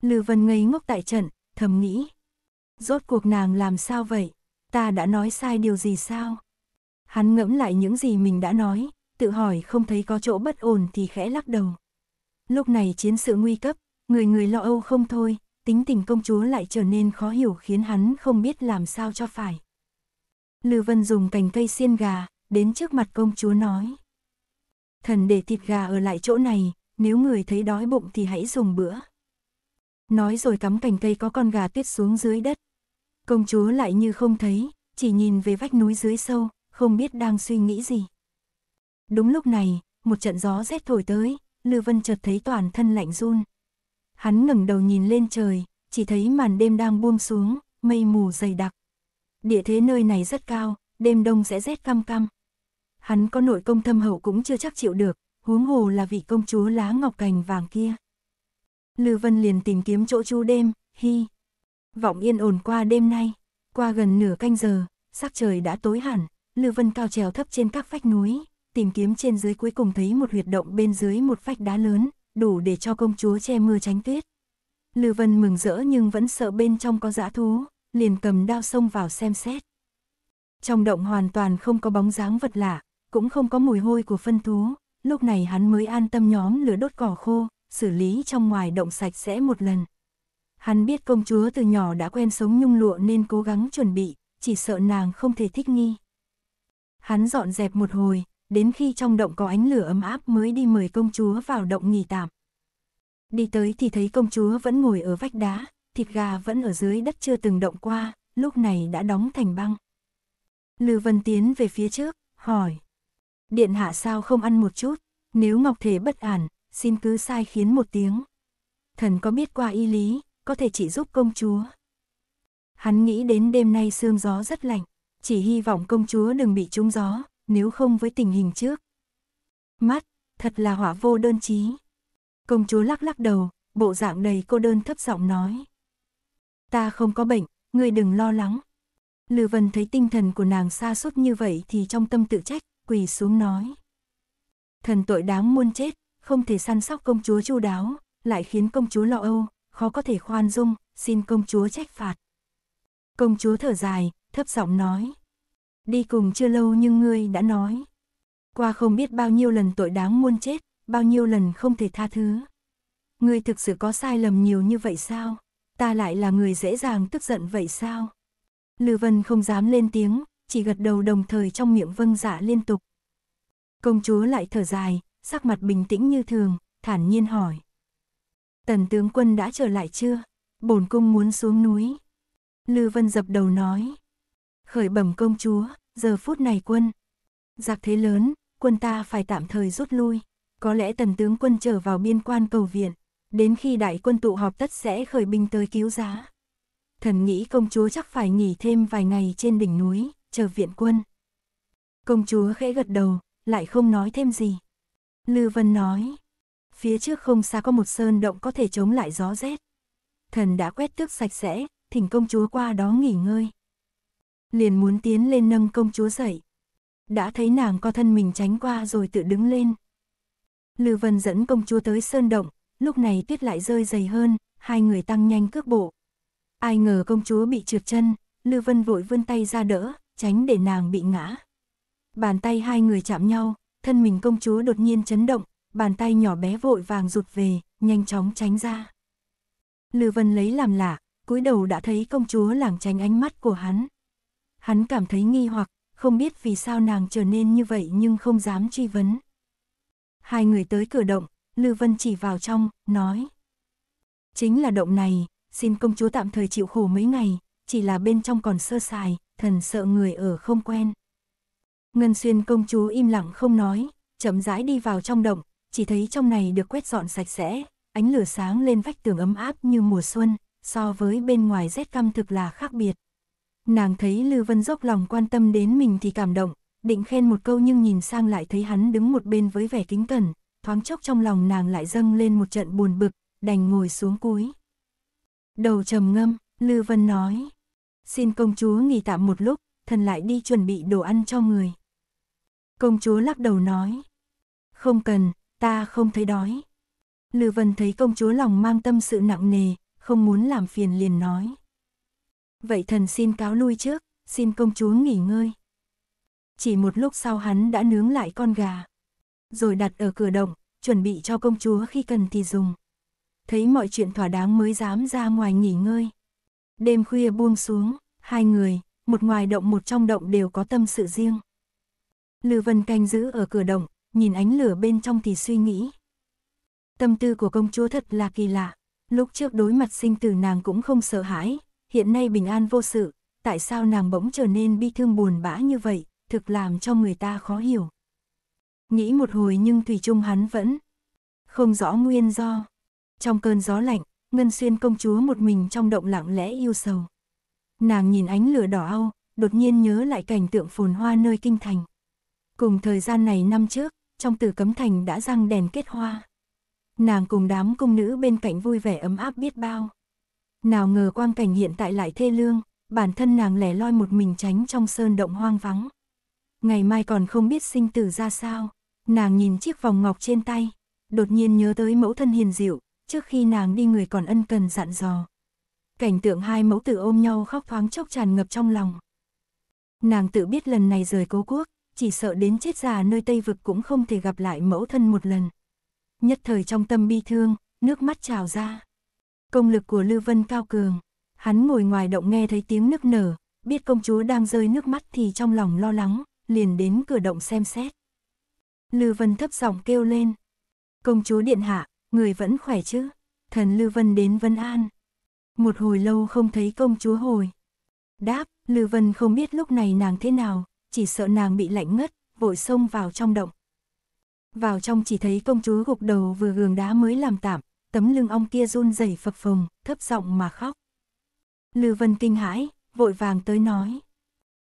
A: Lưu Vân ngây ngốc tại trận, thầm nghĩ. Rốt cuộc nàng làm sao vậy? Ta đã nói sai điều gì sao? Hắn ngẫm lại những gì mình đã nói, tự hỏi không thấy có chỗ bất ổn thì khẽ lắc đầu. Lúc này chiến sự nguy cấp, người người lo âu không thôi, tính tình công chúa lại trở nên khó hiểu khiến hắn không biết làm sao cho phải. Lưu Vân dùng cành cây xiên gà, đến trước mặt công chúa nói. Thần để thịt gà ở lại chỗ này, nếu người thấy đói bụng thì hãy dùng bữa nói rồi cắm cành cây có con gà tuyết xuống dưới đất. Công chúa lại như không thấy, chỉ nhìn về vách núi dưới sâu, không biết đang suy nghĩ gì. Đúng lúc này, một trận gió rét thổi tới, Lưu Vân chợt thấy toàn thân lạnh run. Hắn ngẩng đầu nhìn lên trời, chỉ thấy màn đêm đang buông xuống, mây mù dày đặc. Địa thế nơi này rất cao, đêm đông sẽ rét căm căm. Hắn có nội công thâm hậu cũng chưa chắc chịu được, huống hồ là vị công chúa lá ngọc cành vàng kia. Lưu Vân liền tìm kiếm chỗ trú đêm, hy. Vọng yên ổn qua đêm nay, qua gần nửa canh giờ, sắc trời đã tối hẳn, Lưu Vân cao trèo thấp trên các vách núi, tìm kiếm trên dưới cuối cùng thấy một huyệt động bên dưới một vách đá lớn, đủ để cho công chúa che mưa tránh tuyết. Lưu Vân mừng rỡ nhưng vẫn sợ bên trong có dã thú, liền cầm đao xông vào xem xét. Trong động hoàn toàn không có bóng dáng vật lạ, cũng không có mùi hôi của phân thú, lúc này hắn mới an tâm nhóm lửa đốt cỏ khô, xử lý trong ngoài động sạch sẽ một lần. Hắn biết công chúa từ nhỏ đã quen sống nhung lụa nên cố gắng chuẩn bị, chỉ sợ nàng không thể thích nghi. Hắn dọn dẹp một hồi, đến khi trong động có ánh lửa ấm áp mới đi mời công chúa vào động nghỉ tạm. Đi tới thì thấy công chúa vẫn ngồi ở vách đá, thịt gà vẫn ở dưới đất chưa từng động qua, lúc này đã đóng thành băng. Lư Vân tiến về phía trước, hỏi. Điện hạ sao không ăn một chút, nếu Ngọc Thể bất ản, xin cứ sai khiến một tiếng. Thần có biết qua y lý, có thể chỉ giúp công chúa. Hắn nghĩ đến đêm nay sương gió rất lạnh, chỉ hy vọng công chúa đừng bị trúng gió, nếu không với tình hình trước. Mắt, thật là hỏa vô đơn chí. Công chúa lắc lắc đầu, bộ dạng đầy cô đơn thấp giọng nói. Ta không có bệnh, ngươi đừng lo lắng. Lư Vân thấy tinh thần của nàng xa sút như vậy thì trong tâm tự trách, quỳ xuống nói. Thần tội đáng muôn chết, không thể săn sóc công chúa chu đáo, lại khiến công chúa lo âu, khó có thể khoan dung, xin công chúa trách phạt. Công chúa thở dài, thấp giọng nói. Đi cùng chưa lâu nhưng ngươi đã nói. Qua không biết bao nhiêu lần tội đáng muôn chết, bao nhiêu lần không thể tha thứ. Ngươi thực sự có sai lầm nhiều như vậy sao? Ta lại là người dễ dàng tức giận vậy sao? Lư Vân không dám lên tiếng, chỉ gật đầu đồng thời trong miệng vâng dạ liên tục. Công chúa lại thở dài, sắc mặt bình tĩnh như thường, thản nhiên hỏi. Tần tướng quân đã trở lại chưa? Bổn cung muốn xuống núi. Lư Vân dập đầu nói. Khởi bẩm công chúa, giờ phút này quân. Giặc thế lớn, quân ta phải tạm thời rút lui. Có lẽ tần tướng quân trở vào biên quan cầu viện. Đến khi đại quân tụ họp tất sẽ khởi binh tới cứu giá. Thần nghĩ công chúa chắc phải nghỉ thêm vài ngày trên đỉnh núi, chờ viện quân. Công chúa khẽ gật đầu, lại không nói thêm gì. Lư Vân nói, phía trước không xa có một sơn động có thể chống lại gió rét. Thần đã quét tước sạch sẽ, thỉnh công chúa qua đó nghỉ ngơi. Liền muốn tiến lên nâng công chúa dậy. Đã thấy nàng co thân mình tránh qua rồi tự đứng lên. Lư Vân dẫn công chúa tới sơn động, lúc này tuyết lại rơi dày hơn, hai người tăng nhanh cước bộ. Ai ngờ công chúa bị trượt chân, Lư Vân vội vươn tay ra đỡ, tránh để nàng bị ngã. Bàn tay hai người chạm nhau, thân mình công chúa đột nhiên chấn động, bàn tay nhỏ bé vội vàng rụt về, nhanh chóng tránh ra. Lư Vân lấy làm lạ, cúi đầu đã thấy công chúa lảng tránh ánh mắt của hắn. Hắn cảm thấy nghi hoặc, không biết vì sao nàng trở nên như vậy nhưng không dám truy vấn. Hai người tới cửa động, Lư Vân chỉ vào trong, nói. Chính là động này, xin công chúa tạm thời chịu khổ mấy ngày, chỉ là bên trong còn sơ sài, thần sợ người ở không quen. Ngân xuyên công chúa im lặng không nói, chậm rãi đi vào trong động, chỉ thấy trong này được quét dọn sạch sẽ, ánh lửa sáng lên vách tường ấm áp như mùa xuân, so với bên ngoài rét căm thực là khác biệt. Nàng thấy Lưu Vân dốc lòng quan tâm đến mình thì cảm động, định khen một câu nhưng nhìn sang lại thấy hắn đứng một bên với vẻ kính cẩn, thoáng chốc trong lòng nàng lại dâng lên một trận buồn bực, đành ngồi xuống cúi. Đầu trầm ngâm, Lưu Vân nói, xin công chúa nghỉ tạm một lúc, thần lại đi chuẩn bị đồ ăn cho người. Công chúa lắc đầu nói. Không cần, ta không thấy đói. Lư Vân thấy công chúa lòng mang tâm sự nặng nề, không muốn làm phiền liền nói. Vậy thần xin cáo lui trước, xin công chúa nghỉ ngơi. Chỉ một lúc sau hắn đã nướng lại con gà, rồi đặt ở cửa động, chuẩn bị cho công chúa khi cần thì dùng. Thấy mọi chuyện thỏa đáng mới dám ra ngoài nghỉ ngơi. Đêm khuya buông xuống, hai người, một ngoài động một trong động đều có tâm sự riêng. Lưu Vân canh giữ ở cửa động, nhìn ánh lửa bên trong thì suy nghĩ. Tâm tư của công chúa thật là kỳ lạ, lúc trước đối mặt sinh tử nàng cũng không sợ hãi, hiện nay bình an vô sự, tại sao nàng bỗng trở nên bi thương buồn bã như vậy, thực làm cho người ta khó hiểu. Nghĩ một hồi nhưng Thủy Trung hắn vẫn không rõ nguyên do. Trong cơn gió lạnh, Ngân Xuyên công chúa một mình trong động lặng lẽ yêu sầu. Nàng nhìn ánh lửa đỏ ao, đột nhiên nhớ lại cảnh tượng phồn hoa nơi kinh thành. Cùng thời gian này năm trước, trong tử cấm thành đã răng đèn kết hoa. Nàng cùng đám công nữ bên cạnh vui vẻ ấm áp biết bao. Nào ngờ quang cảnh hiện tại lại thê lương, bản thân nàng lẻ loi một mình tránh trong sơn động hoang vắng. Ngày mai còn không biết sinh tử ra sao, nàng nhìn chiếc vòng ngọc trên tay, đột nhiên nhớ tới mẫu thân hiền dịu, trước khi nàng đi người còn ân cần dặn dò. Cảnh tượng hai mẫu tử ôm nhau khóc thoáng chốc tràn ngập trong lòng. Nàng tự biết lần này rời cố quốc, chỉ sợ đến chết già nơi Tây Vực cũng không thể gặp lại mẫu thân một lần. Nhất thời trong tâm bi thương, nước mắt trào ra. Công lực của lưu Vân cao cường, hắn ngồi ngoài động nghe thấy tiếng nước nở, biết công chúa đang rơi nước mắt thì trong lòng lo lắng, liền đến cửa động xem xét. lưu Vân thấp giọng kêu lên. Công chúa điện hạ, người vẫn khỏe chứ? Thần lưu Vân đến Vân An. Một hồi lâu không thấy công chúa hồi. Đáp, lưu Vân không biết lúc này nàng thế nào, chỉ sợ nàng bị lạnh ngất, vội xông vào trong động. Vào trong chỉ thấy công chúa gục đầu vừa gường đá mới làm tạm, tấm lưng ong kia run rẩy phập phồng, thấp giọng mà khóc. Lư Vân kinh hãi, vội vàng tới nói.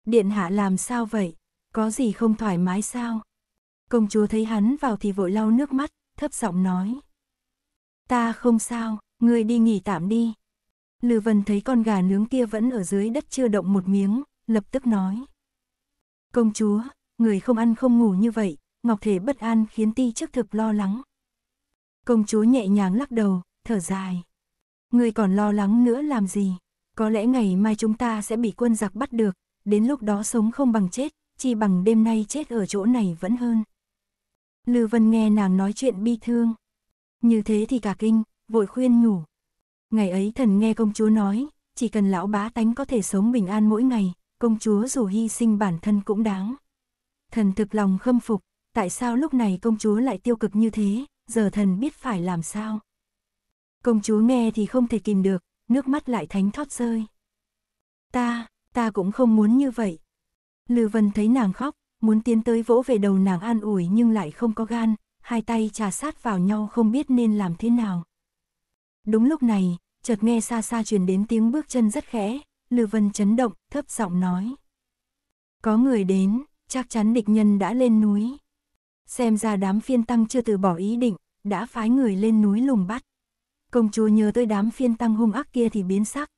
A: Điện hạ làm sao vậy? Có gì không thoải mái sao? Công chúa thấy hắn vào thì vội lau nước mắt, thấp giọng nói. Ta không sao, ngươi đi nghỉ tạm đi. Lư Vân thấy con gà nướng kia vẫn ở dưới đất chưa động một miếng, lập tức nói. Công chúa, người không ăn không ngủ như vậy, Ngọc Thể bất an khiến ti chức thực lo lắng. Công chúa nhẹ nhàng lắc đầu, thở dài. Người còn lo lắng nữa làm gì? Có lẽ ngày mai chúng ta sẽ bị quân giặc bắt được, đến lúc đó sống không bằng chết, chỉ bằng đêm nay chết ở chỗ này vẫn hơn. Lư Vân nghe nàng nói chuyện bi thương. Như thế thì cả kinh, vội khuyên nhủ. Ngày ấy thần nghe công chúa nói, chỉ cần lão bá tánh có thể sống bình an mỗi ngày, công chúa dù hy sinh bản thân cũng đáng. Thần thực lòng khâm phục, tại sao lúc này công chúa lại tiêu cực như thế, giờ thần biết phải làm sao. Công chúa nghe thì không thể kìm được, nước mắt lại thánh thoát rơi. Ta, ta cũng không muốn như vậy. Lư Vân thấy nàng khóc, muốn tiến tới vỗ về đầu nàng an ủi nhưng lại không có gan, hai tay trà sát vào nhau không biết nên làm thế nào. Đúng lúc này, chợt nghe xa xa truyền đến tiếng bước chân rất khẽ, Lưu Vân chấn động, thấp giọng nói. Có người đến, chắc chắn địch nhân đã lên núi. Xem ra đám phiên tăng chưa từ bỏ ý định, đã phái người lên núi lùng bắt. Công chúa nhớ tới đám phiên tăng hung ác kia thì biến sắc.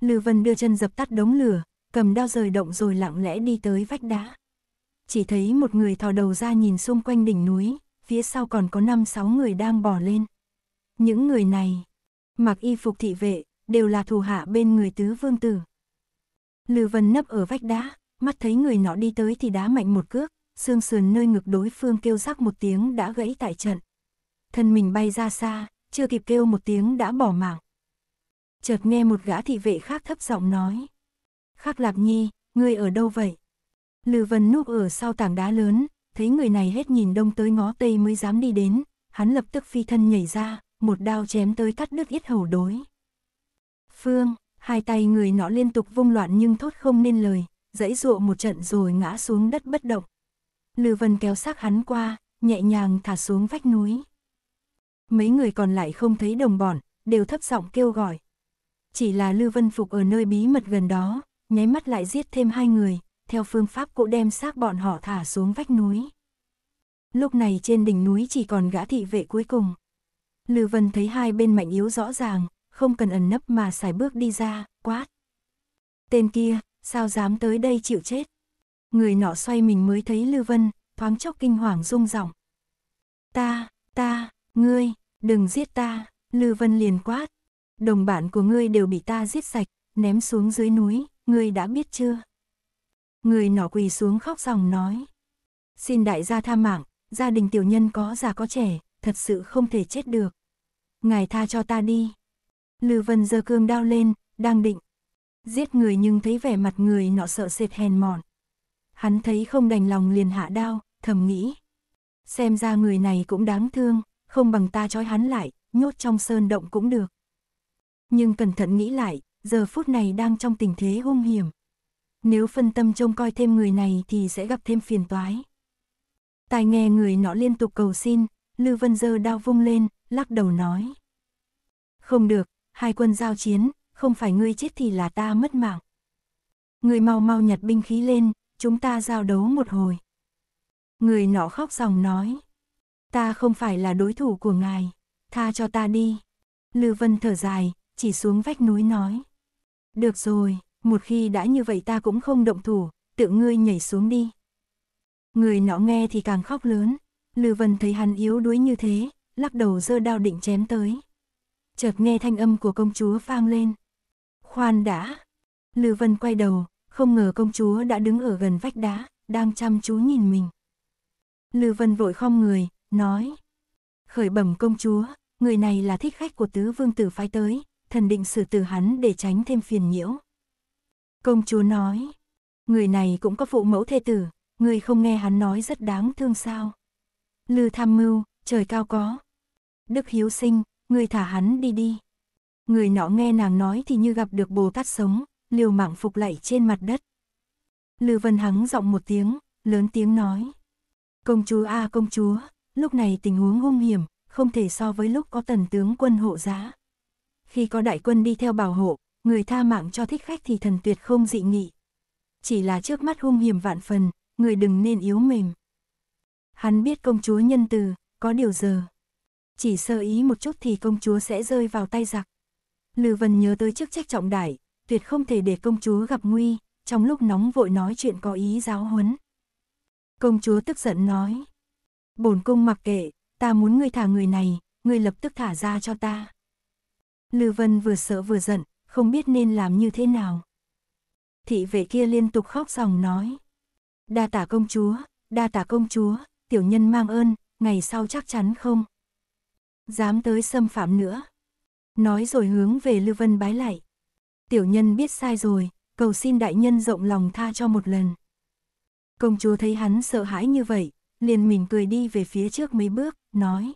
A: Lưu Vân đưa chân dập tắt đống lửa, cầm đao rời động rồi lặng lẽ đi tới vách đá. Chỉ thấy một người thò đầu ra nhìn xung quanh đỉnh núi, phía sau còn có 5-6 người đang bỏ lên. Những người này, mặc y phục thị vệ, đều là thù hạ bên người tứ vương tử. Lư Vân nấp ở vách đá, mắt thấy người nọ đi tới thì đá mạnh một cước, xương sườn nơi ngực đối phương kêu rắc một tiếng đã gãy tại trận. Thân mình bay ra xa, chưa kịp kêu một tiếng đã bỏ mạng. Chợt nghe một gã thị vệ khác thấp giọng nói. khác Lạp Nhi, ngươi ở đâu vậy? Lư Vân núp ở sau tảng đá lớn, thấy người này hết nhìn đông tới ngó tây mới dám đi đến, hắn lập tức phi thân nhảy ra, một đao chém tới cắt đứt yết hầu đối phương, hai tay người nọ liên tục vung loạn nhưng thốt không nên lời, dãy dụa một trận rồi ngã xuống đất bất động. Lư Vân kéo xác hắn qua, nhẹ nhàng thả xuống vách núi. Mấy người còn lại không thấy đồng bọn, đều thấp giọng kêu gọi. Chỉ là Lư Vân Phục ở nơi bí mật gần đó, nháy mắt lại giết thêm hai người, theo phương pháp cũ đem xác bọn họ thả xuống vách núi. Lúc này trên đỉnh núi chỉ còn gã thị vệ cuối cùng. Lư Vân thấy hai bên mạnh yếu rõ ràng, không cần ẩn nấp mà xài bước đi ra, quát. Tên kia, sao dám tới đây chịu chết? Người nọ xoay mình mới thấy Lư Vân, thoáng chốc kinh hoàng rung giọng. Ta, ta, ngươi, đừng giết ta, Lư Vân liền quát. Đồng bạn của ngươi đều bị ta giết sạch, ném xuống dưới núi, ngươi đã biết chưa? Người nọ quỳ xuống khóc ròng nói. Xin đại gia tha mạng, gia đình tiểu nhân có già có trẻ, thật sự không thể chết được. Ngài tha cho ta đi. Lưu Vân giơ cương đao lên, đang định. Giết người nhưng thấy vẻ mặt người nọ sợ sệt hèn mọn. Hắn thấy không đành lòng liền hạ đao, thầm nghĩ. Xem ra người này cũng đáng thương, không bằng ta trói hắn lại, nhốt trong sơn động cũng được. Nhưng cẩn thận nghĩ lại, giờ phút này đang trong tình thế hung hiểm. Nếu phân tâm trông coi thêm người này thì sẽ gặp thêm phiền toái. Tài nghe người nọ liên tục cầu xin, Lưu Vân dơ đao vung lên, lắc đầu nói. Không được, hai quân giao chiến, không phải ngươi chết thì là ta mất mạng. Người mau mau nhặt binh khí lên, chúng ta giao đấu một hồi. Người nọ khóc ròng nói, ta không phải là đối thủ của ngài, tha cho ta đi. Lư Vân thở dài, chỉ xuống vách núi nói. Được rồi, một khi đã như vậy ta cũng không động thủ, tự ngươi nhảy xuống đi. Người nọ nghe thì càng khóc lớn, Lư Vân thấy hắn yếu đuối như thế, lắc đầu giơ đao định chém tới chợt nghe thanh âm của công chúa vang lên. Khoan đã! Lư Vân quay đầu, không ngờ công chúa đã đứng ở gần vách đá, đang chăm chú nhìn mình. Lư Vân vội khom người, nói. Khởi bẩm công chúa, người này là thích khách của tứ vương tử phái tới, thần định xử tử hắn để tránh thêm phiền nhiễu. Công chúa nói, người này cũng có phụ mẫu thê tử, người không nghe hắn nói rất đáng thương sao. Lư tham mưu, trời cao có. Đức hiếu sinh, người thả hắn đi đi. Người nọ nghe nàng nói thì như gặp được Bồ Tát sống, liều mạng phục lạy trên mặt đất. Lư Vân hắng giọng một tiếng, lớn tiếng nói. Công chúa a à, công chúa, lúc này tình huống hung hiểm, không thể so với lúc có tần tướng quân hộ giá. Khi có đại quân đi theo bảo hộ, người tha mạng cho thích khách thì thần tuyệt không dị nghị. Chỉ là trước mắt hung hiểm vạn phần, người đừng nên yếu mềm. Hắn biết công chúa nhân từ, có điều giờ chỉ sơ ý một chút thì công chúa sẽ rơi vào tay giặc. Lư Vân nhớ tới chức trách trọng đại, tuyệt không thể để công chúa gặp nguy, trong lúc nóng vội nói chuyện có ý giáo huấn. Công chúa tức giận nói, bổn cung mặc kệ, ta muốn ngươi thả người này, ngươi lập tức thả ra cho ta. Lư Vân vừa sợ vừa giận, không biết nên làm như thế nào. Thị vệ kia liên tục khóc ròng nói, đa tả công chúa, đa tả công chúa, tiểu nhân mang ơn, ngày sau chắc chắn không. Dám tới xâm phạm nữa. Nói rồi hướng về Lưu Vân bái lại. Tiểu nhân biết sai rồi, cầu xin đại nhân rộng lòng tha cho một lần. Công chúa thấy hắn sợ hãi như vậy, liền mỉm cười đi về phía trước mấy bước, nói.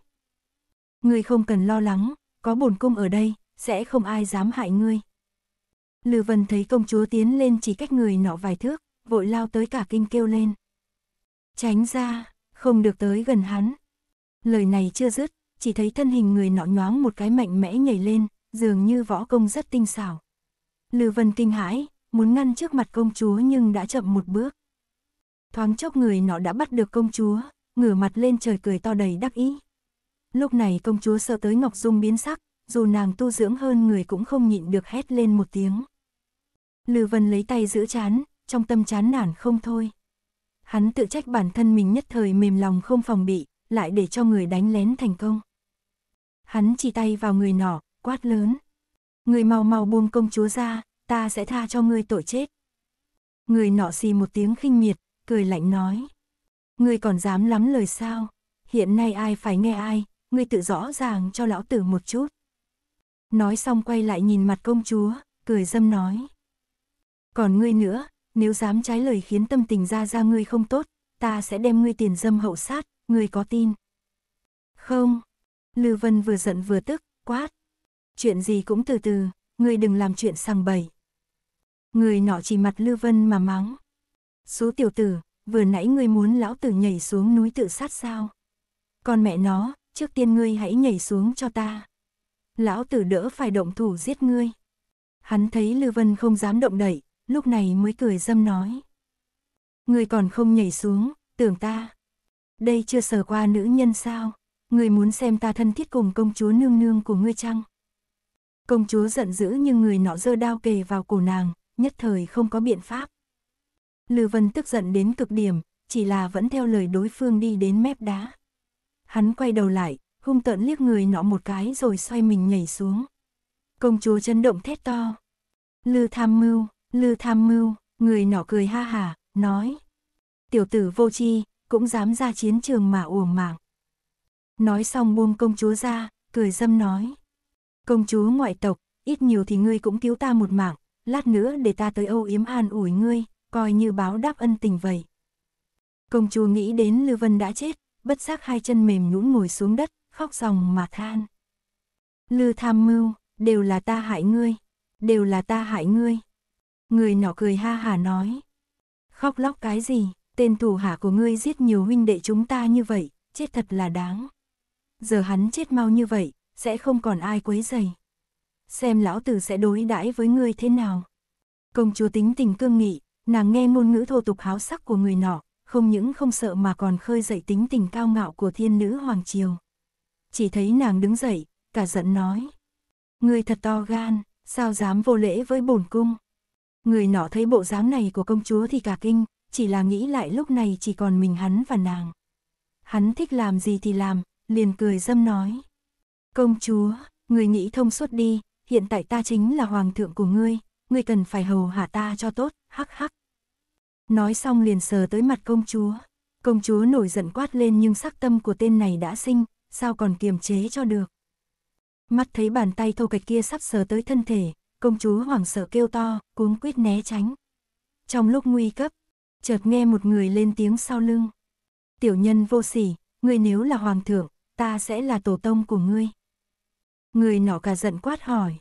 A: người không cần lo lắng, có bổn cung ở đây, sẽ không ai dám hại ngươi. Lưu Vân thấy công chúa tiến lên chỉ cách người nọ vài thước, vội lao tới cả kinh kêu lên. Tránh ra, không được tới gần hắn. Lời này chưa dứt, chỉ thấy thân hình người nọ nhoáng một cái mạnh mẽ nhảy lên, dường như võ công rất tinh xảo. Lư Vân kinh hãi, muốn ngăn trước mặt công chúa nhưng đã chậm một bước. Thoáng chốc người nọ đã bắt được công chúa, ngửa mặt lên trời cười to đầy đắc ý. Lúc này công chúa sợ tới Ngọc Dung biến sắc, dù nàng tu dưỡng hơn người cũng không nhịn được hét lên một tiếng. Lư Vân lấy tay giữ chán, trong tâm chán nản không thôi. Hắn tự trách bản thân mình nhất thời mềm lòng không phòng bị, lại để cho người đánh lén thành công hắn chỉ tay vào người nọ, quát lớn. Người mau mau buông công chúa ra, ta sẽ tha cho ngươi tội chết. Người nọ xì một tiếng khinh miệt, cười lạnh nói. Ngươi còn dám lắm lời sao, hiện nay ai phải nghe ai, ngươi tự rõ ràng cho lão tử một chút. Nói xong quay lại nhìn mặt công chúa, cười dâm nói. Còn ngươi nữa, nếu dám trái lời khiến tâm tình ra ra ngươi không tốt, ta sẽ đem ngươi tiền dâm hậu sát, ngươi có tin? Không, Lưu Vân vừa giận vừa tức, quát. Chuyện gì cũng từ từ, người đừng làm chuyện sằng bậy. Người nọ chỉ mặt Lưu Vân mà mắng. Số tiểu tử, vừa nãy ngươi muốn lão tử nhảy xuống núi tự sát sao? Con mẹ nó, trước tiên ngươi hãy nhảy xuống cho ta. Lão tử đỡ phải động thủ giết ngươi. Hắn thấy Lưu Vân không dám động đậy, lúc này mới cười dâm nói. Ngươi còn không nhảy xuống, tưởng ta. Đây chưa sờ qua nữ nhân sao? Người muốn xem ta thân thiết cùng công chúa nương nương của ngươi chăng? Công chúa giận dữ nhưng người nọ giơ đao kề vào cổ nàng, nhất thời không có biện pháp. Lư Vân tức giận đến cực điểm, chỉ là vẫn theo lời đối phương đi đến mép đá. Hắn quay đầu lại, hung tợn liếc người nọ một cái rồi xoay mình nhảy xuống. Công chúa chấn động thét to. Lư tham mưu, lư tham mưu, người nọ cười ha hả, nói. Tiểu tử vô chi, cũng dám ra chiến trường mà uổng mạng. Nói xong buông công chúa ra, cười dâm nói. Công chúa ngoại tộc, ít nhiều thì ngươi cũng cứu ta một mạng, lát nữa để ta tới âu yếm an ủi ngươi, coi như báo đáp ân tình vậy. Công chúa nghĩ đến Lưu Vân đã chết, bất giác hai chân mềm nhũn ngồi xuống đất, khóc ròng mà than. Lư tham mưu, đều là ta hại ngươi, đều là ta hại ngươi. Người nọ cười ha hà nói. Khóc lóc cái gì, tên thủ hạ của ngươi giết nhiều huynh đệ chúng ta như vậy, chết thật là đáng giờ hắn chết mau như vậy, sẽ không còn ai quấy dày. Xem lão tử sẽ đối đãi với ngươi thế nào. Công chúa tính tình cương nghị, nàng nghe ngôn ngữ thô tục háo sắc của người nọ, không những không sợ mà còn khơi dậy tính tình cao ngạo của thiên nữ Hoàng Triều. Chỉ thấy nàng đứng dậy, cả giận nói. Ngươi thật to gan, sao dám vô lễ với bổn cung. Người nọ thấy bộ dáng này của công chúa thì cả kinh, chỉ là nghĩ lại lúc này chỉ còn mình hắn và nàng. Hắn thích làm gì thì làm, liền cười dâm nói. Công chúa, người nghĩ thông suốt đi, hiện tại ta chính là hoàng thượng của ngươi, ngươi cần phải hầu hạ ta cho tốt, hắc hắc. Nói xong liền sờ tới mặt công chúa. Công chúa nổi giận quát lên nhưng sắc tâm của tên này đã sinh, sao còn kiềm chế cho được. Mắt thấy bàn tay thô kệch kia sắp sờ tới thân thể, công chúa hoảng sợ kêu to, cuống quýt né tránh. Trong lúc nguy cấp, chợt nghe một người lên tiếng sau lưng. Tiểu nhân vô sỉ, ngươi nếu là hoàng thượng, ta sẽ là tổ tông của ngươi. Người nọ cả giận quát hỏi.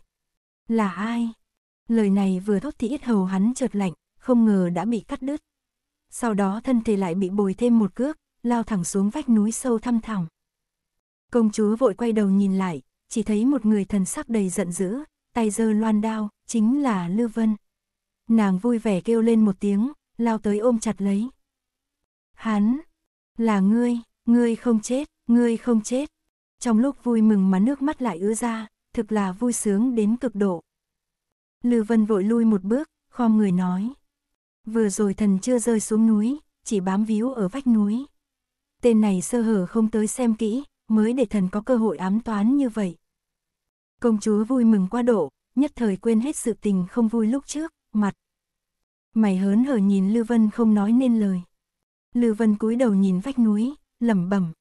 A: Là ai? Lời này vừa thốt thì ít hầu hắn chợt lạnh, không ngờ đã bị cắt đứt. Sau đó thân thể lại bị bồi thêm một cước, lao thẳng xuống vách núi sâu thăm thẳm. Công chúa vội quay đầu nhìn lại, chỉ thấy một người thần sắc đầy giận dữ, tay giơ loan đao, chính là Lư Vân. Nàng vui vẻ kêu lên một tiếng, lao tới ôm chặt lấy. Hắn, là ngươi, ngươi không chết. Ngươi không chết. Trong lúc vui mừng mà nước mắt lại ứa ra, thực là vui sướng đến cực độ. lưu Vân vội lui một bước, khom người nói. Vừa rồi thần chưa rơi xuống núi, chỉ bám víu ở vách núi. Tên này sơ hở không tới xem kỹ, mới để thần có cơ hội ám toán như vậy. Công chúa vui mừng qua độ, nhất thời quên hết sự tình không vui lúc trước, mặt. Mày hớn hở nhìn lưu Vân không nói nên lời. lưu Vân cúi đầu nhìn vách núi, lẩm bẩm,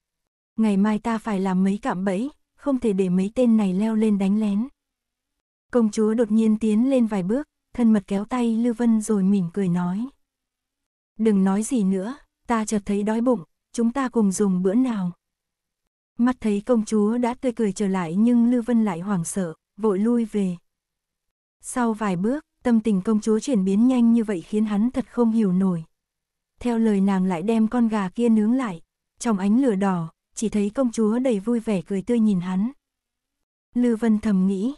A: Ngày mai ta phải làm mấy cạm bẫy, không thể để mấy tên này leo lên đánh lén. Công chúa đột nhiên tiến lên vài bước, thân mật kéo tay Lưu Vân rồi mỉm cười nói. Đừng nói gì nữa, ta chợt thấy đói bụng, chúng ta cùng dùng bữa nào. Mắt thấy công chúa đã tươi cười trở lại nhưng Lưu Vân lại hoảng sợ, vội lui về. Sau vài bước, tâm tình công chúa chuyển biến nhanh như vậy khiến hắn thật không hiểu nổi. Theo lời nàng lại đem con gà kia nướng lại, trong ánh lửa đỏ, chỉ thấy công chúa đầy vui vẻ cười tươi nhìn hắn. Lư Vân thầm nghĩ,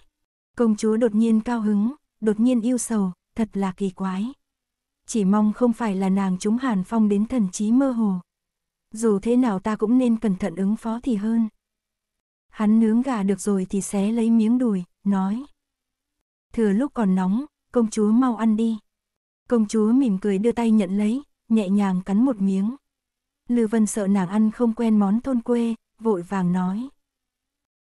A: công chúa đột nhiên cao hứng, đột nhiên yêu sầu, thật là kỳ quái. Chỉ mong không phải là nàng chúng Hàn Phong đến thần trí mơ hồ. Dù thế nào ta cũng nên cẩn thận ứng phó thì hơn. Hắn nướng gà được rồi thì xé lấy miếng đùi, nói. Thừa lúc còn nóng, công chúa mau ăn đi. Công chúa mỉm cười đưa tay nhận lấy, nhẹ nhàng cắn một miếng. Lư Vân sợ nàng ăn không quen món thôn quê, vội vàng nói.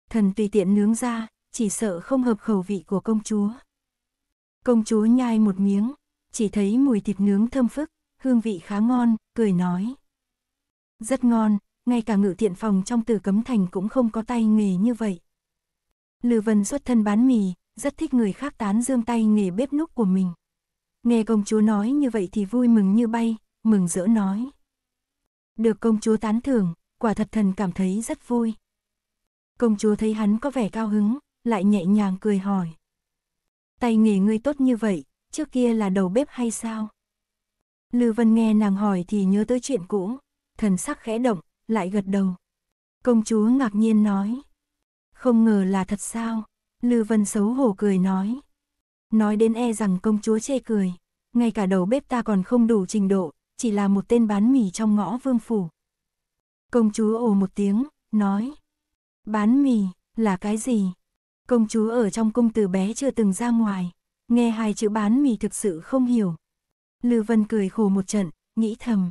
A: Thần tùy tiện nướng ra, chỉ sợ không hợp khẩu vị của công chúa. Công chúa nhai một miếng, chỉ thấy mùi thịt nướng thơm phức, hương vị khá ngon, cười nói. Rất ngon, ngay cả ngự tiện phòng trong từ cấm thành cũng không có tay nghề như vậy. Lư Vân xuất thân bán mì, rất thích người khác tán dương tay nghề bếp núc của mình. Nghe công chúa nói như vậy thì vui mừng như bay, mừng rỡ nói. Được công chúa tán thưởng, quả thật thần cảm thấy rất vui. Công chúa thấy hắn có vẻ cao hứng, lại nhẹ nhàng cười hỏi. Tay nghề ngươi tốt như vậy, trước kia là đầu bếp hay sao? Lư Vân nghe nàng hỏi thì nhớ tới chuyện cũ, thần sắc khẽ động, lại gật đầu. Công chúa ngạc nhiên nói. Không ngờ là thật sao? Lư Vân xấu hổ cười nói. Nói đến e rằng công chúa chê cười, ngay cả đầu bếp ta còn không đủ trình độ, chỉ là một tên bán mì trong ngõ vương phủ. Công chúa ồ một tiếng, nói. Bán mì, là cái gì? Công chúa ở trong cung từ bé chưa từng ra ngoài, nghe hai chữ bán mì thực sự không hiểu. Lư Vân cười khổ một trận, nghĩ thầm.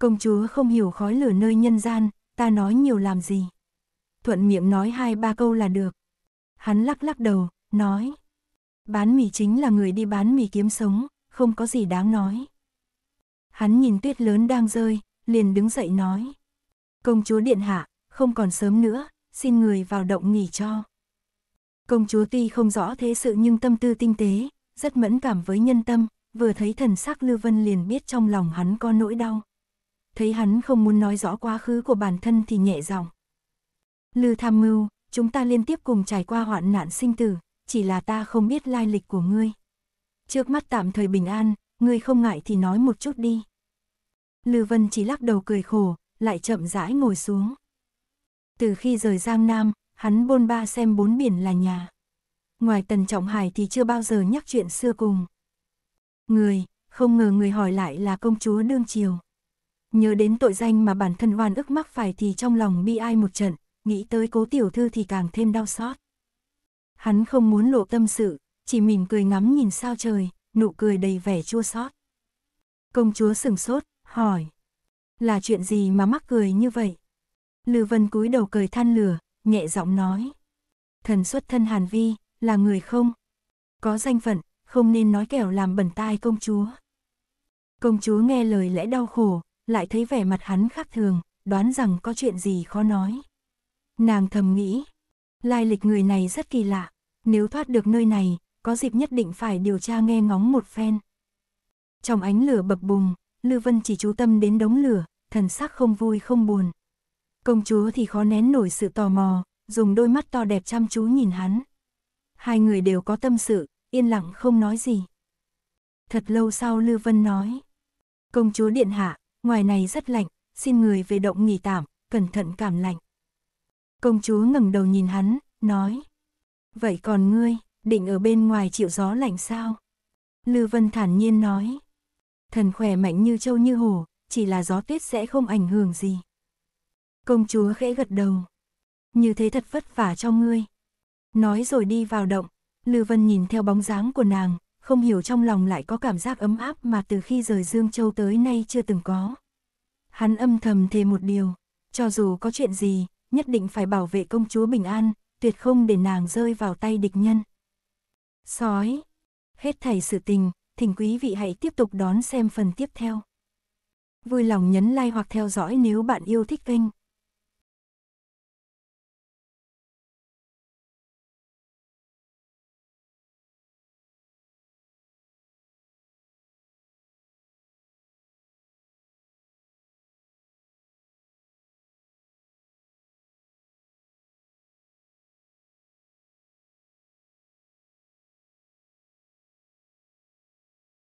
A: Công chúa không hiểu khói lửa nơi nhân gian, ta nói nhiều làm gì. Thuận miệng nói hai ba câu là được. Hắn lắc lắc đầu, nói. Bán mì chính là người đi bán mì kiếm sống, không có gì đáng nói. Hắn nhìn tuyết lớn đang rơi, liền đứng dậy nói. Công chúa điện hạ, không còn sớm nữa, xin người vào động nghỉ cho. Công chúa tuy không rõ thế sự nhưng tâm tư tinh tế, rất mẫn cảm với nhân tâm, vừa thấy thần sắc Lưu Vân liền biết trong lòng hắn có nỗi đau. Thấy hắn không muốn nói rõ quá khứ của bản thân thì nhẹ giọng. Lư tham mưu, chúng ta liên tiếp cùng trải qua hoạn nạn sinh tử, chỉ là ta không biết lai lịch của ngươi. Trước mắt tạm thời bình an, ngươi không ngại thì nói một chút đi. Lưu Vân chỉ lắc đầu cười khổ, lại chậm rãi ngồi xuống. Từ khi rời Giang Nam, hắn bôn ba xem bốn biển là nhà. Ngoài Tần Trọng Hải thì chưa bao giờ nhắc chuyện xưa cùng. Người, không ngờ người hỏi lại là công chúa đương triều. Nhớ đến tội danh mà bản thân oan ức mắc phải thì trong lòng bi ai một trận, nghĩ tới cố tiểu thư thì càng thêm đau xót. Hắn không muốn lộ tâm sự, chỉ mỉm cười ngắm nhìn sao trời, nụ cười đầy vẻ chua xót. Công chúa sừng sốt, hỏi. Là chuyện gì mà mắc cười như vậy? Lư Vân cúi đầu cười than lửa, nhẹ giọng nói. Thần xuất thân Hàn Vi, là người không? Có danh phận, không nên nói kẻo làm bẩn tai công chúa. Công chúa nghe lời lẽ đau khổ, lại thấy vẻ mặt hắn khác thường, đoán rằng có chuyện gì khó nói. Nàng thầm nghĩ, lai lịch người này rất kỳ lạ, nếu thoát được nơi này, có dịp nhất định phải điều tra nghe ngóng một phen. Trong ánh lửa bập bùng, Lưu Vân chỉ chú tâm đến đống lửa, thần sắc không vui không buồn. Công chúa thì khó nén nổi sự tò mò, dùng đôi mắt to đẹp chăm chú nhìn hắn. Hai người đều có tâm sự, yên lặng không nói gì. Thật lâu sau Lưu Vân nói. Công chúa điện hạ, ngoài này rất lạnh, xin người về động nghỉ tạm, cẩn thận cảm lạnh. Công chúa ngẩng đầu nhìn hắn, nói. Vậy còn ngươi? định ở bên ngoài chịu gió lạnh sao? Lưu Vân thản nhiên nói. Thần khỏe mạnh như châu như hổ, chỉ là gió tuyết sẽ không ảnh hưởng gì. Công chúa khẽ gật đầu. Như thế thật vất vả cho ngươi. Nói rồi đi vào động, Lưu Vân nhìn theo bóng dáng của nàng, không hiểu trong lòng lại có cảm giác ấm áp mà từ khi rời Dương Châu tới nay chưa từng có. Hắn âm thầm thề một điều, cho dù có chuyện gì, nhất định phải bảo vệ công chúa bình an, tuyệt không để nàng rơi vào tay địch nhân. Sói. Hết thầy sự tình, thỉnh quý vị hãy tiếp tục đón xem phần tiếp theo. Vui lòng nhấn like hoặc theo dõi nếu bạn yêu thích kênh.